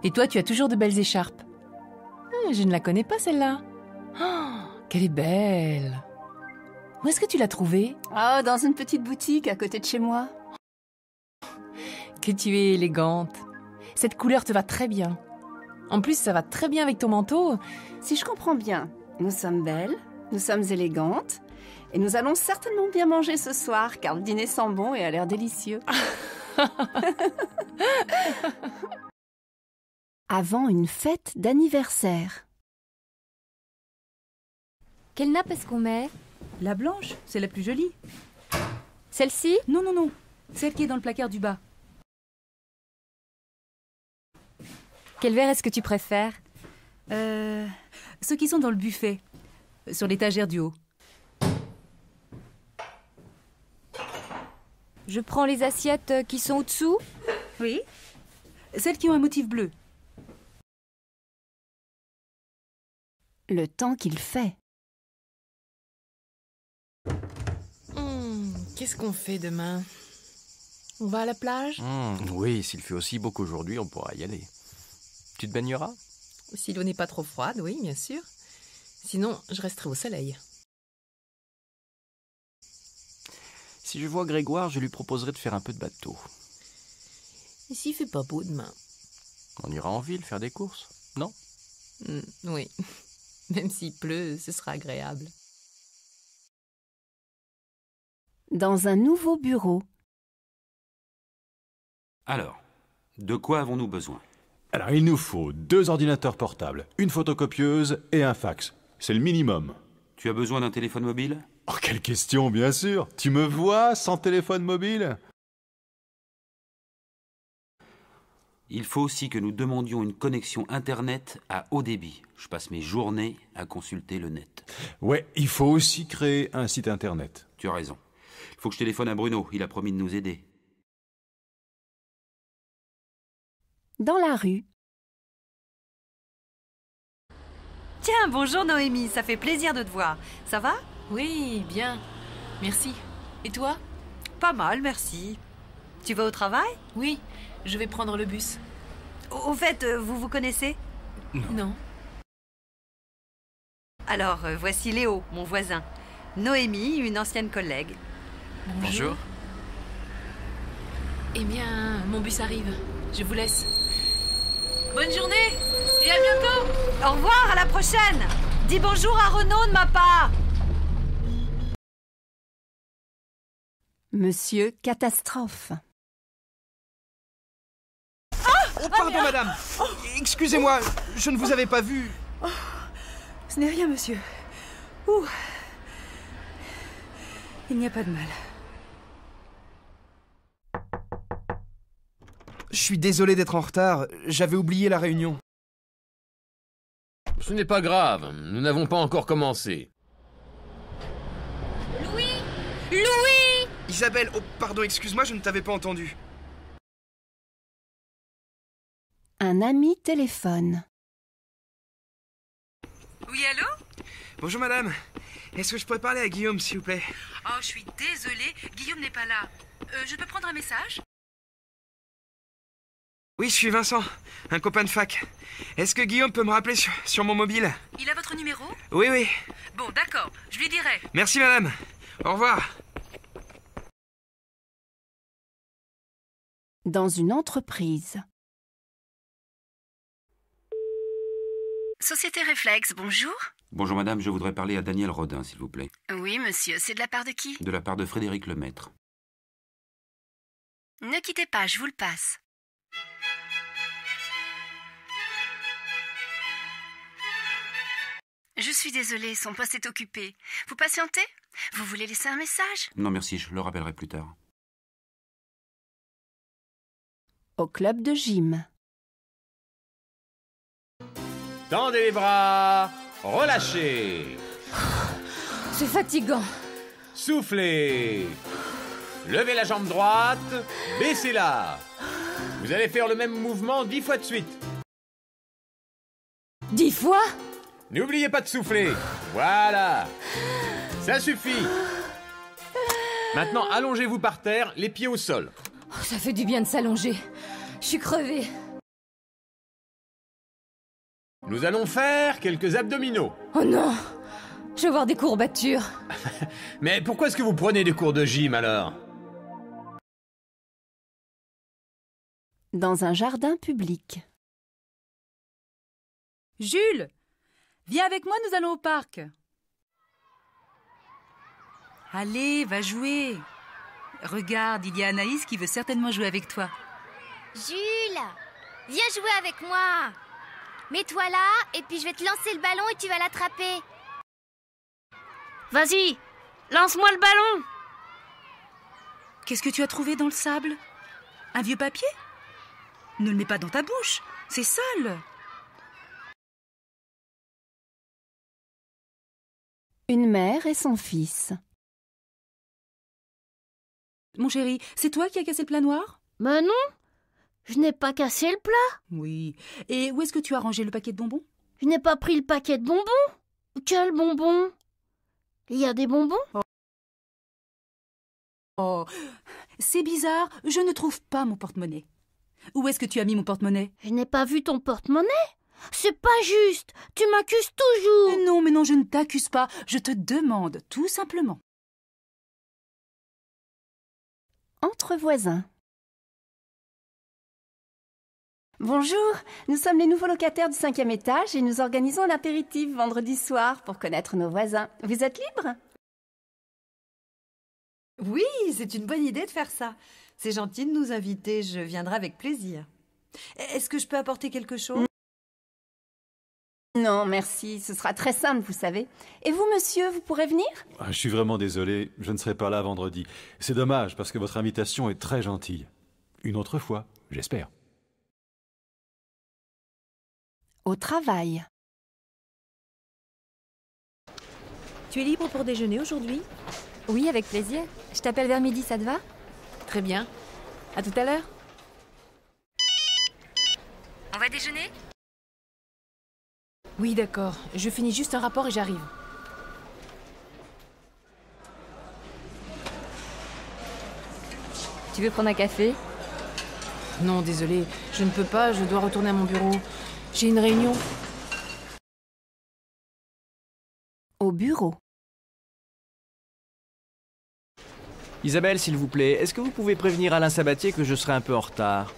Et toi, tu as toujours de belles écharpes. Ah, je ne la connais pas celle-là. Oh, qu'elle est belle. Où est-ce que tu l'as trouvée Ah, dans une petite boutique à côté de chez moi. Que tu es élégante. Cette couleur te va très bien. En plus, ça va très bien avec ton manteau. Si je comprends bien, nous sommes belles, nous sommes élégantes, et nous allons certainement bien manger ce soir, car le dîner sent bon et a l'air délicieux. *laughs* Avant une fête d'anniversaire. Quelle nappe est-ce qu'on met La blanche, c'est la plus jolie. Celle-ci Non, non, non. Celle qui est dans le placard du bas. Quel verre est-ce que tu préfères euh, Ceux qui sont dans le buffet, euh, sur l'étagère du haut. Je prends les assiettes euh, qui sont au-dessous Oui. Celles qui ont un motif bleu. Le temps qu'il fait. Hmm, qu'est-ce qu'on fait demain On va à la plage hmm, Oui, s'il fait aussi beau qu'aujourd'hui, on pourra y aller. Tu te baigneras Si l'eau n'est pas trop froide, oui, bien sûr. Sinon, je resterai au soleil. Si je vois Grégoire, je lui proposerai de faire un peu de bateau. Et s'il fait pas beau demain On ira en ville faire des courses, non hmm, Oui. *laughs* Même s'il pleut, ce sera agréable. Dans un nouveau bureau. Alors, de quoi avons-nous besoin alors il nous faut deux ordinateurs portables, une photocopieuse et un fax. C'est le minimum. Tu as besoin d'un téléphone mobile Oh, quelle question, bien sûr Tu me vois sans téléphone mobile Il faut aussi que nous demandions une connexion Internet à haut débit. Je passe mes journées à consulter le net. Ouais, il faut aussi créer un site Internet. Tu as raison. Il faut que je téléphone à Bruno, il a promis de nous aider. dans la rue. Tiens, bonjour Noémie, ça fait plaisir de te voir. Ça va Oui, bien. Merci. Et toi Pas mal, merci. Tu vas au travail Oui, je vais prendre le bus. Au, fait, euh, vous vous connaissez non. Alors, euh, voici Léo, mon voisin. Noémie, une ancienne collègue. bonjour. Eh bien, mon bus arrive. Je vous laisse. Bonne journée et à bientôt. Au revoir, à la prochaine. Dis bonjour à Renaud de ma part. Monsieur Catastrophe. oh, oh pardon, madame. Excusez-moi, je ne vous avais pas vu. Oh, ce n'est rien, monsieur. Ouh. Il n'y a pas de mal. Je suis désolé d'être en retard, j'avais oublié la réunion. Ce n'est pas grave, nous n'avons pas encore commencé. Louis Louis Isabelle, oh pardon, excuse-moi, je ne t'avais pas entendu. Un ami téléphone. Oui, allô Bonjour madame. Est-ce que je pourrais parler à Guillaume, s'il vous plaît Oh, je suis désolée, Guillaume n'est pas là. Euh, je peux prendre un message oui, je suis Vincent, un copain de fac. Est-ce que Guillaume peut me rappeler sur, mon mobile Il a votre numéro Oui, oui. Bon, d'accord, je lui dirai. Merci, madame. Au revoir. Dans une entreprise. Société Réflexe, bonjour. Bonjour madame, je voudrais parler à Daniel Rodin, s'il vous plaît. Oui, monsieur, c'est de la part de qui De la part de Frédéric Lemaître. Ne quittez pas, je vous le passe. Je suis désolée, son poste est occupé. Vous patientez Vous voulez laisser un message Non, merci, je le rappellerai plus tard. Au club de gym. Tendez les bras, relâchez. C'est fatigant. Soufflez. Levez la jambe droite, baissez-la. Vous allez faire le même mouvement dix fois de suite. Dix fois N'oubliez pas de souffler. Voilà. Ça suffit. Maintenant, allongez-vous par terre, les pieds au sol. Oh, ça fait du bien de s'allonger. Je suis crevée. Nous allons faire quelques abdominaux. Oh non Je vais voir des courbatures. *laughs* Mais pourquoi est-ce que vous prenez des cours de gym alors Dans un jardin public. Jules Viens avec moi, nous allons au parc. Allez, va jouer. Regarde, il y a Anaïs qui veut certainement jouer avec toi. Jules, viens jouer avec moi. Mets-toi là et puis je vais te lancer le ballon et tu vas l'attraper. Vas-y, lance-moi le ballon. Qu'est-ce que tu as trouvé dans le sable Un vieux papier Ne le mets pas dans ta bouche, c'est sale. Une mère et son fils. Mon chéri, c'est toi qui as cassé le plat noir Ben non Je n'ai pas cassé le plat Oui. Et où est-ce que tu as rangé le paquet de bonbons Je n'ai pas pris le paquet de bonbons Quel bonbon Il y a des bonbons oh. oh. C'est bizarre, je ne trouve pas mon porte-monnaie. Où est-ce que tu as mis mon porte-monnaie Je n'ai pas vu ton porte-monnaie c'est pas juste. Tu m'accuses toujours. Non, mais non, je ne t'accuse pas. Je te demande, tout simplement. Entre voisins. Bonjour, nous sommes les nouveaux locataires du cinquième étage et nous organisons un apéritif vendredi soir pour connaître nos voisins. Vous êtes libre Oui, c'est une bonne idée de faire ça. C'est gentil de nous inviter, je viendrai avec plaisir. Est-ce que je peux apporter quelque chose non, merci, ce sera très simple, vous savez. Et vous, monsieur, vous pourrez venir ah, Je suis vraiment désolé, je ne serai pas là vendredi. C'est dommage, parce que votre invitation est très gentille. Une autre fois, j'espère. Au travail. Tu es libre pour déjeuner aujourd'hui Oui, avec plaisir. Je t'appelle vers midi, ça te va Très bien. À tout à l'heure. On va déjeuner oui, d'accord. Je finis juste un rapport et j'arrive. Tu veux prendre un café Non, désolé. Je ne peux pas, je dois retourner à mon bureau. J'ai une réunion. Au bureau. Isabelle, s'il vous plaît, est-ce que vous pouvez prévenir Alain Sabatier que je serai un peu en retard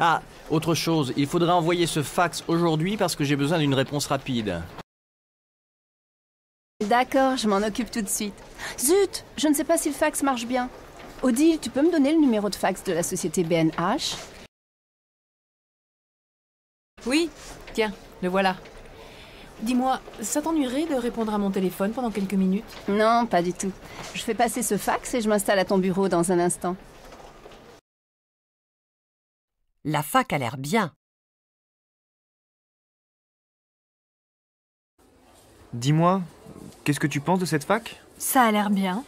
ah, autre chose, il faudra envoyer ce fax aujourd'hui parce que j'ai besoin d'une réponse rapide. D'accord, je m'en occupe tout de suite. Zut, je ne sais pas si le fax marche bien. Odile, tu peux me donner le numéro de fax de la société BNH Oui, tiens, le voilà. Dis-moi, ça t'ennuierait de répondre à mon téléphone pendant quelques minutes Non, pas du tout. Je fais passer ce fax et je m'installe à ton bureau dans un instant. La fac a l'air bien. Dis-moi, qu'est-ce que tu penses de cette fac Ça a l'air bien.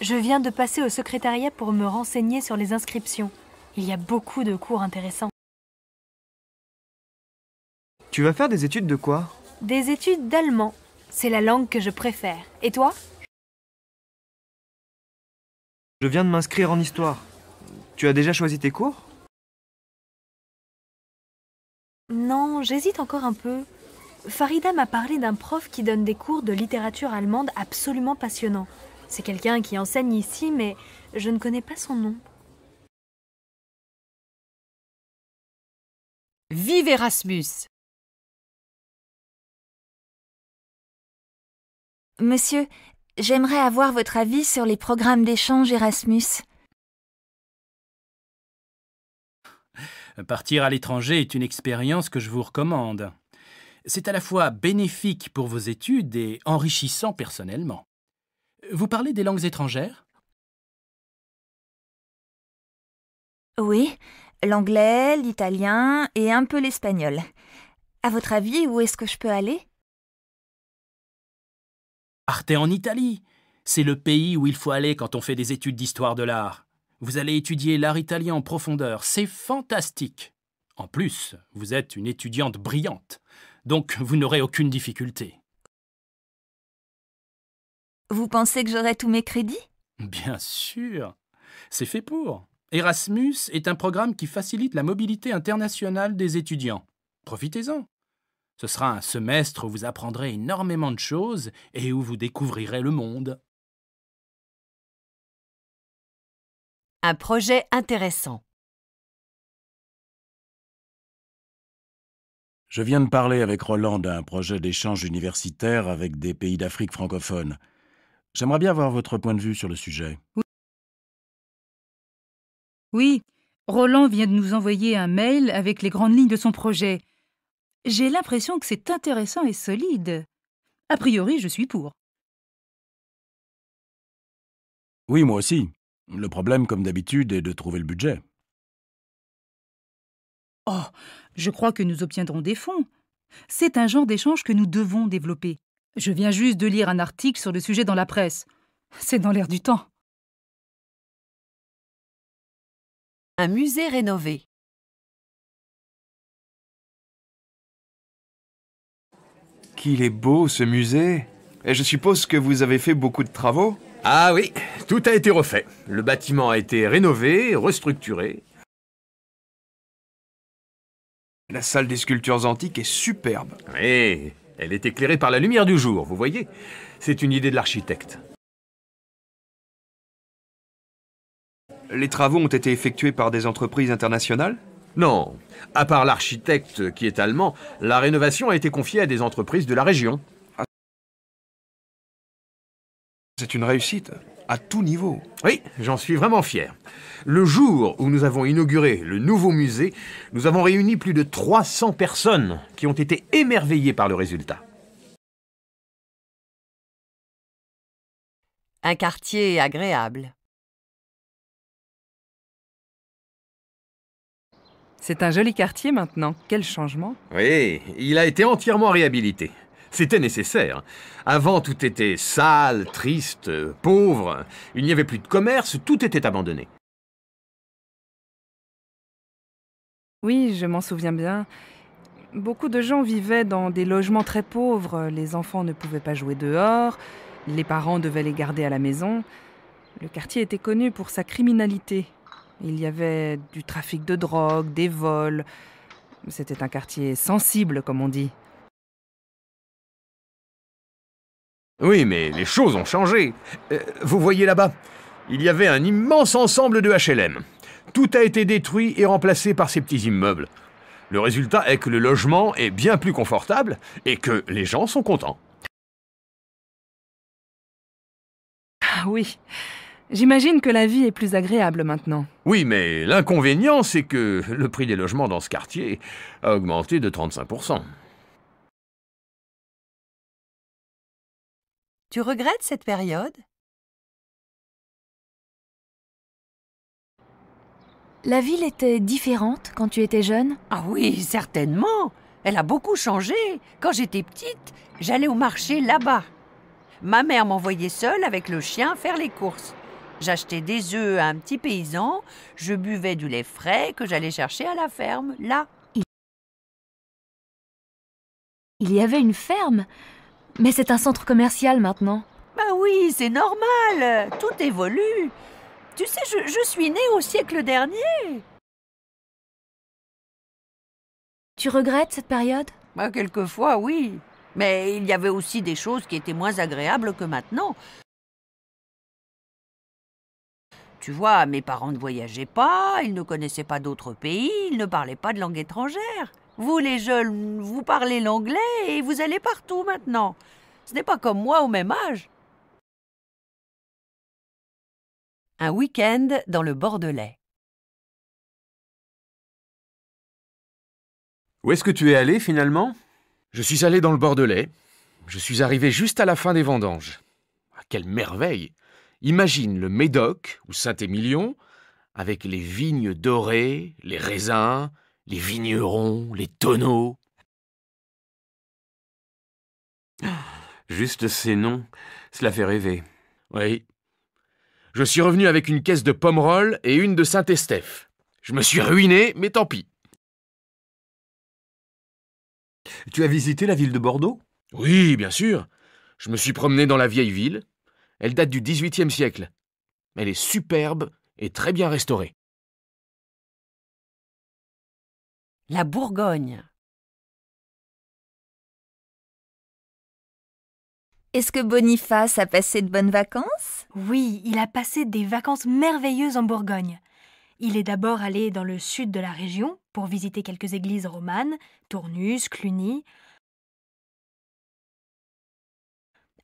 Je viens de passer au secrétariat pour me renseigner sur les inscriptions. Il y a beaucoup de cours intéressants. Tu vas faire des études de quoi Des études d'allemand. C'est la langue que je préfère. Et toi Je viens de m'inscrire en histoire. Tu as déjà choisi tes cours non, j'hésite encore un peu. Farida m'a parlé d'un prof qui donne des cours de littérature allemande absolument passionnants. C'est quelqu'un qui enseigne ici, mais je ne connais pas son nom. Vive Erasmus Monsieur, j'aimerais avoir votre avis sur les programmes d'échange Erasmus. Partir à l'étranger est une expérience que je vous recommande. C'est à la fois bénéfique pour vos études et enrichissant personnellement. Vous parlez des langues étrangères Oui, l'anglais, l'italien et un peu l'espagnol. À votre avis, où est-ce que je peux aller Arte en Italie. C'est le pays où il faut aller quand on fait des études d'histoire de l'art. Vous allez étudier l'art italien en profondeur. C'est fantastique. En plus, vous êtes une étudiante brillante, donc vous n'aurez aucune difficulté. Vous pensez que j'aurai tous mes crédits Bien sûr. C'est fait pour. Erasmus est un programme qui facilite la mobilité internationale des étudiants. Profitez-en. Ce sera un semestre où vous apprendrez énormément de choses et où vous découvrirez le monde. Un projet intéressant. Je viens de parler avec Roland d'un projet d'échange universitaire avec des pays d'Afrique francophone. J'aimerais bien avoir votre point de vue sur le sujet. oui, Roland vient de nous envoyer un mail avec les grandes lignes de son projet. J'ai l'impression que c'est intéressant et solide. A priori, je suis pour. Oui, moi aussi. Le problème, comme d'habitude, est de trouver le budget. Oh, je crois que nous obtiendrons des fonds. C'est un genre d'échange que nous devons développer. Je viens juste de lire un article sur le sujet dans la presse. C'est dans l'air du temps. Un musée rénové. Qu'il est beau ce musée Et je suppose que vous avez fait beaucoup de travaux ah oui, tout a été refait. Le bâtiment a été rénové, restructuré. La salle des sculptures antiques est superbe. Oui, elle est éclairée par la lumière du jour, vous voyez C'est une idée de l'architecte. Les travaux ont été effectués par des entreprises internationales Non. À part l'architecte qui est allemand, la rénovation a été confiée à des entreprises de la région. C'est une réussite, à tout niveau. Oui, j'en suis vraiment fier. Le jour où nous avons inauguré le nouveau musée, nous avons réuni plus de 300 personnes qui ont été émerveillées par le résultat. Un quartier agréable. C'est un joli quartier maintenant. Quel changement Oui, il a été entièrement réhabilité. C'était nécessaire. Avant, tout était sale, triste, pauvre. Il n'y avait plus de commerce, tout était abandonné. Oui, je m'en souviens bien. Beaucoup de gens vivaient dans des logements très pauvres. Les enfants ne pouvaient pas jouer dehors. Les parents devaient les garder à la maison. Le quartier était connu pour sa criminalité. Il y avait du trafic de drogue, des vols. C'était un quartier sensible, comme on dit. Oui, mais les choses ont changé. Euh, vous voyez là-bas, il y avait un immense ensemble de HLM. Tout a été détruit et remplacé par ces petits immeubles. Le résultat est que le logement est bien plus confortable et que les gens sont contents. Ah oui. J'imagine que la vie est plus agréable maintenant. Oui, mais l'inconvénient, c'est que le prix des logements dans ce quartier a augmenté de 35%. Tu regrettes cette période La ville était différente quand tu étais jeune Ah oui, certainement. Elle a beaucoup changé. Quand j'étais petite, j'allais au marché là-bas. Ma mère m'envoyait seule avec le chien faire les courses. J'achetais des œufs à un petit paysan, je buvais du lait frais que j'allais chercher à la ferme, là. Il y avait une ferme mais c'est un centre commercial maintenant. Bah oui, c'est normal. Tout évolue. Tu sais, je, suis née au siècle dernier. Tu regrettes cette période bah, quelquefois, oui. Mais il y avait aussi des choses qui étaient moins agréables que maintenant. Tu vois, mes parents ne voyageaient pas, ils ne connaissaient pas d'autres pays, ils ne parlaient pas de langue étrangère. Vous, les jeunes, vous parlez l'anglais et vous allez partout maintenant. Ce n'est pas comme moi au même âge. Un week-end dans le Bordelais. Où est-ce que tu es allé finalement Je suis allé dans le Bordelais. Je suis arrivé juste à la fin des vendanges. Ah, quelle merveille Imagine le Médoc ou Saint-Émilion avec les vignes dorées, les raisins, les vignerons, les tonneaux. Juste ces noms, cela fait rêver. Oui. Je suis revenu avec une caisse de Pomerol et une de Saint-Estèphe. Je me suis ruiné, mais tant pis. Tu as visité la ville de Bordeaux Oui, bien sûr. Je me suis promené dans la vieille ville. Elle date du XVIIIe siècle. Elle est superbe et très bien restaurée. La Bourgogne. Est-ce que Boniface a passé de bonnes vacances Oui, il a passé des vacances merveilleuses en Bourgogne. Il est d'abord allé dans le sud de la région pour visiter quelques églises romanes, Tournus, Cluny.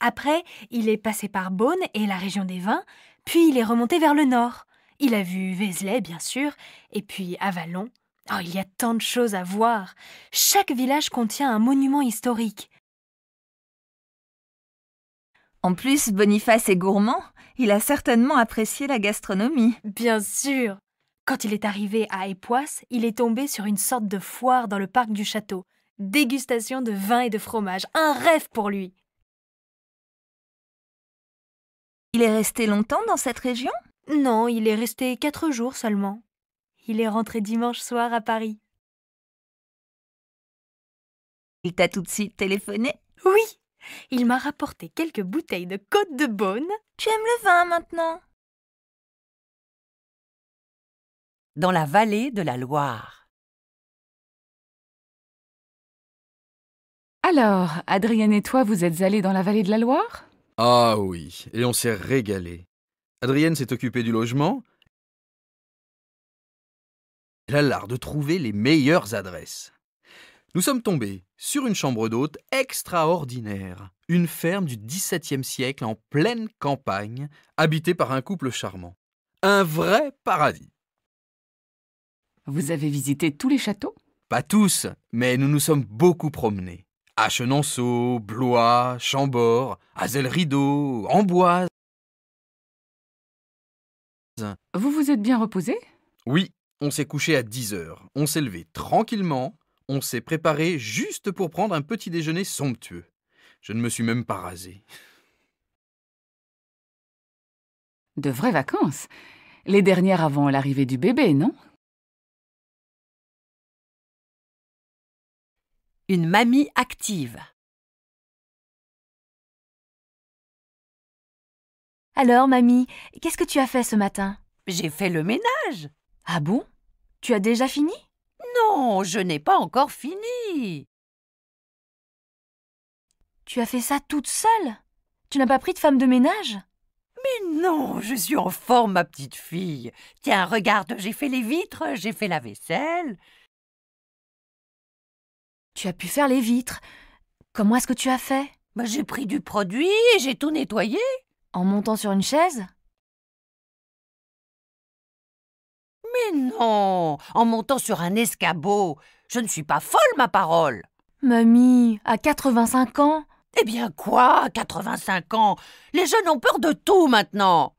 Après, il est passé par Beaune et la région des vins, puis il est remonté vers le nord. Il a vu Vézelay, bien sûr, et puis Avalon, Oh, il y a tant de choses à voir. Chaque village contient un monument historique. En plus, Boniface est gourmand. Il a certainement apprécié la gastronomie. Bien sûr. Quand il est arrivé à Époisse, il est tombé sur une sorte de foire dans le parc du château. Dégustation de vin et de fromage. Un rêve pour lui. Il est resté longtemps dans cette région Non, il est resté quatre jours seulement. Il est rentré dimanche soir à Paris. Il t'a tout de suite téléphoné Oui Il m'a rapporté quelques bouteilles de Côte de Beaune. Tu aimes le vin maintenant Dans la vallée de la Loire. Alors, Adrienne et toi, vous êtes allés dans la vallée de la Loire Ah oui, et on s'est régalé. Adrienne s'est occupée du logement a l'art de trouver les meilleures adresses. Nous sommes tombés sur une chambre d'hôte extraordinaire, une ferme du XVIIe siècle en pleine campagne, habitée par un couple charmant. Un vrai paradis. Vous avez visité tous les châteaux Pas tous, mais nous nous sommes beaucoup promenés. À Chenonceau, Blois, Chambord, Azel rideau Amboise. Vous vous êtes bien reposé Oui, on s'est couché à 10 heures, on s'est levé tranquillement, on s'est préparé juste pour prendre un petit déjeuner somptueux. Je ne me suis même pas rasé. De vraies vacances Les dernières avant l'arrivée du bébé, non Une mamie active. Alors, mamie, qu'est-ce que tu as fait ce matin J'ai fait le ménage. Ah bon tu as déjà fini Non, je n'ai pas encore fini. Tu as fait ça toute seule Tu n'as pas pris de femme de ménage Mais non, je suis en forme, ma petite fille. Tiens, regarde, j'ai fait les vitres, j'ai fait la vaisselle. Tu as pu faire les vitres. Comment est-ce que tu as fait bah, J'ai pris du produit et j'ai tout nettoyé. En montant sur une chaise Mais non, en montant sur un escabeau. Je ne suis pas folle, ma parole. Mamie, à 85 ans Eh bien quoi, 85 ans Les jeunes ont peur de tout maintenant.